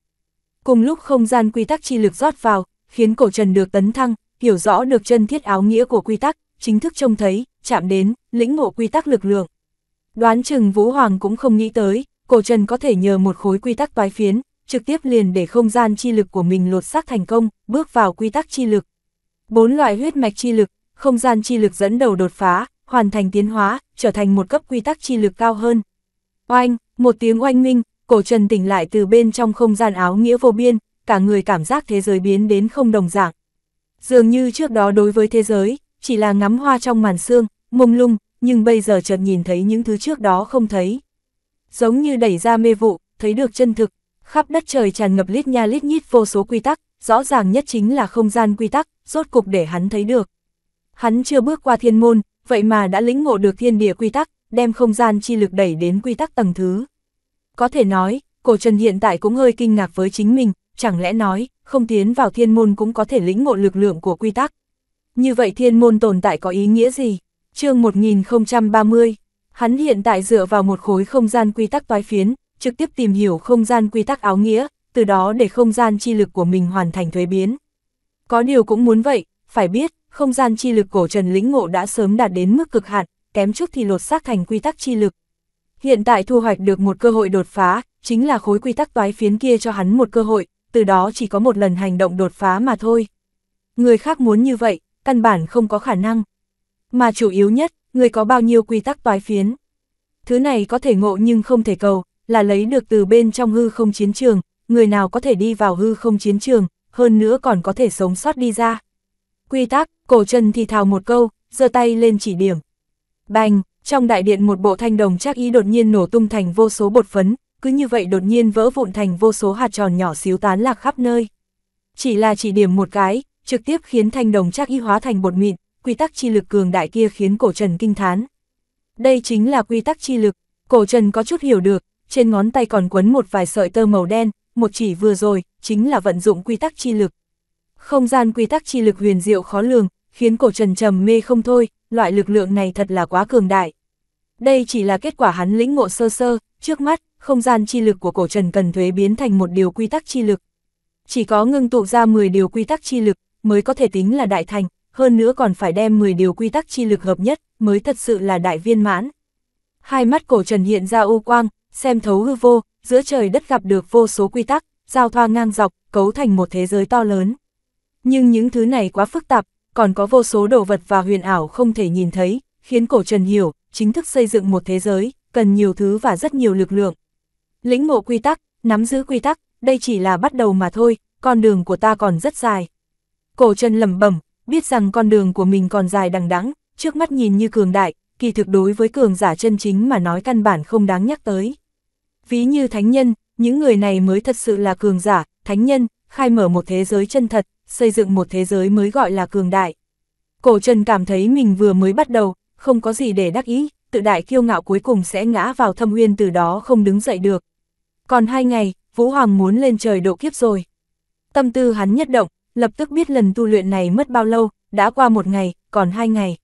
Cùng lúc không gian quy tắc chi lực rót vào, khiến cổ trần được tấn thăng, hiểu rõ được chân thiết áo nghĩa của quy tắc, chính thức trông thấy, chạm đến, lĩnh ngộ quy tắc lực lượng. Đoán chừng Vũ Hoàng cũng không nghĩ tới, cổ trần có thể nhờ một khối quy tắc toái phiến, trực tiếp liền để không gian chi lực của mình lột xác thành công, bước vào quy tắc chi lực. Bốn loại huyết mạch chi lực, không gian chi lực dẫn đầu đột phá, hoàn thành tiến hóa, trở thành một cấp quy tắc chi lực cao hơn. Oanh, một tiếng oanh minh, cổ trần tỉnh lại từ bên trong không gian áo nghĩa vô biên, cả người cảm giác thế giới biến đến không đồng dạng. Dường như trước đó đối với thế giới, chỉ là ngắm hoa trong màn xương, mông lung, nhưng bây giờ chợt nhìn thấy những thứ trước đó không thấy. Giống như đẩy ra mê vụ, thấy được chân thực, khắp đất trời tràn ngập lít nha lít nhít vô số quy tắc, rõ ràng nhất chính là không gian quy tắc, rốt cục để hắn thấy được. Hắn chưa bước qua thiên môn, vậy mà đã lĩnh ngộ được thiên địa quy tắc, đem không gian chi lực đẩy đến quy tắc tầng thứ. Có thể nói, cổ trần hiện tại cũng hơi kinh ngạc với chính mình, chẳng lẽ nói, không tiến vào thiên môn cũng có thể lĩnh ngộ lực lượng của quy tắc. Như vậy thiên môn tồn tại có ý nghĩa gì? chương 1030, hắn hiện tại dựa vào một khối không gian quy tắc toái phiến, trực tiếp tìm hiểu không gian quy tắc áo nghĩa, từ đó để không gian chi lực của mình hoàn thành thuế biến. Có điều cũng muốn vậy, phải biết, không gian chi lực cổ trần lĩnh ngộ đã sớm đạt đến mức cực hạn, kém chút thì lột xác thành quy tắc chi lực. Hiện tại thu hoạch được một cơ hội đột phá, chính là khối quy tắc toái phiến kia cho hắn một cơ hội, từ đó chỉ có một lần hành động đột phá mà thôi. Người khác muốn như vậy, căn bản không có khả năng. Mà chủ yếu nhất, người có bao nhiêu quy tắc toái phiến. Thứ này có thể ngộ nhưng không thể cầu, là lấy được từ bên trong hư không chiến trường, người nào có thể đi vào hư không chiến trường, hơn nữa còn có thể sống sót đi ra. Quy tắc, cổ trần thì thào một câu, giơ tay lên chỉ điểm. Bành, trong đại điện một bộ thanh đồng chắc ý đột nhiên nổ tung thành vô số bột phấn, cứ như vậy đột nhiên vỡ vụn thành vô số hạt tròn nhỏ xíu tán lạc khắp nơi. Chỉ là chỉ điểm một cái, trực tiếp khiến thanh đồng chắc y hóa thành bột mịn, quy tắc chi lực cường đại kia khiến cổ trần kinh thán. Đây chính là quy tắc chi lực, cổ trần có chút hiểu được, trên ngón tay còn quấn một vài sợi tơ màu đen, một chỉ vừa rồi, chính là vận dụng quy tắc chi lực. Không gian quy tắc chi lực huyền diệu khó lường, khiến cổ trần trầm mê không thôi, loại lực lượng này thật là quá cường đại. Đây chỉ là kết quả hắn lĩnh ngộ sơ sơ, trước mắt, không gian chi lực của cổ trần cần thuế biến thành một điều quy tắc chi lực. Chỉ có ngưng tụ ra 10 điều quy tắc chi lực mới có thể tính là đại thành, hơn nữa còn phải đem 10 điều quy tắc chi lực hợp nhất mới thật sự là đại viên mãn. Hai mắt cổ trần hiện ra u quang, xem thấu hư vô, giữa trời đất gặp được vô số quy tắc, giao thoa ngang dọc, cấu thành một thế giới to lớn. Nhưng những thứ này quá phức tạp, còn có vô số đồ vật và huyền ảo không thể nhìn thấy, khiến cổ trần hiểu, chính thức xây dựng một thế giới, cần nhiều thứ và rất nhiều lực lượng. Lĩnh ngộ quy tắc, nắm giữ quy tắc, đây chỉ là bắt đầu mà thôi, con đường của ta còn rất dài. Cổ trần lẩm bẩm, biết rằng con đường của mình còn dài đằng đẵng, trước mắt nhìn như cường đại, kỳ thực đối với cường giả chân chính mà nói căn bản không đáng nhắc tới. Ví như thánh nhân, những người này mới thật sự là cường giả, thánh nhân, khai mở một thế giới chân thật, xây dựng một thế giới mới gọi là cường đại. Cổ Trần cảm thấy mình vừa mới bắt đầu, không có gì để đắc ý, tự đại kiêu ngạo cuối cùng sẽ ngã vào thâm uyên từ đó không đứng dậy được. Còn hai ngày, Vũ Hoàng muốn lên trời độ kiếp rồi. Tâm tư hắn nhất động, lập tức biết lần tu luyện này mất bao lâu, đã qua một ngày, còn hai ngày.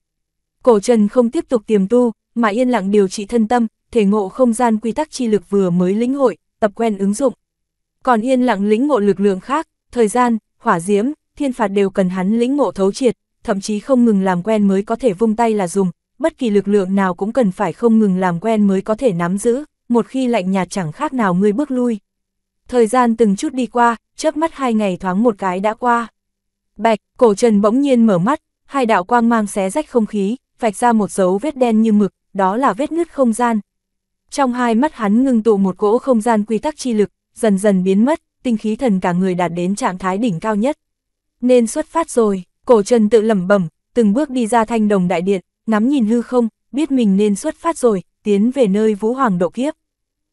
Cổ Trần không tiếp tục tiềm tu, mà yên lặng điều trị thân tâm, thể ngộ không gian quy tắc chi lực vừa mới lĩnh hội, tập quen ứng dụng. Còn yên lặng lĩnh ngộ lực lượng khác, thời gian, hỏa diễm, thiên phạt đều cần hắn lĩnh ngộ thấu triệt, thậm chí không ngừng làm quen mới có thể vung tay là dùng, bất kỳ lực lượng nào cũng cần phải không ngừng làm quen mới có thể nắm giữ, một khi lạnh nhạt chẳng khác nào ngươi bước lui. Thời gian từng chút đi qua, chớp mắt hai ngày thoáng một cái đã qua. Bạch, cổ trần bỗng nhiên mở mắt, hai đạo quang mang xé rách không khí, vạch ra một dấu vết đen như mực, đó là vết nứt không gian. Trong hai mắt hắn ngưng tụ một cỗ không gian quy tắc chi lực, dần dần biến mất, tinh khí thần cả người đạt đến trạng thái đỉnh cao nhất. Nên xuất phát rồi, cổ trần tự lẩm bẩm, từng bước đi ra thanh đồng đại điện, ngắm nhìn hư không, biết mình nên xuất phát rồi, tiến về nơi vũ hoàng độ kiếp.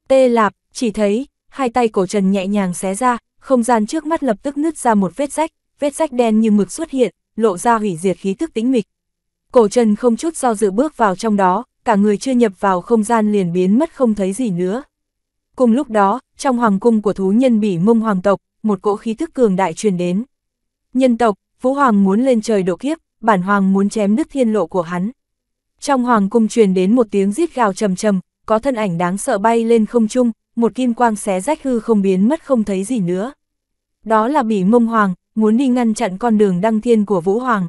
Tê lạp, chỉ thấy, hai tay cổ trần nhẹ nhàng xé ra, không gian trước mắt lập tức nứt ra một vết rách, vết rách đen như mực xuất hiện, lộ ra hủy diệt khí tức tĩnh mịch. Cổ trần không chút do dự bước vào trong đó, cả người chưa nhập vào không gian liền biến mất không thấy gì nữa. Cùng lúc đó, trong hoàng cung của thú nhân bỉ mông hoàng tộc, một cỗ khí thức cường đại truyền đến. Nhân tộc, Vũ Hoàng muốn lên trời độ kiếp, bản hoàng muốn chém đứt thiên lộ của hắn. Trong hoàng cung truyền đến một tiếng rít gào trầm trầm, có thân ảnh đáng sợ bay lên không trung, một kim quang xé rách hư không biến mất không thấy gì nữa. Đó là bỉ mông hoàng, muốn đi ngăn chặn con đường đăng thiên của Vũ Hoàng.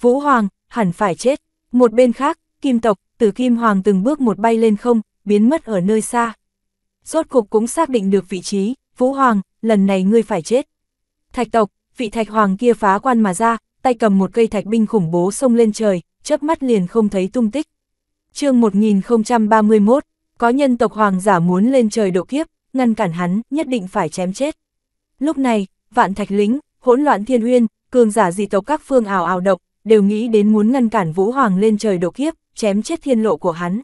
Vũ Hoàng, hẳn phải chết. Một bên khác, kim tộc, tử kim hoàng từng bước một bay lên không, biến mất ở nơi xa rốt cục cũng xác định được vị trí, Vũ Hoàng, lần này ngươi phải chết. Thạch tộc, vị thạch hoàng kia phá quan mà ra, tay cầm một cây thạch binh khủng bố xông lên trời, chớp mắt liền không thấy tung tích. chương 1031, có nhân tộc hoàng giả muốn lên trời độ kiếp, ngăn cản hắn, nhất định phải chém chết. Lúc này, vạn thạch lính, hỗn loạn thiên uyên, cường giả dị tộc các phương ảo ảo độc, đều nghĩ đến muốn ngăn cản Vũ Hoàng lên trời độ kiếp, chém chết thiên lộ của hắn.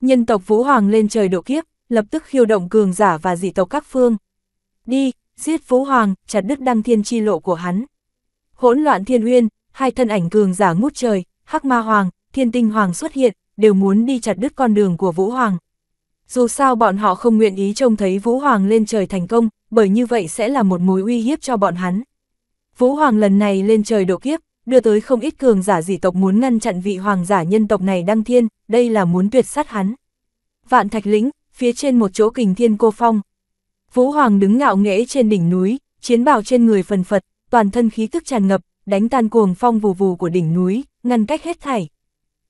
Nhân tộc Vũ Hoàng lên trời độ kiếp, lập tức khiêu động cường giả và dị tộc các phương. Đi, giết Vũ Hoàng, chặt đứt đăng thiên chi lộ của hắn. Hỗn loạn thiên uyên, hai thân ảnh cường giả ngút trời, Hắc Ma Hoàng, Thiên Tinh Hoàng xuất hiện, đều muốn đi chặt đứt con đường của Vũ Hoàng. Dù sao bọn họ không nguyện ý trông thấy Vũ Hoàng lên trời thành công, bởi như vậy sẽ là một mối uy hiếp cho bọn hắn. Vũ Hoàng lần này lên trời độ kiếp, đưa tới không ít cường giả dị tộc muốn ngăn chặn vị hoàng giả nhân tộc này đăng thiên, đây là muốn tuyệt sát hắn. Vạn Thạch Lĩnh, phía trên một chỗ kình thiên cô phong. Vũ Hoàng đứng ngạo nghễ trên đỉnh núi, chiến bào trên người phần phật, toàn thân khí tức tràn ngập, đánh tan cuồng phong vù vù của đỉnh núi, ngăn cách hết thảy.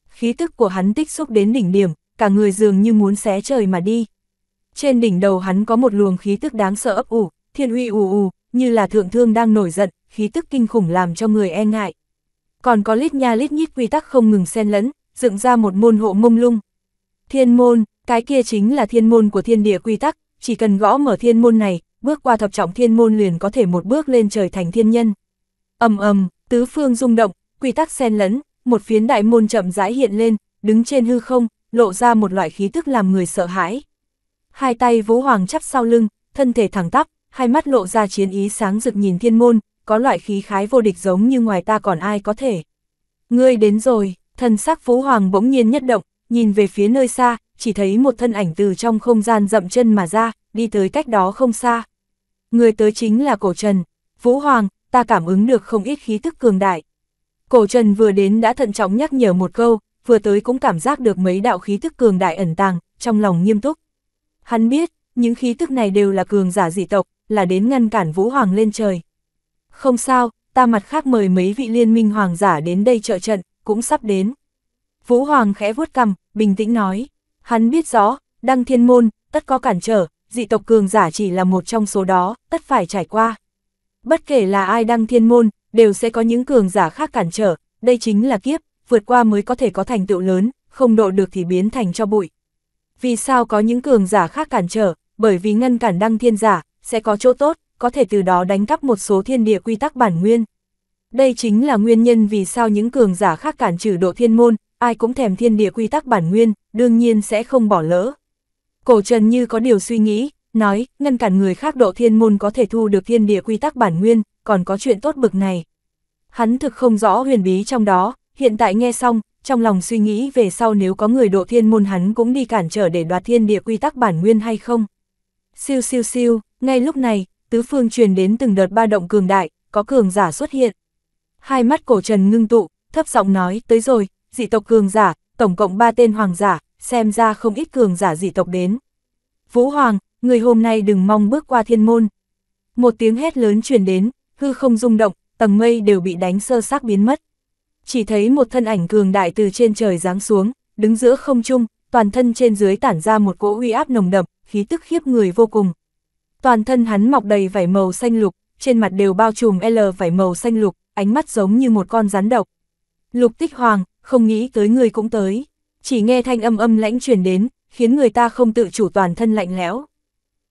Khí tức của hắn tích xúc đến đỉnh điểm, cả người dường như muốn xé trời mà đi. Trên đỉnh đầu hắn có một luồng khí tức đáng sợ ấp ủ, thiên uy ù ù, như là thượng thương đang nổi giận, khí tức kinh khủng làm cho người e ngại. Còn có lít nha lít nhít quy tắc không ngừng xen lẫn, dựng ra một môn hộ mông lung. Thiên môn, cái kia chính là thiên môn của thiên địa quy tắc, chỉ cần gõ mở thiên môn này, bước qua thập trọng thiên môn liền có thể một bước lên trời thành thiên nhân. ầm ầm, tứ phương rung động, quy tắc xen lẫn, một phiến đại môn chậm rãi hiện lên, đứng trên hư không, lộ ra một loại khí tức làm người sợ hãi. Hai tay Vũ Hoàng chắp sau lưng, thân thể thẳng tắp, hai mắt lộ ra chiến ý sáng rực nhìn thiên môn, có loại khí khái vô địch giống như ngoài ta còn ai có thể. Ngươi đến rồi, thần sắc Vũ Hoàng bỗng nhiên nhất động, nhìn về phía nơi xa, chỉ thấy một thân ảnh từ trong không gian rậm chân mà ra, đi tới cách đó không xa. Người tới chính là Cổ Trần, Vũ Hoàng, ta cảm ứng được không ít khí tức cường đại. Cổ Trần vừa đến đã thận trọng nhắc nhở một câu, vừa tới cũng cảm giác được mấy đạo khí tức cường đại ẩn tàng, trong lòng nghiêm túc. Hắn biết, những khí tức này đều là cường giả dị tộc, là đến ngăn cản Vũ Hoàng lên trời. Không sao, ta mặt khác mời mấy vị liên minh hoàng giả đến đây trợ trận, cũng sắp đến. Vũ Hoàng khẽ vuốt cằm, bình tĩnh nói. Hắn biết rõ, đăng thiên môn, tất có cản trở, dị tộc cường giả chỉ là một trong số đó, tất phải trải qua. Bất kể là ai đăng thiên môn, đều sẽ có những cường giả khác cản trở, đây chính là kiếp, vượt qua mới có thể có thành tựu lớn, không độ được thì biến thành cho bụi. Vì sao có những cường giả khác cản trở, bởi vì ngăn cản đăng thiên giả, sẽ có chỗ tốt, có thể từ đó đánh cắp một số thiên địa quy tắc bản nguyên. Đây chính là nguyên nhân vì sao những cường giả khác cản trừ độ thiên môn, ai cũng thèm thiên địa quy tắc bản nguyên, đương nhiên sẽ không bỏ lỡ. Cổ Trần như có điều suy nghĩ, nói, ngăn cản người khác độ thiên môn có thể thu được thiên địa quy tắc bản nguyên, còn có chuyện tốt bực này. Hắn thực không rõ huyền bí trong đó, hiện tại nghe xong, trong lòng suy nghĩ về sau nếu có người độ thiên môn hắn cũng đi cản trở để đoạt thiên địa quy tắc bản nguyên hay không. Siêu siêu siêu, ngay lúc này, tứ phương truyền đến từng đợt ba động cường đại, có cường giả xuất hiện. Hai mắt cổ trần ngưng tụ, thấp giọng nói, tới rồi, dị tộc cường giả, tổng cộng 3 tên hoàng giả, xem ra không ít cường giả dị tộc đến. Vũ Hoàng, người hôm nay đừng mong bước qua thiên môn. Một tiếng hét lớn truyền đến, hư không rung động, tầng mây đều bị đánh sơ xác biến mất. Chỉ thấy một thân ảnh cường đại từ trên trời giáng xuống, đứng giữa không trung, toàn thân trên dưới tản ra một cỗ uy áp nồng đậm, khí tức khiếp người vô cùng. Toàn thân hắn mọc đầy vảy màu xanh lục, trên mặt đều bao trùm L vảy màu xanh lục, ánh mắt giống như một con rắn độc. Lục Tích Hoàng, không nghĩ tới người cũng tới. Chỉ nghe thanh âm âm lãnh truyền đến, khiến người ta không tự chủ toàn thân lạnh lẽo.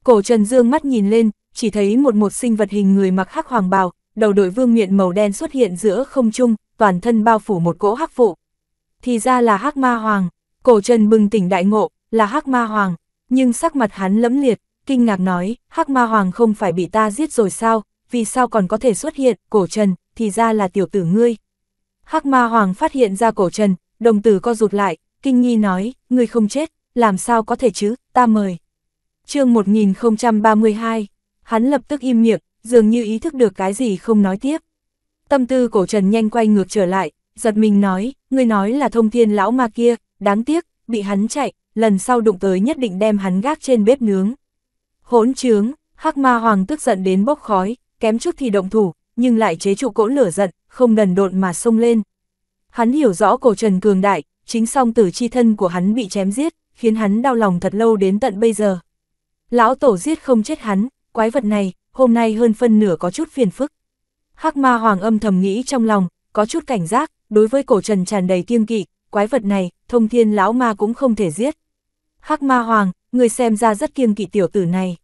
Cổ Trần Dương mắt nhìn lên, chỉ thấy một một sinh vật hình người mặc hắc hoàng bào, đầu đội vương miện màu đen xuất hiện giữa không trung, toàn thân bao phủ một cỗ hắc phụ. Thì ra là hắc ma hoàng, cổ Trần bừng tỉnh đại ngộ, là hắc ma hoàng, nhưng sắc mặt hắn lẫm liệt, kinh ngạc nói, hắc ma hoàng không phải bị ta giết rồi sao, vì sao còn có thể xuất hiện, cổ Trần, thì ra là tiểu tử ngươi. Hắc ma hoàng phát hiện ra cổ trần, đồng tử co rụt lại, kinh nghi nói, ngươi không chết, làm sao có thể chứ, ta mời. chương 1032, hắn lập tức im miệng, dường như ý thức được cái gì không nói tiếp. Tâm tư cổ trần nhanh quay ngược trở lại, giật mình nói, ngươi nói là thông thiên lão ma kia, đáng tiếc, bị hắn chạy, lần sau đụng tới nhất định đem hắn gác trên bếp nướng. Hỗn trướng, hắc ma hoàng tức giận đến bốc khói, kém chút thì động thủ, nhưng lại chế trụ cỗ lửa giận, không đần độn mà xông lên. Hắn hiểu rõ cổ trần cường đại, chính song tử chi thân của hắn bị chém giết, khiến hắn đau lòng thật lâu đến tận bây giờ. Lão tổ giết không chết hắn, quái vật này, hôm nay hơn phân nửa có chút phiền phức. Hắc ma hoàng âm thầm nghĩ trong lòng, có chút cảnh giác, đối với cổ trần tràn đầy kiêng kỵ, quái vật này, thông thiên lão ma cũng không thể giết. Hắc ma hoàng, người xem ra rất kiêng kỵ tiểu tử này.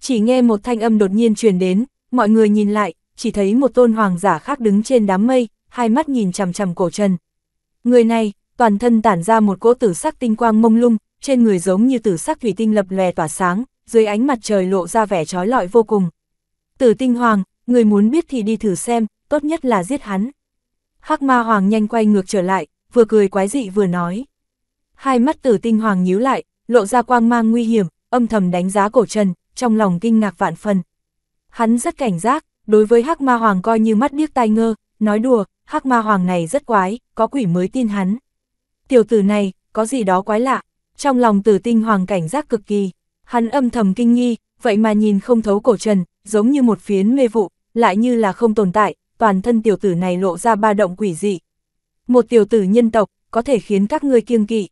Chỉ nghe một thanh âm đột nhiên truyền đến, mọi người nhìn lại, chỉ thấy một tôn hoàng giả khác đứng trên đám mây, hai mắt nhìn chằm chằm cổ trần. Người này, toàn thân tản ra một cỗ tử sắc tinh quang mông lung, trên người giống như tử sắc thủy tinh lập lòe tỏa sáng, dưới ánh mặt trời lộ ra vẻ trói lọi vô cùng. Tử tinh hoàng, người muốn biết thì đi thử xem, tốt nhất là giết hắn. Hắc ma hoàng nhanh quay ngược trở lại, vừa cười quái dị vừa nói. Hai mắt tử tinh hoàng nhíu lại, lộ ra quang mang nguy hiểm, âm thầm đánh giá cổ trần, trong lòng kinh ngạc vạn phần. Hắn rất cảnh giác, đối với Hắc Ma Hoàng coi như mắt điếc tai ngơ, nói đùa, Hắc Ma Hoàng này rất quái, có quỷ mới tin hắn. Tiểu tử này, có gì đó quái lạ, trong lòng tử tinh hoàng cảnh giác cực kỳ, hắn âm thầm kinh nghi, vậy mà nhìn không thấu cổ trần, giống như một phiến mê vụ, lại như là không tồn tại, toàn thân tiểu tử này lộ ra ba động quỷ dị. Một tiểu tử nhân tộc, có thể khiến các ngươi kiêng kỵ.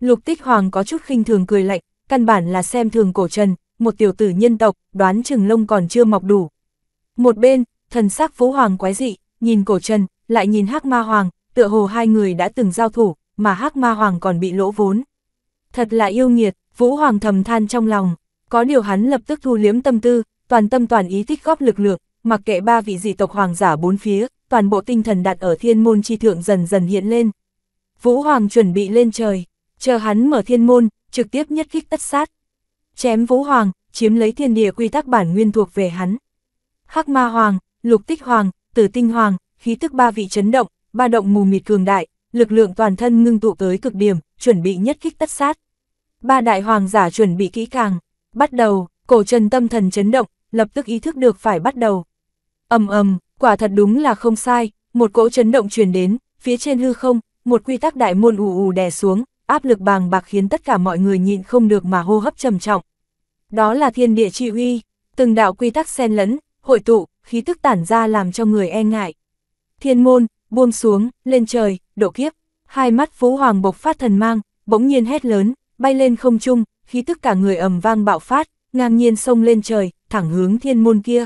Lục tích hoàng có chút khinh thường cười lạnh, căn bản là xem thường cổ trần, một tiểu tử nhân tộc, đoán chừng lông còn chưa mọc đủ, một bên, thần sắc Vũ Hoàng quái dị, nhìn cổ trần, lại nhìn hắc Ma Hoàng, tựa hồ hai người đã từng giao thủ, mà hắc Ma Hoàng còn bị lỗ vốn. Thật là yêu nghiệt, Vũ Hoàng thầm than trong lòng, có điều hắn lập tức thu liếm tâm tư, toàn tâm toàn ý tích góp lực lượng, mặc kệ ba vị dị tộc hoàng giả bốn phía, toàn bộ tinh thần đặt ở thiên môn chi thượng dần dần hiện lên. Vũ Hoàng chuẩn bị lên trời, chờ hắn mở thiên môn, trực tiếp nhất kích tất sát. Chém Vũ Hoàng, chiếm lấy thiên địa quy tắc bản nguyên thuộc về hắn. Hắc Ma Hoàng, Lục Tích Hoàng, Tử Tinh Hoàng, khí tức ba vị chấn động, ba động mù mịt cường đại, lực lượng toàn thân ngưng tụ tới cực điểm, chuẩn bị nhất kích tất sát. Ba đại hoàng giả chuẩn bị kỹ càng, bắt đầu, cổ chân tâm thần chấn động, lập tức ý thức được phải bắt đầu. ầm ầm, quả thật đúng là không sai, một cỗ chấn động truyền đến, phía trên hư không, một quy tắc đại môn ù ù đè xuống, áp lực bàng bạc khiến tất cả mọi người nhịn không được mà hô hấp trầm trọng. Đó là thiên địa chi uy, từng đạo quy tắc xen lẫn, hội tụ, khí tức tản ra làm cho người e ngại. Thiên môn, buông xuống, lên trời, độ kiếp, hai mắt Phú Hoàng bộc phát thần mang, bỗng nhiên hét lớn, bay lên không trung, khí tức cả người ầm vang bạo phát, ngang nhiên sông lên trời, thẳng hướng thiên môn kia.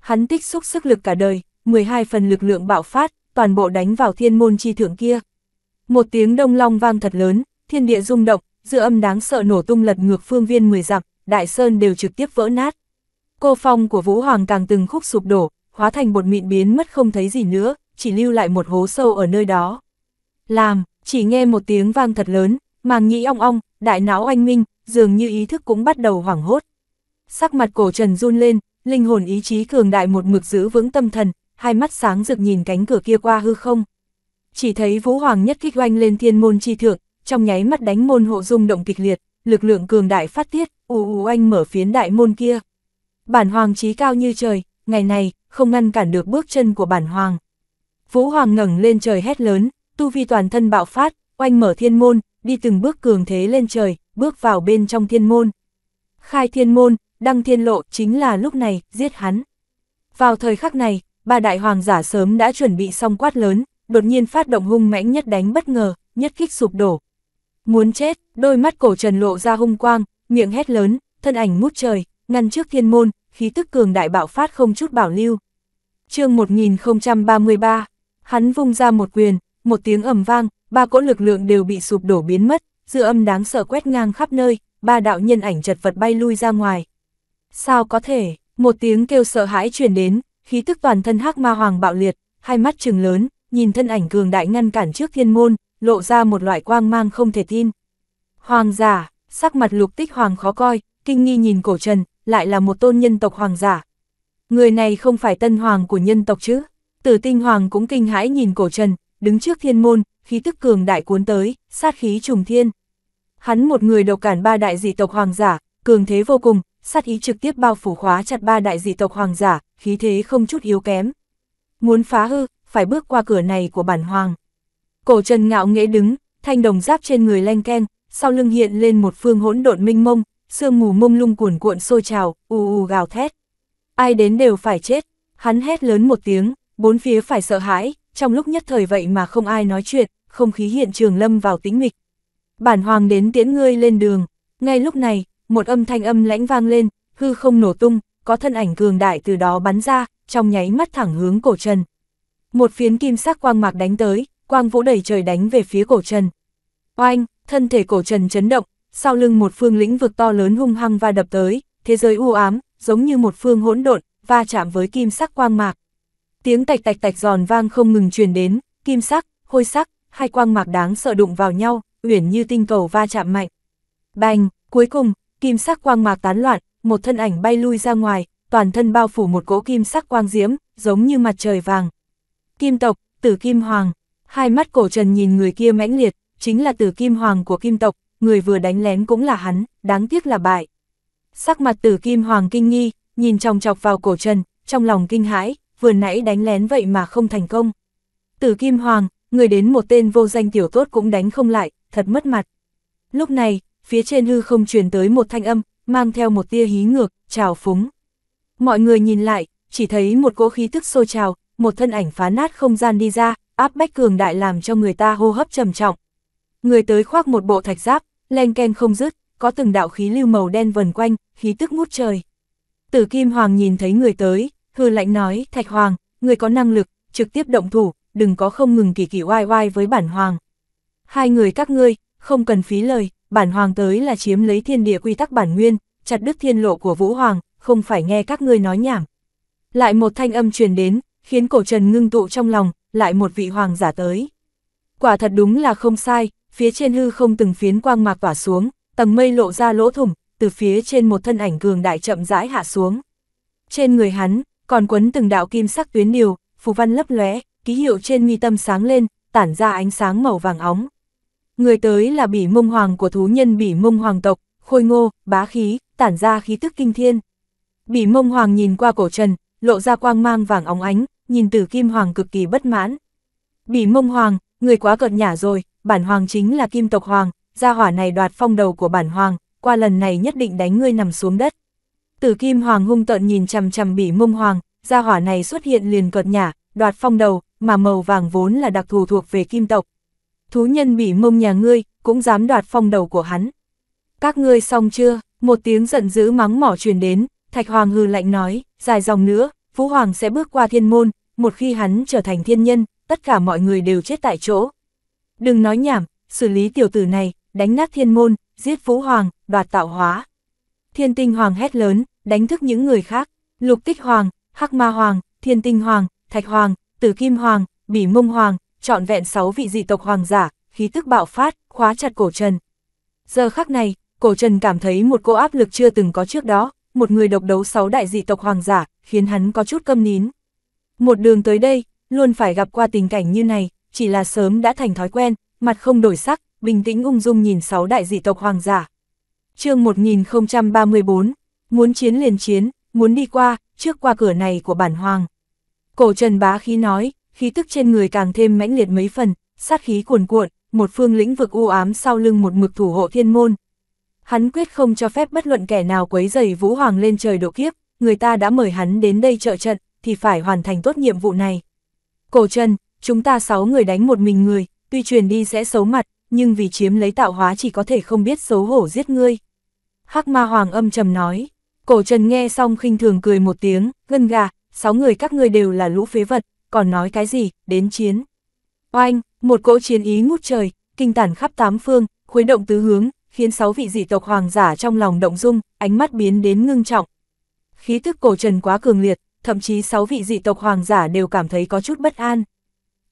Hắn tích xúc sức lực cả đời, 12 phần lực lượng bạo phát, toàn bộ đánh vào thiên môn chi thượng kia. Một tiếng đông long vang thật lớn, thiên địa rung động, dư âm đáng sợ nổ tung lật ngược phương viên 10 dặm, đại sơn đều trực tiếp vỡ nát. Cô phong của Vũ Hoàng càng từng khúc sụp đổ, hóa thành bột mịn biến mất không thấy gì nữa, chỉ lưu lại một hố sâu ở nơi đó. Làm, chỉ nghe một tiếng vang thật lớn, màng nhĩ ong ong, đại não anh minh, dường như ý thức cũng bắt đầu hoảng hốt. Sắc mặt cổ trần run lên, linh hồn ý chí cường đại một mực giữ vững tâm thần, hai mắt sáng rực nhìn cánh cửa kia qua hư không. Chỉ thấy Vũ Hoàng nhất kích oanh lên thiên môn chi thượng, trong nháy mắt đánh môn hộ rung động kịch liệt, lực lượng cường đại phát tiết, ù ù anh mở phiến đại môn kia bản hoàng trí cao như trời, ngày này, không ngăn cản được bước chân của bản hoàng. Vũ hoàng ngẩng lên trời hét lớn, tu vi toàn thân bạo phát, oanh mở thiên môn, đi từng bước cường thế lên trời, bước vào bên trong thiên môn. Khai thiên môn, đăng thiên lộ chính là lúc này, giết hắn. Vào thời khắc này, ba đại hoàng giả sớm đã chuẩn bị xong quát lớn, đột nhiên phát động hung mãnh nhất đánh bất ngờ, nhất kích sụp đổ. Muốn chết, đôi mắt cổ trần lộ ra hung quang, miệng hét lớn, thân ảnh mút trời, ngăn trước thiên môn, khí tức cường đại bạo phát không chút bảo lưu. chương 1033, hắn vung ra một quyền, một tiếng ầm vang, ba cỗ lực lượng đều bị sụp đổ biến mất, dư âm đáng sợ quét ngang khắp nơi, ba đạo nhân ảnh chật vật bay lui ra ngoài. Sao có thể, một tiếng kêu sợ hãi truyền đến, khí tức toàn thân hắc ma hoàng bạo liệt, hai mắt trừng lớn, nhìn thân ảnh cường đại ngăn cản trước thiên môn, lộ ra một loại quang mang không thể tin. Hoàng giả, sắc mặt lục tích hoàng khó coi, kinh nghi nhìn cổ trần, lại là một tôn nhân tộc hoàng giả. Người này không phải tân hoàng của nhân tộc chứ. Tử tinh hoàng cũng kinh hãi nhìn cổ trần, đứng trước thiên môn, khí tức cường đại cuốn tới, sát khí trùng thiên. Hắn một người độc cản ba đại dị tộc hoàng giả, cường thế vô cùng, sát ý trực tiếp bao phủ khóa chặt ba đại dị tộc hoàng giả, khí thế không chút yếu kém. Muốn phá hư, phải bước qua cửa này của bản hoàng. Cổ trần ngạo nghễ đứng, thanh đồng giáp trên người len keng sau lưng hiện lên một phương hỗn độn minh mông, sương mù mông lung cuồn cuộn sôi trào, u u gào thét. Ai đến đều phải chết, hắn hét lớn một tiếng, bốn phía phải sợ hãi, trong lúc nhất thời vậy mà không ai nói chuyện, không khí hiện trường lâm vào tĩnh mịch. Bản hoàng đến tiễn ngươi lên đường, ngay lúc này, một âm thanh âm lãnh vang lên, hư không nổ tung, có thân ảnh cường đại từ đó bắn ra, trong nháy mắt thẳng hướng cổ trần. Một phiến kim sắc quang mạc đánh tới, quang vũ đầy trời đánh về phía cổ trần. Oanh, thân thể cổ trần chấn động, sau lưng một phương lĩnh vực to lớn hung hăng va đập tới, thế giới u ám, giống như một phương hỗn độn, va chạm với kim sắc quang mạc. Tiếng tạch tạch tạch giòn vang không ngừng truyền đến, kim sắc, hôi sắc, hai quang mạc đáng sợ đụng vào nhau, uyển như tinh cầu va chạm mạnh. Bành, cuối cùng, kim sắc quang mạc tán loạn, một thân ảnh bay lui ra ngoài, toàn thân bao phủ một cỗ kim sắc quang diễm, giống như mặt trời vàng. Kim tộc, tử kim hoàng, hai mắt cổ trần nhìn người kia mãnh liệt, chính là tử kim hoàng của kim tộc, người vừa đánh lén cũng là hắn, đáng tiếc là bại. Sắc mặt tử kim hoàng kinh nghi, nhìn trong chọc vào cổ trần, trong lòng kinh hãi, vừa nãy đánh lén vậy mà không thành công. Tử kim hoàng, người đến một tên vô danh tiểu tốt cũng đánh không lại, thật mất mặt. Lúc này, phía trên hư không truyền tới một thanh âm, mang theo một tia hí ngược, trào phúng. Mọi người nhìn lại, chỉ thấy một cỗ khí tức sôi trào, một thân ảnh phá nát không gian đi ra, áp bách cường đại làm cho người ta hô hấp trầm trọng. Người tới khoác một bộ thạch giáp, len ken không dứt, có từng đạo khí lưu màu đen vần quanh, khí tức ngút trời. Tử Kim Hoàng nhìn thấy người tới, hư lạnh nói, Thạch Hoàng, người có năng lực, trực tiếp động thủ, đừng có không ngừng kỳ kỳ oai oai với bản Hoàng. Hai người các ngươi, không cần phí lời, bản Hoàng tới là chiếm lấy thiên địa quy tắc bản nguyên, chặt đứt thiên lộ của Vũ Hoàng, không phải nghe các ngươi nói nhảm. Lại một thanh âm truyền đến, khiến cổ trần ngưng tụ trong lòng, lại một vị Hoàng giả tới. Quả thật đúng là không sai, phía trên hư không từng phiến quang mạc tỏa xuống, tầng mây lộ ra lỗ thủng, từ phía trên một thân ảnh cường đại chậm rãi hạ xuống. Trên người hắn, còn quấn từng đạo kim sắc tuyến điều, phù văn lấp lóe, ký hiệu trên mi tâm sáng lên, tản ra ánh sáng màu vàng óng. Người tới là bỉ mông hoàng của thú nhân bỉ mông hoàng tộc, khôi ngô, bá khí, tản ra khí tức kinh thiên. Bỉ mông hoàng nhìn qua cổ trần, lộ ra quang mang vàng óng ánh, nhìn từ kim hoàng cực kỳ bất mãn. Bỉ mông hoàng, người quá cợt nhả rồi, bản hoàng chính là kim tộc hoàng, gia hỏa này đoạt phong đầu của bản hoàng, qua lần này nhất định đánh ngươi nằm xuống đất. Tử kim hoàng hung tợn nhìn chằm chằm bị mông hoàng, gia hỏa này xuất hiện liền cợt nhả, đoạt phong đầu, mà màu vàng vốn là đặc thù thuộc về kim tộc. Thú nhân bị mông nhà ngươi, cũng dám đoạt phong đầu của hắn. Các ngươi xong chưa, một tiếng giận dữ mắng mỏ truyền đến, thạch hoàng hư lạnh nói, dài dòng nữa, phú hoàng sẽ bước qua thiên môn, một khi hắn trở thành thiên nhân, tất cả mọi người đều chết tại chỗ. Đừng nói nhảm, xử lý tiểu tử này, đánh nát thiên môn, giết vũ hoàng, đoạt tạo hóa. Thiên tinh hoàng hét lớn, đánh thức những người khác, lục tích hoàng, hắc ma hoàng, thiên tinh hoàng, thạch hoàng, tử kim hoàng, bỉ mông hoàng, trọn vẹn 6 vị dị tộc hoàng giả, khí tức bạo phát, khóa chặt cổ trần. Giờ khắc này, cổ trần cảm thấy một cô áp lực chưa từng có trước đó, một người độc đấu 6 đại dị tộc hoàng giả, khiến hắn có chút câm nín. Một đường tới đây, luôn phải gặp qua tình cảnh như này, chỉ là sớm đã thành thói quen, mặt không đổi sắc, bình tĩnh ung dung nhìn sáu đại dị tộc hoàng giả. chương 1034, muốn chiến liền chiến, muốn đi qua, trước qua cửa này của bản hoàng. Cổ trần bá khí nói, khí tức trên người càng thêm mãnh liệt mấy phần, sát khí cuồn cuộn, một phương lĩnh vực u ám sau lưng một mực thủ hộ thiên môn. Hắn quyết không cho phép bất luận kẻ nào quấy rầy Vũ Hoàng lên trời độ kiếp, người ta đã mời hắn đến đây trợ trận, thì phải hoàn thành tốt nhiệm vụ này. Cổ Trần, chúng ta sáu người đánh một mình người, tuy truyền đi sẽ xấu mặt, nhưng vì chiếm lấy tạo hóa chỉ có thể không biết xấu hổ giết ngươi. Hắc ma hoàng âm trầm nói, cổ trần nghe xong khinh thường cười một tiếng, gân gà, sáu người các ngươi đều là lũ phế vật, còn nói cái gì, đến chiến. Oanh, một cỗ chiến ý ngút trời, kinh tản khắp tám phương, khuấy động tứ hướng, khiến sáu vị dị tộc hoàng giả trong lòng động dung, ánh mắt biến đến ngưng trọng. Khí thức cổ trần quá cường liệt, thậm chí sáu vị dị tộc hoàng giả đều cảm thấy có chút bất an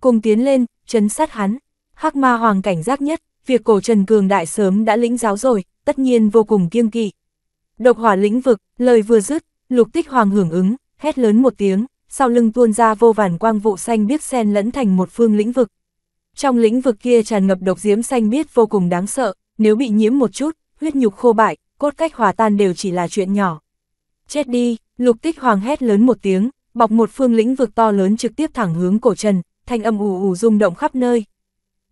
cùng tiến lên, chấn sát hắn. Hắc ma hoàng cảnh giác nhất, việc cổ trần cường đại sớm đã lĩnh giáo rồi, tất nhiên vô cùng kiêng kỵ. Độc hỏa lĩnh vực, lời vừa dứt, lục tích hoàng hưởng ứng, hét lớn một tiếng, sau lưng tuôn ra vô vàn quang vụ xanh biếc xen lẫn thành một phương lĩnh vực. Trong lĩnh vực kia tràn ngập độc diễm xanh biếc vô cùng đáng sợ, nếu bị nhiễm một chút, huyết nhục khô bại, cốt cách hòa tan đều chỉ là chuyện nhỏ. Chết đi, lục tích hoàng hét lớn một tiếng, bọc một phương lĩnh vực to lớn trực tiếp thẳng hướng cổ trần, thanh âm ù ù rung động khắp nơi.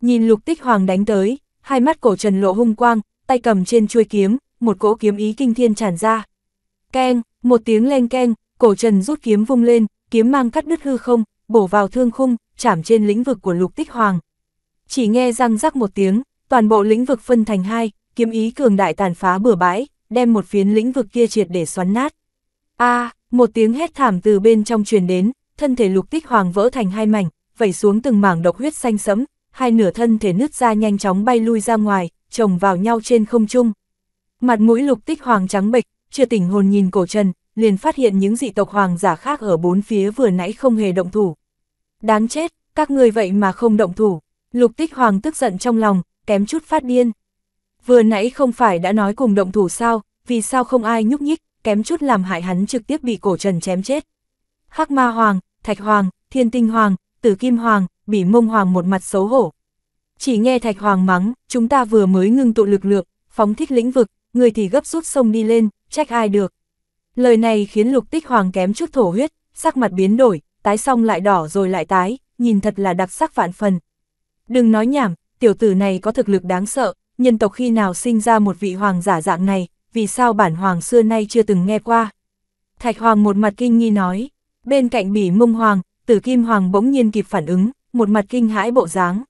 Nhìn lục tích hoàng đánh tới, hai mắt cổ trần lộ hung quang, tay cầm trên chuôi kiếm, một cỗ kiếm ý kinh thiên tràn ra. Keng, một tiếng len keng, cổ trần rút kiếm vung lên, kiếm mang cắt đứt hư không, bổ vào thương khung, chạm trên lĩnh vực của lục tích hoàng. Chỉ nghe răng rắc một tiếng, toàn bộ lĩnh vực phân thành hai, kiếm ý cường đại tàn phá bừa bãi, đem một phiến lĩnh vực kia triệt để xoắn nát. A, một tiếng hét thảm từ bên trong truyền đến, thân thể lục tích hoàng vỡ thành hai mảnh, vẩy xuống từng mảng độc huyết xanh sẫm, hai nửa thân thể nứt ra nhanh chóng bay lui ra ngoài, chồng vào nhau trên không trung. Mặt mũi lục tích hoàng trắng bệch, chưa tỉnh hồn nhìn cổ trần, liền phát hiện những dị tộc hoàng giả khác ở bốn phía vừa nãy không hề động thủ. Đáng chết, các ngươi vậy mà không động thủ. Lục tích hoàng tức giận trong lòng, kém chút phát điên. Vừa nãy không phải đã nói cùng động thủ sao, vì sao không ai nhúc nhích, kém chút làm hại hắn trực tiếp bị cổ trần chém chết. Hắc ma hoàng, thạch hoàng, thiên tinh hoàng, từ kim hoàng, bị mông hoàng một mặt xấu hổ. Chỉ nghe thạch hoàng mắng, chúng ta vừa mới ngưng tụ lực lượng, phóng thích lĩnh vực, người thì gấp rút sông đi lên, trách ai được. Lời này khiến lục tích hoàng kém chút thổ huyết, sắc mặt biến đổi, tái xong lại đỏ rồi lại tái, nhìn thật là đặc sắc vạn phần. Đừng nói nhảm, tiểu tử này có thực lực đáng sợ, nhân tộc khi nào sinh ra một vị hoàng giả dạng này, vì sao bản hoàng xưa nay chưa từng nghe qua. Thạch hoàng một mặt kinh nghi nói, bên cạnh bỉ mông hoàng, tử kim hoàng bỗng nhiên kịp phản ứng, một mặt kinh hãi bộ dáng.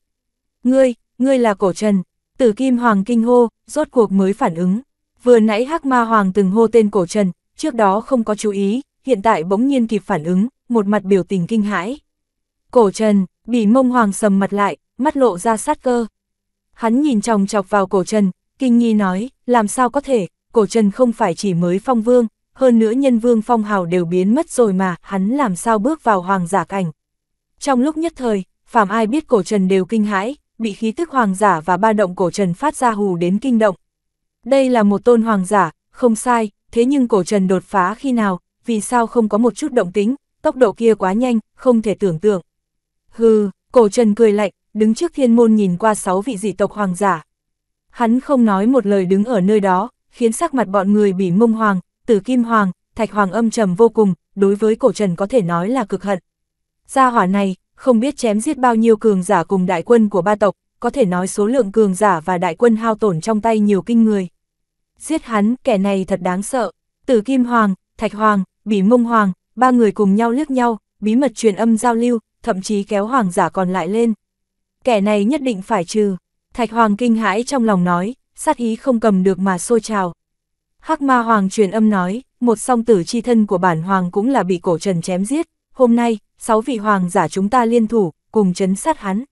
Ngươi, ngươi là cổ trần, tử kim hoàng kinh hô, rốt cuộc mới phản ứng. Vừa nãy hắc ma hoàng từng hô tên cổ trần, trước đó không có chú ý, hiện tại bỗng nhiên kịp phản ứng, một mặt biểu tình kinh hãi. Cổ trần, bị mông hoàng sầm mặt lại, mắt lộ ra sát cơ. Hắn nhìn chòng chọc vào cổ trần, kinh nghi nói, làm sao có thể, cổ trần không phải chỉ mới phong vương, hơn nữa nhân vương phong hào đều biến mất rồi mà, hắn làm sao bước vào hoàng giả cảnh. Trong lúc nhất thời, phàm ai biết cổ trần đều kinh hãi, bị khí tức hoàng giả và ba động cổ trần phát ra hù đến kinh động. Đây là một tôn hoàng giả, không sai, thế nhưng cổ trần đột phá khi nào, vì sao không có một chút động tính, tốc độ kia quá nhanh, không thể tưởng tượng. Hừ, cổ trần cười lạnh, đứng trước thiên môn nhìn qua sáu vị dị tộc hoàng giả. Hắn không nói một lời đứng ở nơi đó, khiến sắc mặt bọn người bị mông hoàng, từ Kim Hoàng, Thạch Hoàng âm trầm vô cùng, đối với cổ trần có thể nói là cực hận. Gia hỏa này, không biết chém giết bao nhiêu cường giả cùng đại quân của ba tộc, có thể nói số lượng cường giả và đại quân hao tổn trong tay nhiều kinh người. Giết hắn, kẻ này thật đáng sợ. Tử Kim Hoàng, Thạch Hoàng, Bỉ Mông Hoàng, ba người cùng nhau liếc nhau, bí mật truyền âm giao lưu, thậm chí kéo hoàng giả còn lại lên. Kẻ này nhất định phải trừ. Thạch Hoàng kinh hãi trong lòng nói, sát ý không cầm được mà sôi trào. Hắc ma hoàng truyền âm nói, một song tử chi thân của bản hoàng cũng là bị cổ trần chém giết, hôm nay, sáu vị hoàng giả chúng ta liên thủ, cùng chấn sát hắn.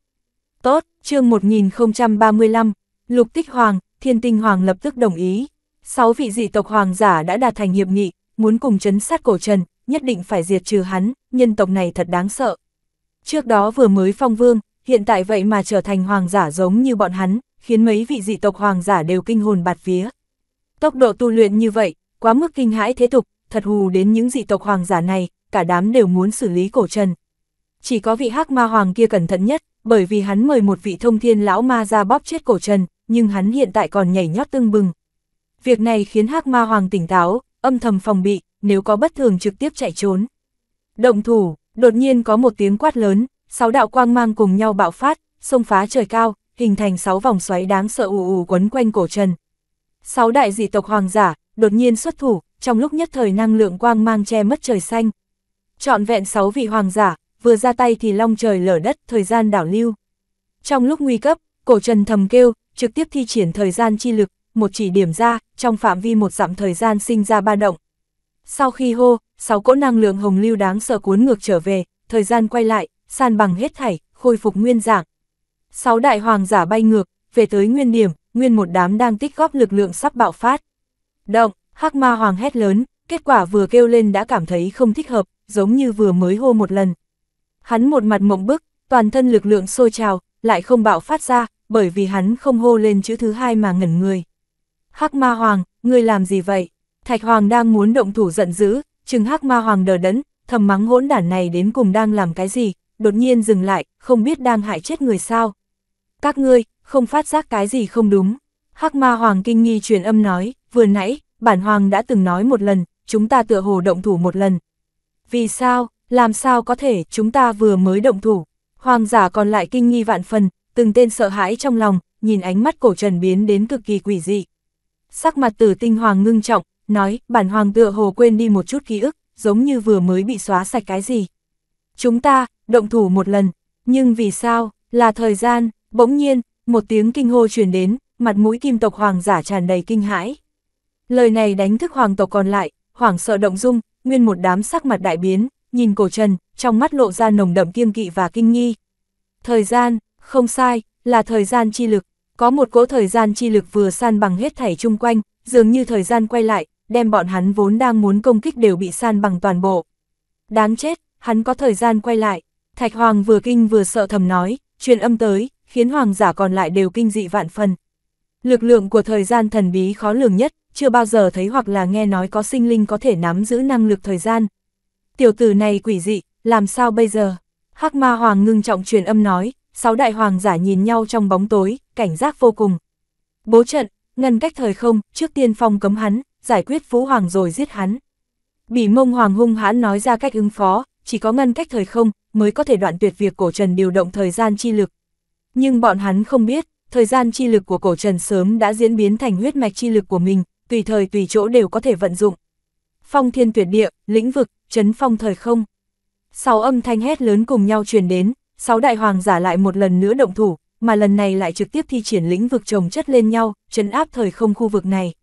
Tốt, chương 1035, lục tích hoàng, thiên tinh hoàng lập tức đồng ý. Sáu vị dị tộc hoàng giả đã đạt thành hiệp nghị, muốn cùng chấn sát cổ trần, nhất định phải diệt trừ hắn, nhân tộc này thật đáng sợ. Trước đó vừa mới phong vương, hiện tại vậy mà trở thành hoàng giả giống như bọn hắn, khiến mấy vị dị tộc hoàng giả đều kinh hồn bạt vía. Tốc độ tu luyện như vậy, quá mức kinh hãi thế tục, thật hù đến những dị tộc hoàng giả này, cả đám đều muốn xử lý cổ trần. Chỉ có vị hắc ma hoàng kia cẩn thận nhất, bởi vì hắn mời một vị thông thiên lão ma ra bóp chết cổ trần, nhưng hắn hiện tại còn nhảy nhót tưng bừng. Việc này khiến hắc ma hoàng tỉnh táo, âm thầm phòng bị, nếu có bất thường trực tiếp chạy trốn. Động thủ, đột nhiên có một tiếng quát lớn, sáu đạo quang mang cùng nhau bạo phát, xông phá trời cao, hình thành sáu vòng xoáy đáng sợ ù ù quấn quanh cổ trần sáu đại dị tộc hoàng giả, đột nhiên xuất thủ, trong lúc nhất thời năng lượng quang mang che mất trời xanh. Chọn vẹn sáu vị hoàng giả, vừa ra tay thì long trời lở đất, thời gian đảo lưu. Trong lúc nguy cấp, cổ trần thầm kêu, trực tiếp thi triển thời gian chi lực, một chỉ điểm ra, trong phạm vi một dặm thời gian sinh ra ba động. Sau khi hô, sáu cỗ năng lượng hồng lưu đáng sợ cuốn ngược trở về, thời gian quay lại, san bằng hết thảy, khôi phục nguyên dạng. Sáu đại hoàng giả bay ngược, về tới nguyên điểm, nguyên một đám đang tích góp lực lượng sắp bạo phát. Động, hắc ma hoàng hét lớn, kết quả vừa kêu lên đã cảm thấy không thích hợp, giống như vừa mới hô một lần. Hắn một mặt mộng bức, toàn thân lực lượng sôi trào, lại không bạo phát ra, bởi vì hắn không hô lên chữ thứ hai mà ngẩn người. Hắc ma hoàng, ngươi làm gì vậy? Thạch hoàng đang muốn động thủ giận dữ, chừng hắc ma hoàng đờ đẫn, thầm mắng hỗn đản này đến cùng đang làm cái gì, đột nhiên dừng lại, không biết đang hại chết người sao. Các ngươi, không phát giác cái gì không đúng. Hắc ma hoàng kinh nghi truyền âm nói, vừa nãy, bản hoàng đã từng nói một lần, chúng ta tựa hồ động thủ một lần. Vì sao, làm sao có thể, chúng ta vừa mới động thủ. Hoàng giả còn lại kinh nghi vạn phần, từng tên sợ hãi trong lòng, nhìn ánh mắt cổ trần biến đến cực kỳ quỷ dị. Sắc mặt tử tinh hoàng ngưng trọng, nói, bản hoàng tựa hồ quên đi một chút ký ức, giống như vừa mới bị xóa sạch cái gì. Chúng ta, động thủ một lần, nhưng vì sao, là thời gian, bỗng nhiên, một tiếng kinh hô truyền đến, mặt mũi kim tộc hoàng giả tràn đầy kinh hãi. Lời này đánh thức hoàng tộc còn lại, hoảng sợ động dung, nguyên một đám sắc mặt đại biến, nhìn cổ trần, trong mắt lộ ra nồng đậm kiêng kỵ và kinh nghi. Thời gian, không sai, là thời gian chi lực, có một cỗ thời gian chi lực vừa san bằng hết thảy chung quanh, dường như thời gian quay lại, đem bọn hắn vốn đang muốn công kích đều bị san bằng toàn bộ. Đáng chết, hắn có thời gian quay lại, Thạch Hoàng vừa kinh vừa sợ thầm nói, truyền âm tới, khiến hoàng giả còn lại đều kinh dị vạn phần. Lực lượng của thời gian thần bí khó lường nhất, chưa bao giờ thấy hoặc là nghe nói có sinh linh có thể nắm giữ năng lực thời gian. Tiểu tử này quỷ dị, làm sao bây giờ? hắc ma hoàng ngưng trọng truyền âm nói, sáu đại hoàng giả nhìn nhau trong bóng tối, cảnh giác vô cùng. Bố trận, ngăn cách thời không, trước tiên phong cấm hắn, giải quyết phú hoàng rồi giết hắn. Bỉ mông hoàng hung hãn nói ra cách ứng phó, chỉ có ngăn cách thời không, mới có thể đoạn tuyệt việc cổ trần điều động thời gian chi lực, nhưng bọn hắn không biết, thời gian chi lực của cổ trần sớm đã diễn biến thành huyết mạch chi lực của mình, tùy thời tùy chỗ đều có thể vận dụng. Phong thiên tuyệt địa, lĩnh vực, chấn phong thời không. Sáu âm thanh hét lớn cùng nhau truyền đến, sáu đại hoàng giả lại một lần nữa động thủ, mà lần này lại trực tiếp thi triển lĩnh vực trồng chất lên nhau, chấn áp thời không khu vực này.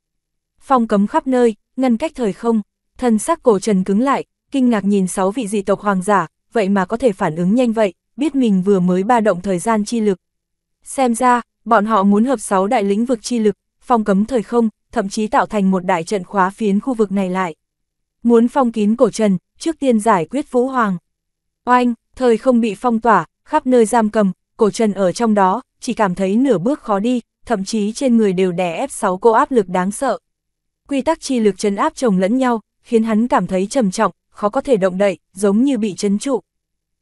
Phong cấm khắp nơi, ngăn cách thời không, thân sắc cổ trần cứng lại, kinh ngạc nhìn sáu vị dị tộc hoàng giả, vậy mà có thể phản ứng nhanh vậy, biết mình vừa mới ba động thời gian chi lực. Xem ra, bọn họ muốn hợp sáu đại lĩnh vực chi lực, phong cấm thời không, thậm chí tạo thành một đại trận khóa phiến khu vực này lại. Muốn phong kín cổ trần, trước tiên giải quyết Vũ Hoàng. Oanh, thời không bị phong tỏa, khắp nơi giam cầm, cổ trần ở trong đó, chỉ cảm thấy nửa bước khó đi, thậm chí trên người đều đè ép sáu cô áp lực đáng sợ. Quy tắc chi lực trấn áp chồng lẫn nhau, khiến hắn cảm thấy trầm trọng, khó có thể động đậy, giống như bị trấn trụ.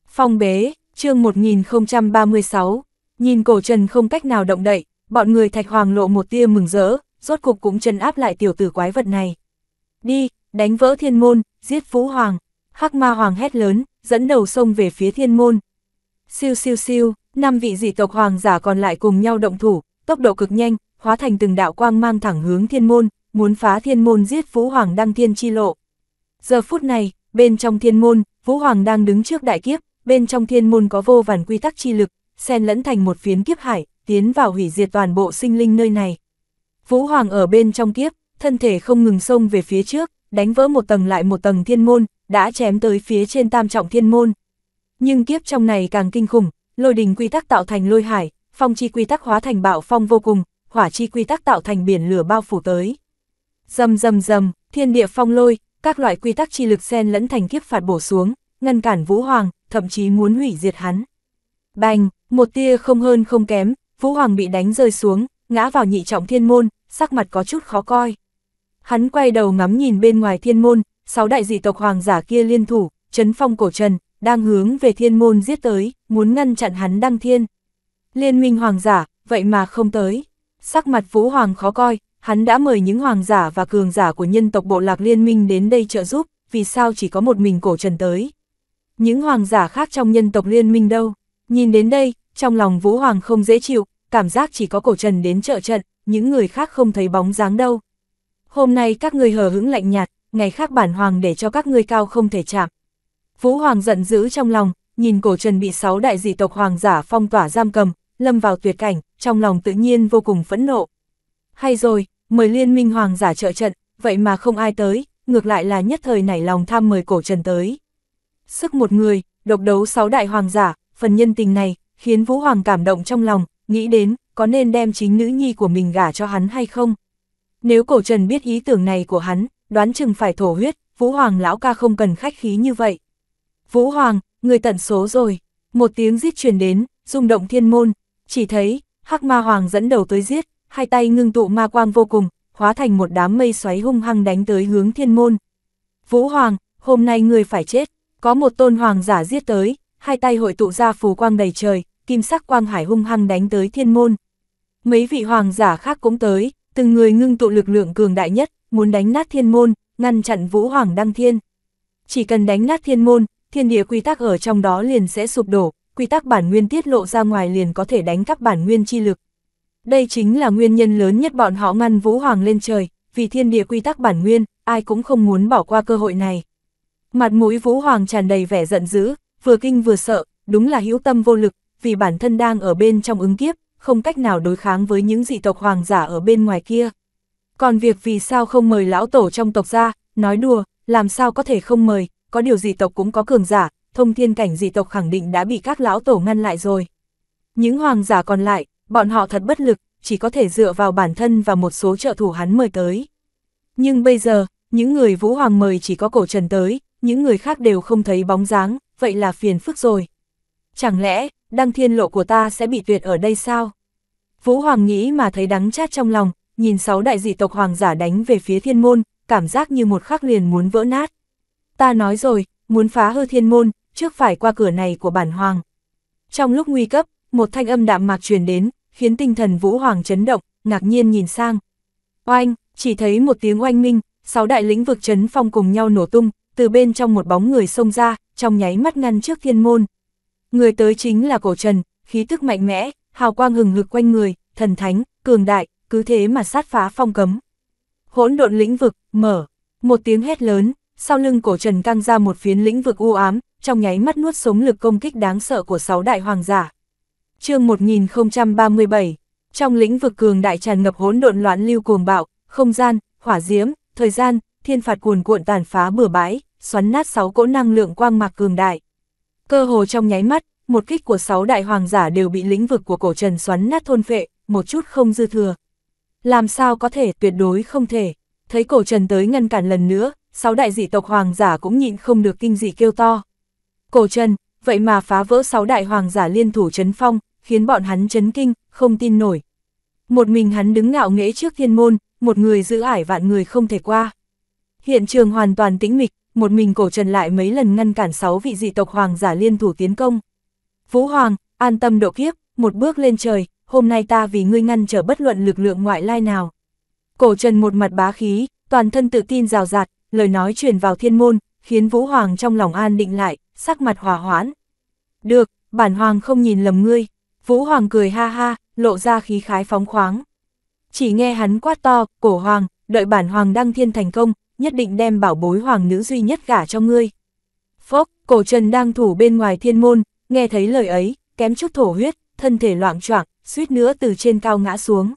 Phong bế, chương 1036, nhìn cổ trần không cách nào động đậy, bọn người thạch hoàng lộ một tia mừng rỡ, rốt cục cũng chân áp lại tiểu tử quái vật này. Đi, đánh vỡ thiên môn, giết vũ hoàng, hắc ma hoàng hét lớn, dẫn đầu sông về phía thiên môn. Siêu siêu siêu, năm vị dị tộc hoàng giả còn lại cùng nhau động thủ, tốc độ cực nhanh, hóa thành từng đạo quang mang thẳng hướng thiên môn, muốn phá thiên môn giết vũ hoàng đăng thiên chi lộ. Giờ phút này, bên trong thiên môn, vũ hoàng đang đứng trước đại kiếp, bên trong thiên môn có vô vàn quy tắc chi lực, xen lẫn thành một phiến kiếp hải, tiến vào hủy diệt toàn bộ sinh linh nơi này. Vũ Hoàng ở bên trong kiếp, thân thể không ngừng xông về phía trước, đánh vỡ một tầng lại một tầng thiên môn, đã chém tới phía trên tam trọng thiên môn. Nhưng kiếp trong này càng kinh khủng, lôi đình quy tắc tạo thành lôi hải, phong chi quy tắc hóa thành bạo phong vô cùng, hỏa chi quy tắc tạo thành biển lửa bao phủ tới. Dầm dầm dầm, thiên địa phong lôi, các loại quy tắc chi lực xen lẫn thành kiếp phạt bổ xuống, ngăn cản Vũ Hoàng, thậm chí muốn hủy diệt hắn. Bành, một tia không hơn không kém, Vũ Hoàng bị đánh rơi xuống, ngã vào nhị trọng thiên môn, sắc mặt có chút khó coi. Hắn quay đầu ngắm nhìn bên ngoài thiên môn, sáu đại dị tộc hoàng giả kia liên thủ, chấn phong cổ trần, đang hướng về thiên môn giết tới, muốn ngăn chặn hắn đăng thiên. Liên minh hoàng giả, vậy mà không tới. Sắc mặt Vũ Hoàng khó coi, hắn đã mời những hoàng giả và cường giả của nhân tộc bộ lạc liên minh đến đây trợ giúp, vì sao chỉ có một mình cổ trần tới những hoàng giả khác trong nhân tộc liên minh đâu. Nhìn đến đây, trong lòng Vũ Hoàng không dễ chịu, cảm giác chỉ có cổ trần đến trợ trận, những người khác không thấy bóng dáng đâu. Hôm nay các người hờ hững lạnh nhạt, ngày khác bản hoàng để cho các ngươi cao không thể chạm. Vũ Hoàng giận dữ trong lòng, nhìn cổ trần bị sáu đại dị tộc hoàng giả phong tỏa giam cầm, lâm vào tuyệt cảnh, trong lòng tự nhiên vô cùng phẫn nộ. Hay rồi, mời liên minh hoàng giả trợ trận, vậy mà không ai tới, ngược lại là nhất thời nảy lòng tham mời cổ trần tới. Sức một người, độc đấu sáu đại hoàng giả, phần nhân tình này, khiến Vũ Hoàng cảm động trong lòng, nghĩ đến, có nên đem chính nữ nhi của mình gả cho hắn hay không. Nếu cổ trần biết ý tưởng này của hắn, đoán chừng phải thổ huyết, Vũ Hoàng lão ca không cần khách khí như vậy. Vũ Hoàng, người tận số rồi, một tiếng giết truyền đến, rung động thiên môn, chỉ thấy, hắc ma hoàng dẫn đầu tới giết, hai tay ngưng tụ ma quang vô cùng, hóa thành một đám mây xoáy hung hăng đánh tới hướng thiên môn. Vũ Hoàng, hôm nay người phải chết. Có một tôn hoàng giả giết tới, hai tay hội tụ ra phù quang đầy trời, kim sắc quang hải hung hăng đánh tới thiên môn. Mấy vị hoàng giả khác cũng tới, từng người ngưng tụ lực lượng cường đại nhất, muốn đánh nát thiên môn, ngăn chặn vũ hoàng đăng thiên. Chỉ cần đánh nát thiên môn, thiên địa quy tắc ở trong đó liền sẽ sụp đổ, quy tắc bản nguyên tiết lộ ra ngoài liền có thể đánh cắp bản nguyên chi lực. Đây chính là nguyên nhân lớn nhất bọn họ ngăn vũ hoàng lên trời, vì thiên địa quy tắc bản nguyên, ai cũng không muốn bỏ qua cơ hội này. Mặt mũi Vũ Hoàng tràn đầy vẻ giận dữ, vừa kinh vừa sợ, đúng là hữu tâm vô lực, vì bản thân đang ở bên trong ứng kiếp, không cách nào đối kháng với những dị tộc hoàng giả ở bên ngoài kia. Còn việc vì sao không mời lão tổ trong tộc ra, nói đùa, làm sao có thể không mời, có điều dị tộc cũng có cường giả, thông thiên cảnh dị tộc khẳng định đã bị các lão tổ ngăn lại rồi. Những hoàng giả còn lại, bọn họ thật bất lực, chỉ có thể dựa vào bản thân và một số trợ thủ hắn mời tới. Nhưng bây giờ, những người vũ hoàng mời chỉ có cổ trần tới, những người khác đều không thấy bóng dáng, vậy là phiền phức rồi. Chẳng lẽ, đăng thiên lộ của ta sẽ bị tuyệt ở đây sao? Vũ Hoàng nghĩ mà thấy đắng chát trong lòng, nhìn sáu đại dị tộc hoàng giả đánh về phía thiên môn, cảm giác như một khắc liền muốn vỡ nát. Ta nói rồi, muốn phá hư thiên môn, trước phải qua cửa này của bản hoàng. Trong lúc nguy cấp, một thanh âm đạm mạc truyền đến, khiến tinh thần Vũ Hoàng chấn động, ngạc nhiên nhìn sang. Oanh, chỉ thấy một tiếng oanh minh, sáu đại lĩnh vực chấn phong cùng nhau nổ tung, từ bên trong một bóng người xông ra, trong nháy mắt ngăn trước thiên môn. Người tới chính là cổ trần, khí tức mạnh mẽ, hào quang hừng hực quanh người, thần thánh, cường đại, cứ thế mà sát phá phong cấm. Hỗn độn lĩnh vực, mở, một tiếng hét lớn, sau lưng cổ trần căng ra một phiến lĩnh vực u ám, trong nháy mắt nuốt sống lực công kích đáng sợ của sáu đại hoàng giả. chương 1037, trong lĩnh vực cường đại tràn ngập hỗn độn loạn lưu cuồng bạo, không gian, hỏa diễm, thời gian, thiên phạt cuồn cuộn tàn phá bừa bãi xoắn nát sáu cỗ năng lượng quang mạc cường đại. Cơ hồ trong nháy mắt, một kích của sáu đại hoàng giả đều bị lĩnh vực của cổ trần xoắn nát thôn phệ, một chút không dư thừa. Làm sao có thể, tuyệt đối không thể. Thấy cổ trần tới ngăn cản lần nữa, sáu đại dị tộc hoàng giả cũng nhịn không được kinh dị kêu to. Cổ trần, vậy mà phá vỡ sáu đại hoàng giả liên thủ chấn phong, khiến bọn hắn chấn kinh, không tin nổi. Một mình hắn đứng ngạo nghễ trước thiên môn, một người giữ ải vạn người không thể qua. Hiện trường hoàn toàn tĩnh mịch, một mình cổ trần lại mấy lần ngăn cản sáu vị dị tộc hoàng giả liên thủ tiến công. Vũ Hoàng, an tâm độ kiếp, một bước lên trời, hôm nay ta vì ngươi ngăn trở bất luận lực lượng ngoại lai nào. Cổ trần một mặt bá khí, toàn thân tự tin rào rạt, lời nói truyền vào thiên môn, khiến Vũ Hoàng trong lòng an định lại, sắc mặt hòa hoãn. Được, bản Hoàng không nhìn lầm ngươi. Vũ Hoàng cười ha ha, lộ ra khí khái phóng khoáng. Chỉ nghe hắn quát to, cổ Hoàng, đợi bản Hoàng đăng thiên thành công, nhất định đem bảo bối hoàng nữ duy nhất gả cho ngươi. Phốc, cổ trần đang thủ bên ngoài thiên môn, nghe thấy lời ấy, kém chút thổ huyết, thân thể loạn choạng, suýt nữa từ trên cao ngã xuống.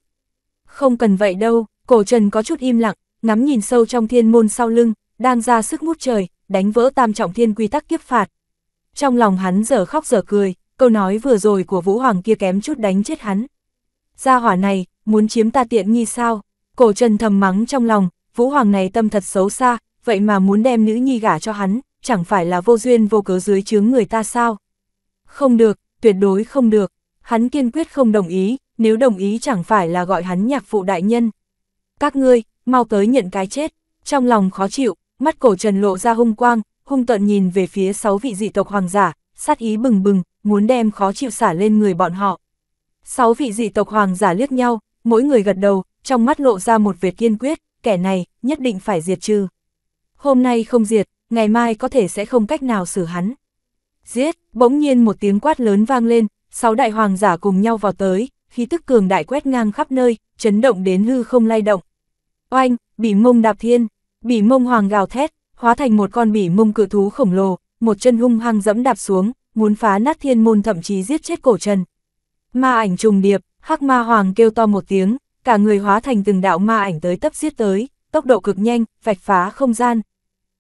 Không cần vậy đâu, cổ trần có chút im lặng, ngắm nhìn sâu trong thiên môn sau lưng, đang ra sức ngút trời, đánh vỡ tam trọng thiên quy tắc kiếp phạt. Trong lòng hắn giờ khóc giờ cười, câu nói vừa rồi của Vũ Hoàng kia kém chút đánh chết hắn. Gia hỏa này, muốn chiếm ta tiện nghi sao? Cổ Trần thầm mắng trong lòng, vũ hoàng này tâm thật xấu xa, vậy mà muốn đem nữ nhi gả cho hắn, chẳng phải là vô duyên vô cớ dưới chướng người ta sao? Không được, tuyệt đối không được, hắn kiên quyết không đồng ý, nếu đồng ý chẳng phải là gọi hắn nhạc phụ đại nhân. Các ngươi, mau tới nhận cái chết, trong lòng khó chịu, mắt cổ trần lộ ra hung quang, hung tận nhìn về phía sáu vị dị tộc hoàng giả, sát ý bừng bừng, muốn đem khó chịu xả lên người bọn họ. Sáu vị dị tộc hoàng giả liếc nhau, mỗi người gật đầu, trong mắt lộ ra một vệt kiên quyết, kẻ này nhất định phải diệt trừ. Hôm nay không diệt, ngày mai có thể sẽ không cách nào xử hắn. Giết, bỗng nhiên một tiếng quát lớn vang lên, sáu đại hoàng giả cùng nhau vào tới, khí tức cường đại quét ngang khắp nơi, chấn động đến hư không lay động. Oanh, bỉ mông đạp thiên, bỉ mông hoàng gào thét, hóa thành một con bỉ mông cự thú khổng lồ, một chân hung hăng dẫm đạp xuống, muốn phá nát thiên môn thậm chí giết chết cổ trần. Ma ảnh trùng điệp, hắc ma hoàng kêu to một tiếng, cả người hóa thành từng đạo ma ảnh tới tấp giết tới, tốc độ cực nhanh, vạch phá không gian.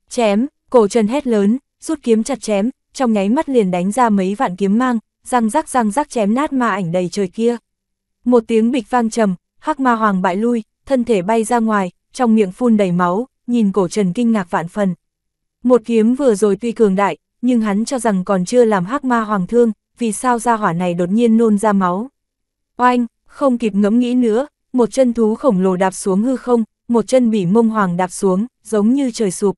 Chém, cổ trần hét lớn, rút kiếm chặt chém, trong nháy mắt liền đánh ra mấy vạn kiếm mang, răng rắc răng rắc chém nát ma ảnh đầy trời kia. Một tiếng bịch vang trầm, hắc ma hoàng bại lui, thân thể bay ra ngoài, trong miệng phun đầy máu, nhìn cổ trần kinh ngạc vạn phần. Một kiếm vừa rồi tuy cường đại, nhưng hắn cho rằng còn chưa làm hắc ma hoàng thương, vì sao ra hỏa này đột nhiên nôn ra máu. Oanh, không kịp ngẫm nghĩ nữa, một chân thú khổng lồ đạp xuống hư không, một chân bỉ mông hoàng đạp xuống, giống như trời sụp.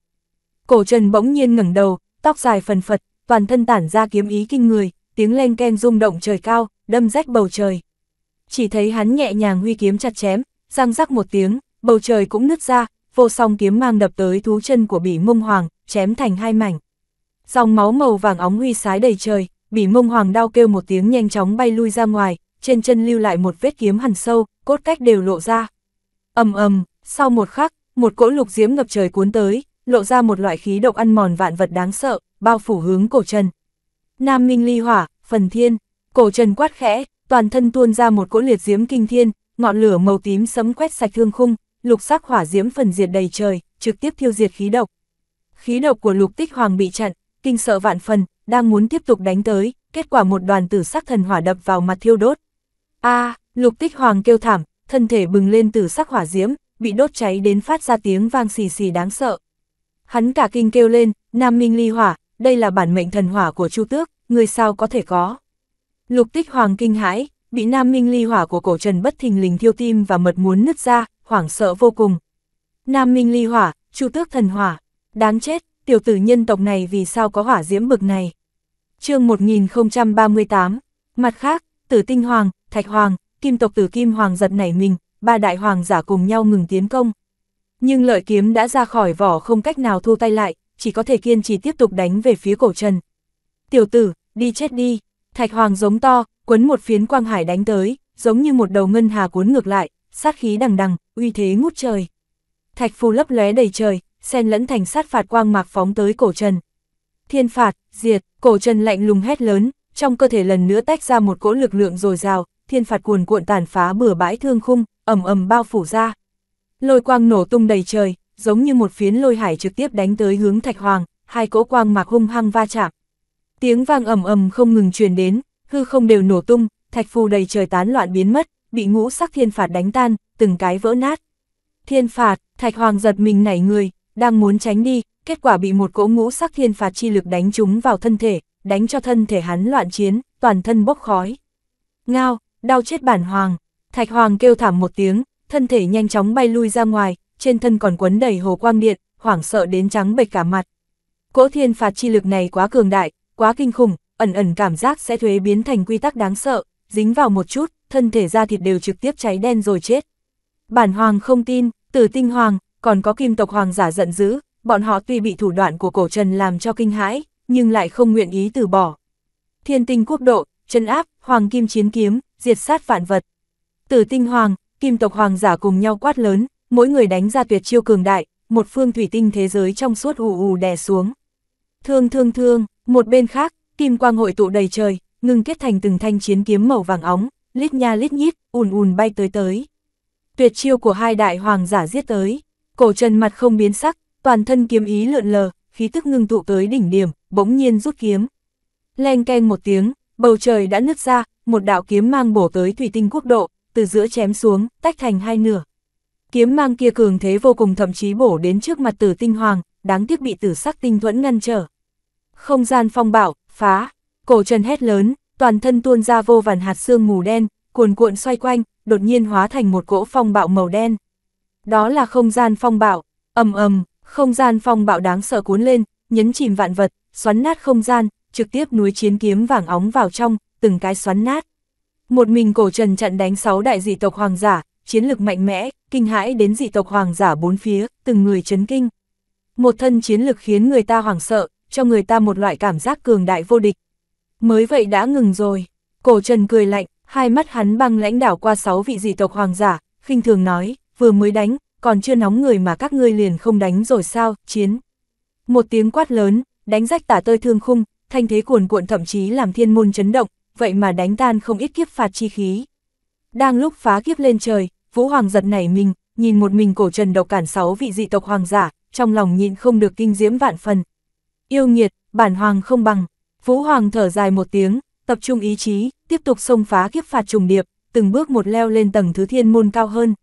Cổ Trần bỗng nhiên ngẩng đầu, tóc dài phần phật, toàn thân tản ra kiếm ý kinh người, tiếng len ken rung động trời cao, đâm rách bầu trời. Chỉ thấy hắn nhẹ nhàng huy kiếm chặt chém, răng rắc một tiếng, bầu trời cũng nứt ra, vô song kiếm mang đập tới thú chân của bỉ mông hoàng, chém thành hai mảnh. Dòng máu màu vàng óng huy sái đầy trời, bỉ mông hoàng đau kêu một tiếng nhanh chóng bay lui ra ngoài, trên chân lưu lại một vết kiếm hằn sâu, cốt cách đều lộ ra. ầm ầm, sau một khắc, một cỗ lục diễm ngập trời cuốn tới, lộ ra một loại khí độc ăn mòn vạn vật đáng sợ, bao phủ hướng cổ trần. Nam Minh Ly Hỏa, phần thiên, cổ trần quát khẽ, toàn thân tuôn ra một cỗ liệt diễm kinh thiên, ngọn lửa màu tím sấm quét sạch thương khung, lục sắc hỏa diễm phần diệt đầy trời, trực tiếp thiêu diệt khí độc. Khí độc của Lục Tích Hoàng bị chặn, kinh sợ vạn phần, đang muốn tiếp tục đánh tới, kết quả một đoàn tử sắc thần hỏa đập vào mặt thiêu đốt. A, à, lục tích hoàng kêu thảm, thân thể bừng lên từ sắc hỏa diễm, bị đốt cháy đến phát ra tiếng vang xì xì đáng sợ. Hắn cả kinh kêu lên, Nam Minh ly hỏa, đây là bản mệnh thần hỏa của Chu Tước, người sao có thể có. Lục tích hoàng kinh hãi, bị Nam Minh ly hỏa của cổ trần bất thình lình thiêu tim và mật muốn nứt ra, hoảng sợ vô cùng. Nam Minh ly hỏa, Chu Tước thần hỏa, đáng chết, tiểu tử nhân tộc này vì sao có hỏa diễm bực này. chương 1038, mặt khác, tử tinh hoàng, Thạch Hoàng, Kim tộc tử Kim Hoàng giật nảy mình, ba đại hoàng giả cùng nhau ngừng tiến công. Nhưng lợi kiếm đã ra khỏi vỏ không cách nào thu tay lại, chỉ có thể kiên trì tiếp tục đánh về phía cổ trần. Tiểu tử, đi chết đi, Thạch Hoàng giống to, quấn một phiến quang hải đánh tới, giống như một đầu ngân hà cuốn ngược lại, sát khí đằng đằng, uy thế ngút trời. Thạch phù lấp lóe đầy trời, xen lẫn thành sát phạt quang mạc phóng tới cổ trần. Thiên phạt, diệt, cổ trần lạnh lùng hét lớn, trong cơ thể lần nữa tách ra một cỗ lực lượng dồi dào, thiên phạt cuồn cuộn tàn phá bừa bãi thương khung, ầm ầm bao phủ ra. Lôi quang nổ tung đầy trời, giống như một phiến lôi hải trực tiếp đánh tới hướng Thạch Hoàng, hai cỗ quang mạc hung hăng va chạm. Tiếng vang ầm ầm không ngừng truyền đến, hư không đều nổ tung, thạch phù đầy trời tán loạn biến mất, bị ngũ sắc thiên phạt đánh tan, từng cái vỡ nát. Thiên phạt, Thạch Hoàng giật mình nảy người, đang muốn tránh đi, kết quả bị một cỗ ngũ sắc thiên phạt chi lực đánh trúng vào thân thể, đánh cho thân thể hắn loạn chiến, toàn thân bốc khói. Ngao, đau chết bản hoàng. Thạch hoàng kêu thảm một tiếng, thân thể nhanh chóng bay lui ra ngoài, trên thân còn quấn đầy hồ quang điện, hoảng sợ đến trắng bệch cả mặt. Cỗ thiên phạt chi lực này quá cường đại, quá kinh khủng, ẩn ẩn cảm giác sẽ thuế biến thành quy tắc đáng sợ, dính vào một chút, thân thể da thịt đều trực tiếp cháy đen rồi chết. Bản hoàng không tin, tử tinh hoàng, còn có kim tộc hoàng giả giận dữ, bọn họ tuy bị thủ đoạn của cổ trần làm cho kinh hãi, nhưng lại không nguyện ý từ bỏ. Thiên tinh quốc độ, chân áp, hoàng kim chiến kiếm, diệt sát vạn vật. Tử tinh hoàng, kim tộc hoàng giả cùng nhau quát lớn, mỗi người đánh ra tuyệt chiêu cường đại, một phương thủy tinh thế giới trong suốt ù ù đè xuống. Thương thương thương, một bên khác, kim quang hội tụ đầy trời, ngưng kết thành từng thanh chiến kiếm màu vàng óng, lít nha lít nhít, ùn ùn bay tới tới. Tuyệt chiêu của hai đại hoàng giả giết tới, cổ trần mặt không biến sắc, toàn thân kiếm ý lượn lờ, khí tức ngưng tụ tới đỉnh điểm, bỗng nhiên rút kiếm. Leng keng một tiếng, Bầu trời đã nứt ra, một đạo kiếm mang bổ tới thủy tinh quốc độ, từ giữa chém xuống, tách thành hai nửa. Kiếm mang kia cường thế vô cùng thậm chí bổ đến trước mặt tử tinh hoàng, đáng tiếc bị tử sắc tinh thuẫn ngăn trở. Không gian phong bạo, phá, cổ trần hét lớn, toàn thân tuôn ra vô vàn hạt xương mù đen, cuồn cuộn xoay quanh, đột nhiên hóa thành một cỗ phong bạo màu đen. Đó là không gian phong bạo, ầm ầm, không gian phong bạo đáng sợ cuốn lên, nhấn chìm vạn vật, xoắn nát không gian, trực tiếp núi chiến kiếm vàng óng vào trong, từng cái xoắn nát. Một mình cổ trần chặn đánh sáu đại dị tộc hoàng giả, chiến lực mạnh mẽ, kinh hãi đến dị tộc hoàng giả bốn phía, từng người chấn kinh. Một thân chiến lực khiến người ta hoảng sợ, cho người ta một loại cảm giác cường đại vô địch. Mới vậy đã ngừng rồi, cổ trần cười lạnh, hai mắt hắn băng lãnh đảo qua sáu vị dị tộc hoàng giả, khinh thường nói, vừa mới đánh, còn chưa nóng người mà các ngươi liền không đánh rồi sao, chiến. Một tiếng quát lớn, đánh rách tả tơi thương khung, thanh thế cuồn cuộn thậm chí làm thiên môn chấn động, vậy mà đánh tan không ít kiếp phạt chi khí. Đang lúc phá kiếp lên trời, Vũ Hoàng giật nảy mình, nhìn một mình cổ trần độc cản sáu vị dị tộc hoàng giả, trong lòng nhịn không được kinh diễm vạn phần. Yêu nghiệt, bản hoàng không bằng, Vũ Hoàng thở dài một tiếng, tập trung ý chí, tiếp tục xông phá kiếp phạt trùng điệp, từng bước một leo lên tầng thứ thiên môn cao hơn.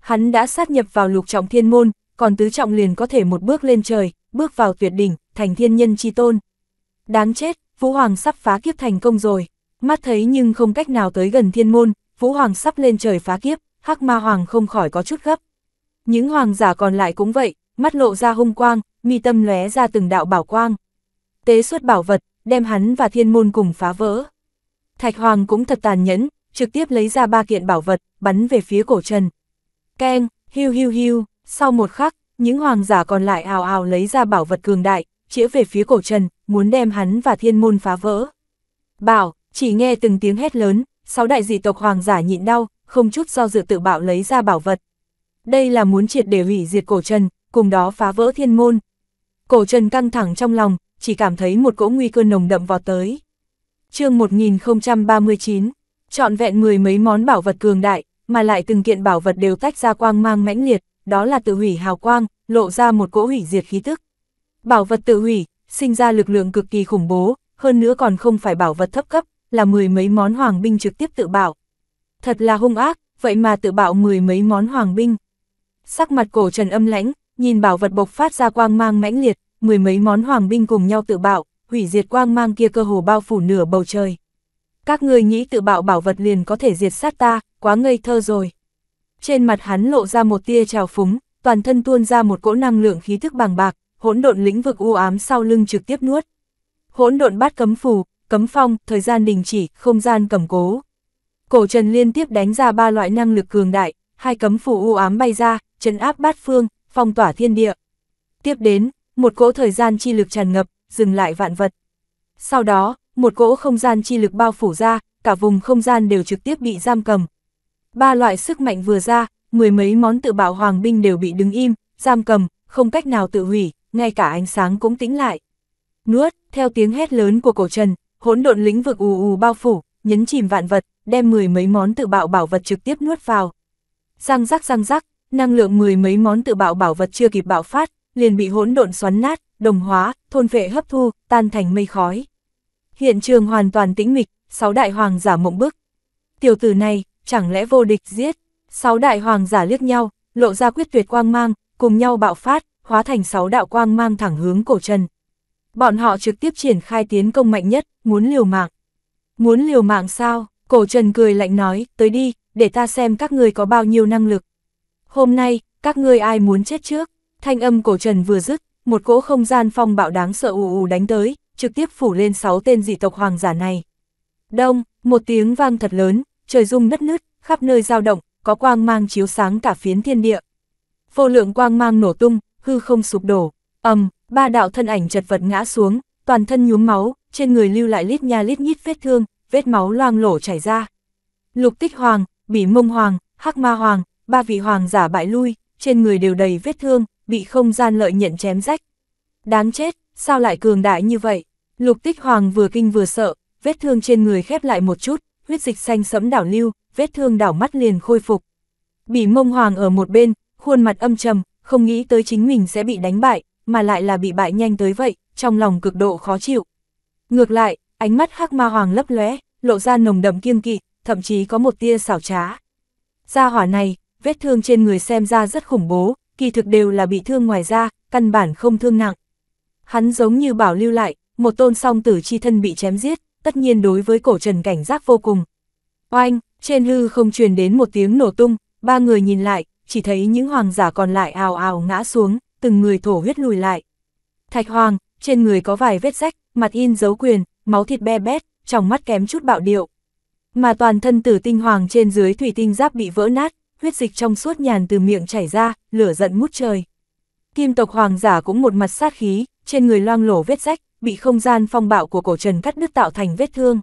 Hắn đã sát nhập vào lục trọng thiên môn, còn tứ trọng liền có thể một bước lên trời, bước vào tuyệt đỉnh, thành thiên nhân chi tôn. Đáng chết, Vũ Hoàng sắp phá kiếp thành công rồi. Mắt thấy nhưng không cách nào tới gần thiên môn, Vũ Hoàng sắp lên trời phá kiếp, Hắc Ma Hoàng không khỏi có chút gấp. Những hoàng giả còn lại cũng vậy, mắt lộ ra hung quang, mi tâm lóe ra từng đạo bảo quang. Tế xuất bảo vật, đem hắn và thiên môn cùng phá vỡ. Thạch Hoàng cũng thật tàn nhẫn, trực tiếp lấy ra ba kiện bảo vật, bắn về phía cổ Trần. Keng, hiu hiu hiu, sau một khắc, những hoàng giả còn lại ào ào lấy ra bảo vật cường đại, chĩa về phía cổ Trần, muốn đem hắn và thiên môn phá vỡ. Bảo, chỉ nghe từng tiếng hét lớn, sáu đại dị tộc hoàng giả nhịn đau, không chút do dự tự bạo lấy ra bảo vật. Đây là muốn triệt để hủy diệt cổ trần, cùng đó phá vỡ thiên môn. Cổ trần căng thẳng trong lòng, chỉ cảm thấy một cỗ nguy cơ nồng đậm vọt tới. chương 1039, trọn vẹn mười mấy món bảo vật cường đại, mà lại từng kiện bảo vật đều tách ra quang mang mãnh liệt, đó là tự hủy hào quang, lộ ra một cỗ hủy diệt khí tức. Bảo vật tự hủy, sinh ra lực lượng cực kỳ khủng bố, hơn nữa còn không phải bảo vật thấp cấp, là mười mấy món hoàng binh trực tiếp tự bảo. Thật là hung ác, vậy mà tự bảo mười mấy món hoàng binh. Sắc mặt cổ trần âm lãnh, nhìn bảo vật bộc phát ra quang mang mãnh liệt, mười mấy món hoàng binh cùng nhau tự bạo, hủy diệt quang mang kia cơ hồ bao phủ nửa bầu trời. Các ngươi nghĩ tự bạo bảo vật liền có thể diệt sát ta, quá ngây thơ rồi. Trên mặt hắn lộ ra một tia trào phúng, toàn thân tuôn ra một cỗ năng lượng khí thức bàng bạc, hỗn độn lĩnh vực u ám sau lưng trực tiếp nuốt. Hỗn độn bát cấm phù, cấm phong, thời gian đình chỉ, không gian cầm cố. Cổ Trần liên tiếp đánh ra ba loại năng lực cường đại, hai cấm phù u ám bay ra, trấn áp bát phương, phong tỏa thiên địa. Tiếp đến, một cỗ thời gian chi lực tràn ngập, dừng lại vạn vật. Sau đó, một cỗ không gian chi lực bao phủ ra, cả vùng không gian đều trực tiếp bị giam cầm. Ba loại sức mạnh vừa ra, mười mấy món tự bảo hoàng binh đều bị đứng im, giam cầm, không cách nào tự hủy ngay cả ánh sáng cũng tĩnh lại. Nuốt, theo tiếng hét lớn của cổ trần, hỗn độn lĩnh vực ù ù bao phủ, nhấn chìm vạn vật, đem mười mấy món tự bạo bảo vật trực tiếp nuốt vào. Răng rắc răng rắc, năng lượng mười mấy món tự bạo bảo vật chưa kịp bạo phát, liền bị hỗn độn xoắn nát, đồng hóa, thôn vệ hấp thu, tan thành mây khói. Hiện trường hoàn toàn tĩnh mịch, sáu đại hoàng giả mộng bức. Tiểu tử này, chẳng lẽ vô địch giết? Sáu đại hoàng giả liếc nhau, lộ ra quyết tuyệt quang mang, cùng nhau bạo phát, hóa thành sáu đạo quang mang thẳng hướng cổ trần. Bọn họ trực tiếp triển khai tiến công mạnh nhất, muốn liều mạng. Muốn liều mạng sao? Cổ trần cười lạnh nói, tới đi, để ta xem các người có bao nhiêu năng lực. Hôm nay, các ngươi ai muốn chết trước? Thanh âm cổ trần vừa dứt, một cỗ không gian phong bạo đáng sợ ù ù đánh tới, trực tiếp phủ lên sáu tên dị tộc hoàng giả này. Đông, một tiếng vang thật lớn, trời rung đất nứt, khắp nơi dao động, có quang mang chiếu sáng cả phiến thiên địa. Vô lượng quang mang nổ tung, hư không sụp đổ, ầm, ba đạo thân ảnh chật vật ngã xuống, toàn thân nhuốm máu, trên người lưu lại lít nha lít nhít vết thương, vết máu loang lổ chảy ra. Lục Tích Hoàng, Bỉ Mông Hoàng, Hắc Ma Hoàng, ba vị hoàng giả bại lui, trên người đều đầy vết thương, bị không gian lợi nhận chém rách. Đáng chết, sao lại cường đại như vậy? Lục Tích Hoàng vừa kinh vừa sợ, vết thương trên người khép lại một chút, huyết dịch xanh sẫm đảo lưu, vết thương đảo mắt liền khôi phục. Bỉ Mông Hoàng ở một bên, khuôn mặt âm trầm, không nghĩ tới chính mình sẽ bị đánh bại, mà lại là bị bại nhanh tới vậy, trong lòng cực độ khó chịu. Ngược lại, ánh mắt hắc ma hoàng lấp lóe, lộ ra nồng đậm kiêng kỵ, thậm chí có một tia xảo trá. Gia hỏa này, vết thương trên người xem ra rất khủng bố, kỳ thực đều là bị thương ngoài da, căn bản không thương nặng. Hắn giống như bảo lưu lại, một tôn song tử chi thân bị chém giết, tất nhiên đối với cổ trần cảnh giác vô cùng. Oanh, trên hư không truyền đến một tiếng nổ tung, ba người nhìn lại, chỉ thấy những hoàng giả còn lại ào ào ngã xuống, từng người thổ huyết lùi lại. Thạch hoàng, trên người có vài vết rách, mặt in dấu quyền, máu thịt be bét, trong mắt kém chút bạo điệu. Mà toàn thân tử tinh hoàng trên dưới thủy tinh giáp bị vỡ nát, huyết dịch trong suốt nhàn từ miệng chảy ra, lửa giận ngút trời. Kim tộc hoàng giả cũng một mặt sát khí, trên người loang lổ vết rách, bị không gian phong bạo của cổ trần cắt đứt tạo thành vết thương.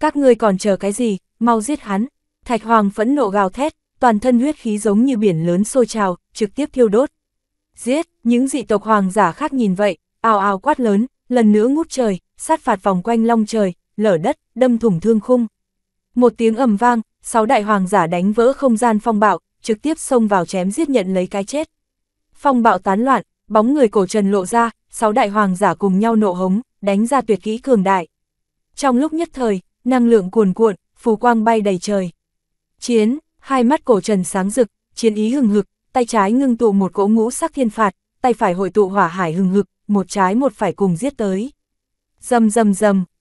Các ngươi còn chờ cái gì, mau giết hắn. Thạch hoàng phẫn nộ gào thét, toàn thân huyết khí giống như biển lớn sôi trào, trực tiếp thiêu đốt. Giết, những dị tộc hoàng giả khác nhìn vậy, ào ào quát lớn, lần nữa ngút trời, sát phạt vòng quanh long trời, lở đất, đâm thủng thương khung. Một tiếng ầm vang, sáu đại hoàng giả đánh vỡ không gian phong bạo, trực tiếp xông vào chém giết nhận lấy cái chết. Phong bạo tán loạn, bóng người cổ trần lộ ra, sáu đại hoàng giả cùng nhau nộ hống, đánh ra tuyệt kỹ cường đại. Trong lúc nhất thời, năng lượng cuồn cuộn, phù quang bay đầy trời. Chiến, hai mắt cổ trần sáng rực, chiến ý hừng hực, tay trái ngưng tụ một cỗ ngũ sắc thiên phạt, tay phải hội tụ hỏa hải hừng hực, một trái một phải cùng giết tới. Dầm dầm dầm,